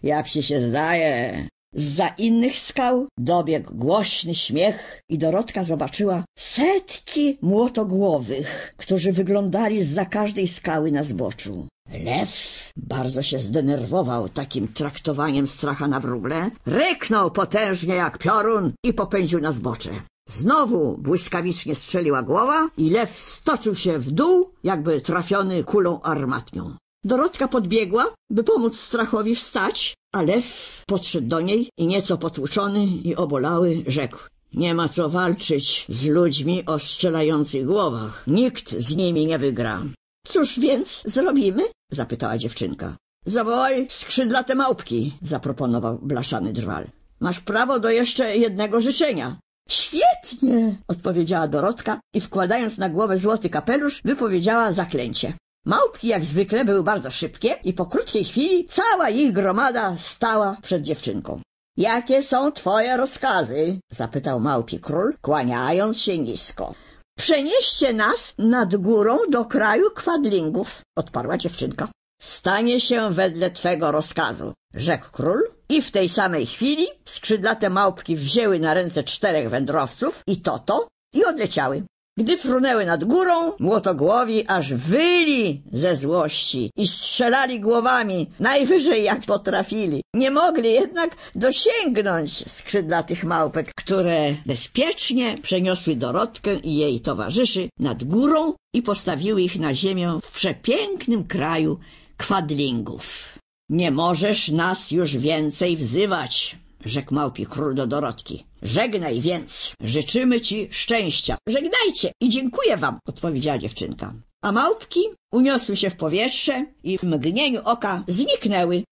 jak ci się zdaje. Za innych skał dobiegł głośny śmiech i Dorotka zobaczyła setki młotogłowych, którzy wyglądali za każdej skały na zboczu. Lew bardzo się zdenerwował takim traktowaniem stracha na wróble, ryknął potężnie jak piorun i popędził na zbocze. Znowu błyskawicznie strzeliła głowa i lew stoczył się w dół, jakby trafiony kulą armatnią. Dorotka podbiegła, by pomóc strachowi wstać, a lew podszedł do niej i nieco potłuczony i obolały rzekł. Nie ma co walczyć z ludźmi o strzelających głowach. Nikt z nimi nie wygra. Cóż więc zrobimy? zapytała dziewczynka. Zawołaj skrzydlate małpki, zaproponował blaszany drwal. Masz prawo do jeszcze jednego życzenia. Świetnie, odpowiedziała Dorotka i wkładając na głowę złoty kapelusz, wypowiedziała zaklęcie. Małpki jak zwykle były bardzo szybkie i po krótkiej chwili cała ich gromada stała przed dziewczynką. Jakie są twoje rozkazy? zapytał małpi król, kłaniając się nisko. Przenieście nas nad górą do kraju kwadlingów, odparła dziewczynka. Stanie się wedle twego rozkazu, rzekł król i w tej samej chwili skrzydlate małpki wzięły na ręce czterech wędrowców i toto i odleciały. Gdy frunęły nad górą, młotogłowi aż wyli ze złości i strzelali głowami, najwyżej jak potrafili. Nie mogli jednak dosięgnąć skrzydlatych małpek, które bezpiecznie przeniosły Dorotkę i jej towarzyszy nad górą i postawiły ich na ziemię w przepięknym kraju kwadlingów. Nie możesz nas już więcej wzywać, rzekł małpi król do Dorotki. Żegnaj więc, życzymy ci szczęścia. Żegnajcie i dziękuję wam, odpowiedziała dziewczynka. A małpki uniosły się w powietrze i w mgnieniu oka zniknęły.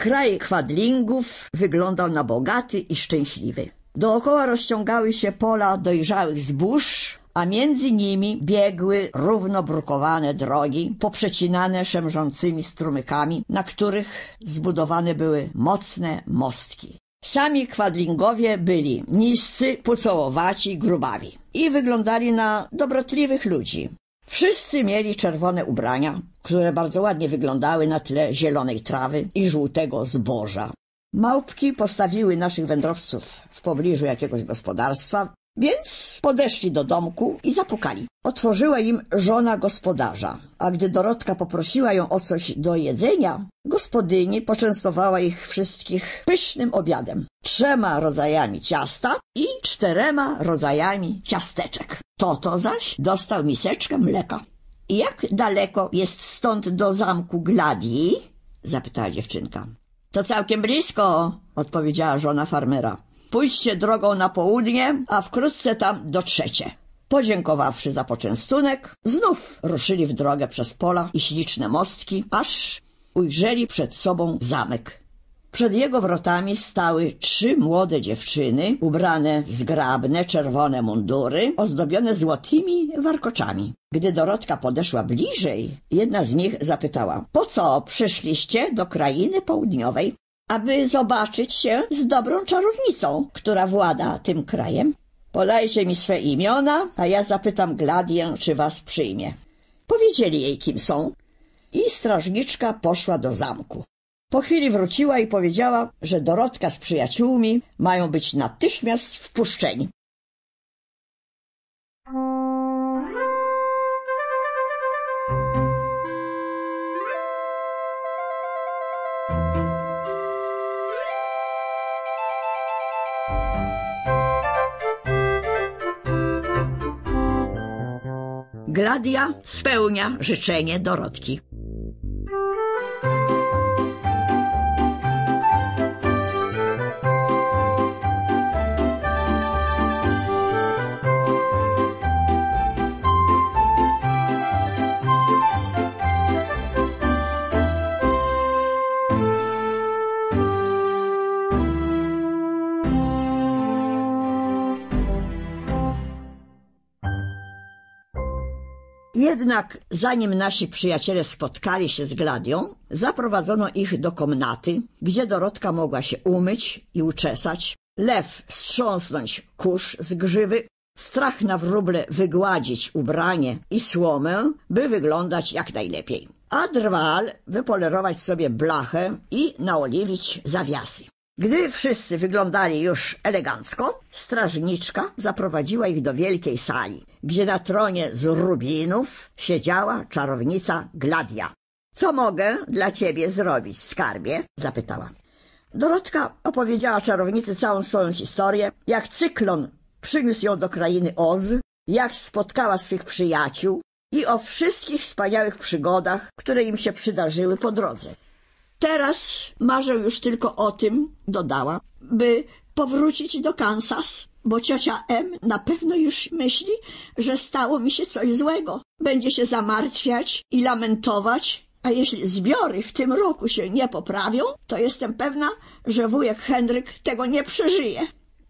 Kraj kwadlingów wyglądał na bogaty i szczęśliwy. Dookoła rozciągały się pola dojrzałych zbóż, a między nimi biegły równobrukowane drogi, poprzecinane szemrzącymi strumykami, na których zbudowane były mocne mostki. Sami kwadlingowie byli niscy, pucołowaci, grubawi i wyglądali na dobrotliwych ludzi. Wszyscy mieli czerwone ubrania, które bardzo ładnie wyglądały na tle zielonej trawy i żółtego zboża. Małpki postawiły naszych wędrowców w pobliżu jakiegoś gospodarstwa, więc podeszli do domku i zapukali. Otworzyła im żona gospodarza, a gdy Dorotka poprosiła ją o coś do jedzenia, gospodyni poczęstowała ich wszystkich pysznym obiadem. Trzema rodzajami ciasta i czterema rodzajami ciasteczek. Toto zaś dostał miseczkę mleka. Jak daleko jest stąd do zamku Gladii? zapytała dziewczynka. To całkiem blisko, odpowiedziała żona farmera pójdźcie drogą na południe, a wkrótce tam dotrzecie. Podziękowawszy za poczęstunek, znów ruszyli w drogę przez pola i śliczne mostki, aż ujrzeli przed sobą zamek. Przed jego wrotami stały trzy młode dziewczyny, ubrane w zgrabne, czerwone mundury, ozdobione złotymi warkoczami. Gdy Dorotka podeszła bliżej, jedna z nich zapytała: Po co przyszliście do krainy południowej? aby zobaczyć się z dobrą czarownicą, która włada tym krajem. Podajcie mi swe imiona, a ja zapytam Gladię, czy was przyjmie. Powiedzieli jej, kim są i strażniczka poszła do zamku. Po chwili wróciła i powiedziała, że Dorotka z przyjaciółmi mają być natychmiast wpuszczeni. Gladia spełnia życzenie Dorotki. Jednak zanim nasi przyjaciele spotkali się z Gladią, zaprowadzono ich do komnaty, gdzie Dorotka mogła się umyć i uczesać, lew strząsnąć kurz z grzywy, strach na wróble wygładzić ubranie i słomę, by wyglądać jak najlepiej, a drwal wypolerować sobie blachę i naoliwić zawiasy. Gdy wszyscy wyglądali już elegancko, strażniczka zaprowadziła ich do wielkiej sali, gdzie na tronie z rubinów siedziała czarownica Gladia. Co mogę dla ciebie zrobić, skarbie? zapytała. Dorotka opowiedziała czarownicy całą swoją historię, jak cyklon przyniósł ją do krainy Oz, jak spotkała swych przyjaciół i o wszystkich wspaniałych przygodach, które im się przydarzyły po drodze. Teraz marzę już tylko o tym, dodała, by powrócić do Kansas bo ciocia M na pewno już myśli, że stało mi się coś złego. Będzie się zamartwiać i lamentować, a jeśli zbiory w tym roku się nie poprawią, to jestem pewna, że wujek Henryk tego nie przeżyje.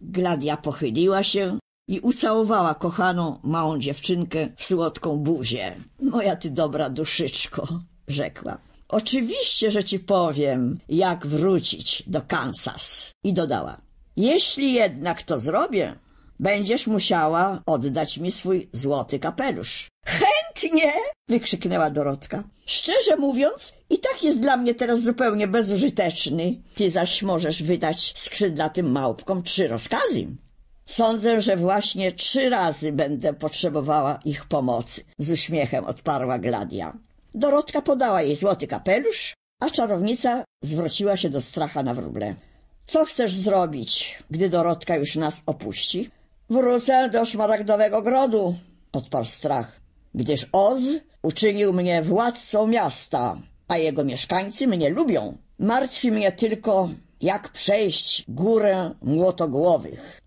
Gladia pochyliła się i ucałowała kochaną małą dziewczynkę w słodką buzię. Moja ty dobra duszyczko, rzekła. Oczywiście, że ci powiem, jak wrócić do Kansas. I dodała. Jeśli jednak to zrobię, będziesz musiała oddać mi swój złoty kapelusz. Chętnie! wykrzyknęła Dorotka. Szczerze mówiąc, i tak jest dla mnie teraz zupełnie bezużyteczny. Ty zaś możesz wydać skrzydlatym małpkom trzy rozkazy. Sądzę, że właśnie trzy razy będę potrzebowała ich pomocy, z uśmiechem odparła Gladia. Dorotka podała jej złoty kapelusz, a czarownica zwróciła się do stracha na wróble. Co chcesz zrobić, gdy Dorotka już nas opuści? Wrócę do szmaragdowego grodu, odparł strach, gdyż Oz uczynił mnie władcą miasta, a jego mieszkańcy mnie lubią. Martwi mnie tylko, jak przejść górę młotogłowych.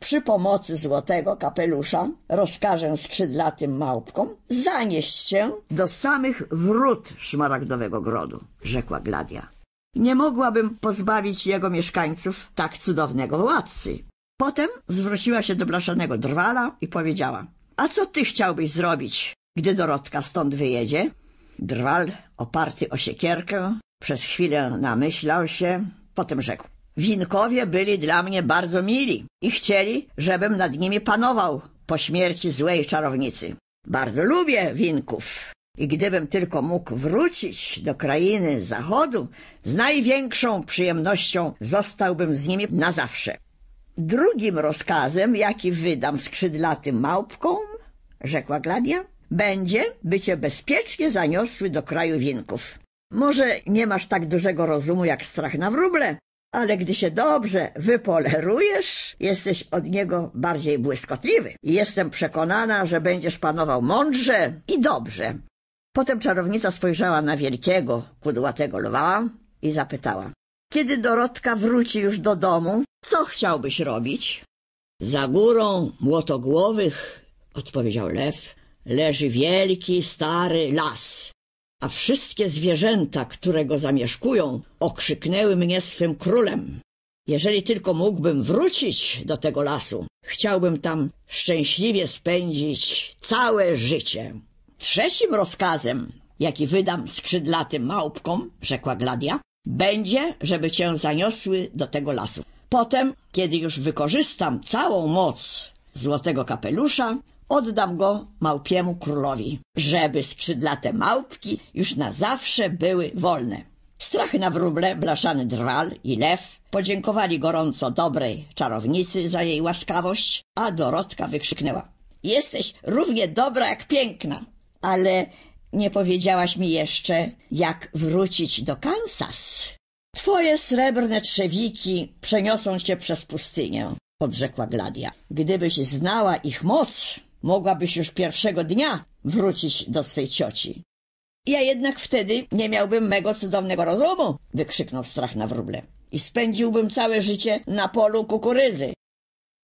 Przy pomocy złotego kapelusza rozkażę skrzydlatym małpkom zanieść się do samych wrót szmaragdowego grodu, rzekła Gladia. Nie mogłabym pozbawić jego mieszkańców tak cudownego władcy. Potem zwróciła się do blaszanego drwala i powiedziała: A co ty chciałbyś zrobić, gdy Dorotka stąd wyjedzie? Drwal, oparty o siekierkę, przez chwilę namyślał się, potem rzekł: Winkowie byli dla mnie bardzo mili i chcieli, żebym nad nimi panował po śmierci złej czarownicy. Bardzo lubię winków, i gdybym tylko mógł wrócić do krainy zachodu, z największą przyjemnością zostałbym z nimi na zawsze. Drugim rozkazem, jaki wydam skrzydlatym małpkom, rzekła Gladia, będzie, by cię bezpiecznie zaniosły do kraju winków. Może nie masz tak dużego rozumu jak strach na wróble, ale gdy się dobrze wypolerujesz, jesteś od niego bardziej błyskotliwy. jestem przekonana, że będziesz panował mądrze i dobrze. Potem czarownica spojrzała na wielkiego, kudłatego lwa i zapytała. Kiedy Dorotka wróci już do domu, co chciałbyś robić? Za górą młotogłowych, odpowiedział lew, leży wielki, stary las, a wszystkie zwierzęta, które go zamieszkują, okrzyknęły mnie swym królem. Jeżeli tylko mógłbym wrócić do tego lasu, chciałbym tam szczęśliwie spędzić całe życie. Trzecim rozkazem, jaki wydam skrzydlatym małpkom, rzekła Gladia, będzie, żeby cię zaniosły do tego lasu. Potem, kiedy już wykorzystam całą moc złotego kapelusza, oddam go małpiemu królowi, żeby skrzydlate małpki już na zawsze były wolne. Strachy na wróble, blaszany dral i lew podziękowali gorąco dobrej czarownicy za jej łaskawość, a Dorotka wykrzyknęła – jesteś równie dobra jak piękna ale nie powiedziałaś mi jeszcze, jak wrócić do Kansas. Twoje srebrne trzewiki przeniosą cię przez pustynię, odrzekła Gladia. Gdybyś znała ich moc, mogłabyś już pierwszego dnia wrócić do swej cioci. Ja jednak wtedy nie miałbym mego cudownego rozumu, wykrzyknął strach na wróble. I spędziłbym całe życie na polu kukurydzy.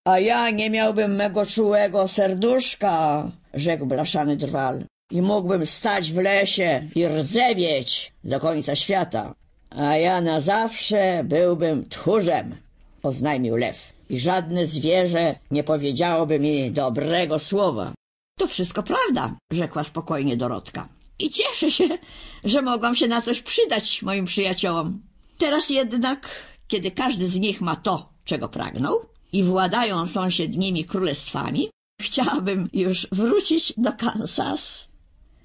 A ja nie miałbym mego czułego serduszka, rzekł blaszany drwal i mógłbym stać w lesie i rdzewieć do końca świata, a ja na zawsze byłbym tchórzem, oznajmił lew. I żadne zwierzę nie powiedziałoby mi dobrego słowa. To wszystko prawda, rzekła spokojnie Dorotka. I cieszę się, że mogłam się na coś przydać moim przyjaciołom. Teraz jednak, kiedy każdy z nich ma to, czego pragnął i władają sąsiednimi królestwami, chciałabym już wrócić do Kansas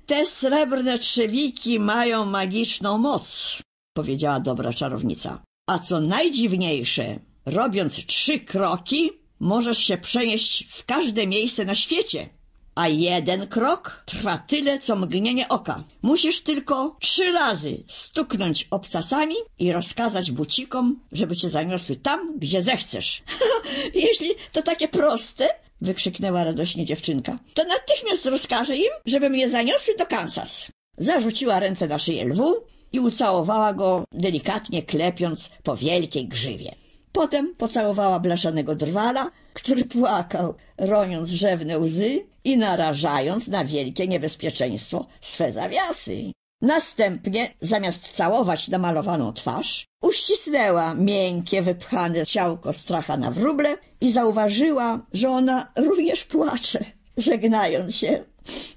te srebrne trzewiki mają magiczną moc, powiedziała dobra czarownica. A co najdziwniejsze, robiąc trzy kroki, możesz się przenieść w każde miejsce na świecie. A jeden krok trwa tyle, co mgnienie oka. Musisz tylko trzy razy stuknąć obcasami i rozkazać bucikom, żeby cię zaniosły tam, gdzie zechcesz. [laughs] Jeśli to takie proste, wykrzyknęła radośnie dziewczynka. To natychmiast rozkażę im, żeby mnie zaniosły do Kansas. Zarzuciła ręce na szyję lwu i ucałowała go delikatnie klepiąc po wielkiej grzywie. Potem pocałowała blaszanego drwala, który płakał, roniąc rzewne łzy i narażając na wielkie niebezpieczeństwo swe zawiasy. Następnie, zamiast całować namalowaną twarz, uścisnęła miękkie, wypchane ciałko stracha na wróble i zauważyła, że ona również płacze, żegnając się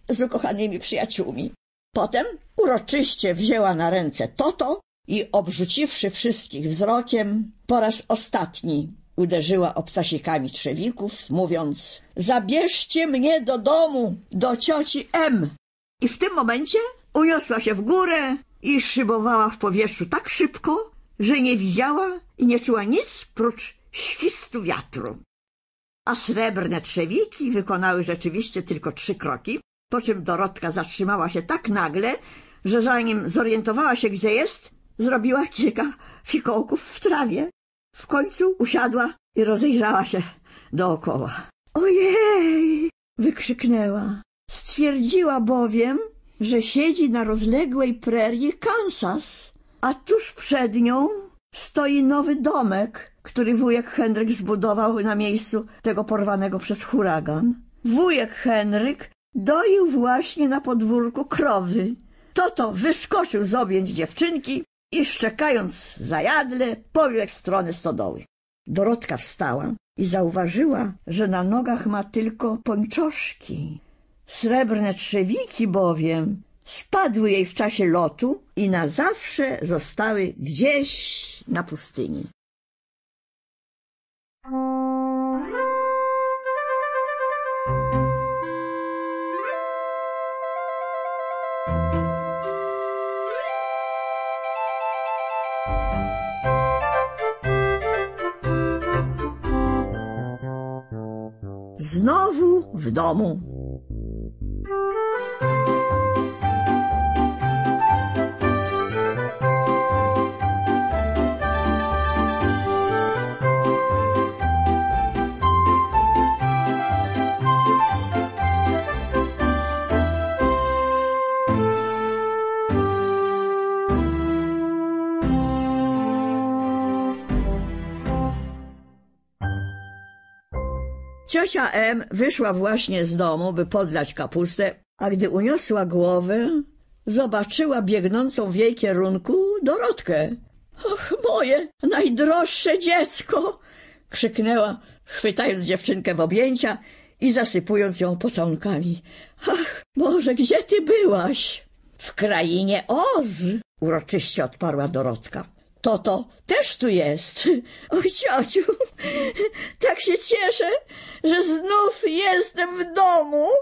z ukochanymi przyjaciółmi. Potem uroczyście wzięła na ręce Toto i obrzuciwszy wszystkich wzrokiem, po raz ostatni uderzyła obcasikami trzewików, mówiąc – zabierzcie mnie do domu, do cioci M. I w tym momencie uniosła się w górę i szybowała w powietrzu tak szybko, że nie widziała i nie czuła nic prócz świstu wiatru. A srebrne trzewiki wykonały rzeczywiście tylko trzy kroki, po czym Dorotka zatrzymała się tak nagle, że zanim zorientowała się, gdzie jest, zrobiła kilka fikołków w trawie. W końcu usiadła i rozejrzała się dookoła. Ojej! wykrzyknęła. Stwierdziła bowiem, że siedzi na rozległej prerii Kansas, a tuż przed nią stoi nowy domek, który wujek Henryk zbudował na miejscu tego porwanego przez huragan. Wujek Henryk doił właśnie na podwórku krowy. Toto wyskoczył z objęć dziewczynki i szczekając zajadle pobiegł w stronę stodoły. Dorotka wstała i zauważyła, że na nogach ma tylko pończoszki. Srebrne trzewiki bowiem spadły jej w czasie lotu i na zawsze zostały gdzieś na pustyni. Znowu w domu. Ciocia M wyszła właśnie z domu, by podlać kapustę, a gdy uniosła głowę, zobaczyła biegnącą w jej kierunku Dorotkę. Och, moje najdroższe dziecko! krzyknęła, chwytając dziewczynkę w objęcia i zasypując ją pocałunkami. Ach, Boże, gdzie ty byłaś? W krainie Oz! uroczyście odparła Dorotka. Toto też tu jest. [laughs] Oj, ciociu, [laughs] tak się cieszę, że znów jestem w domu.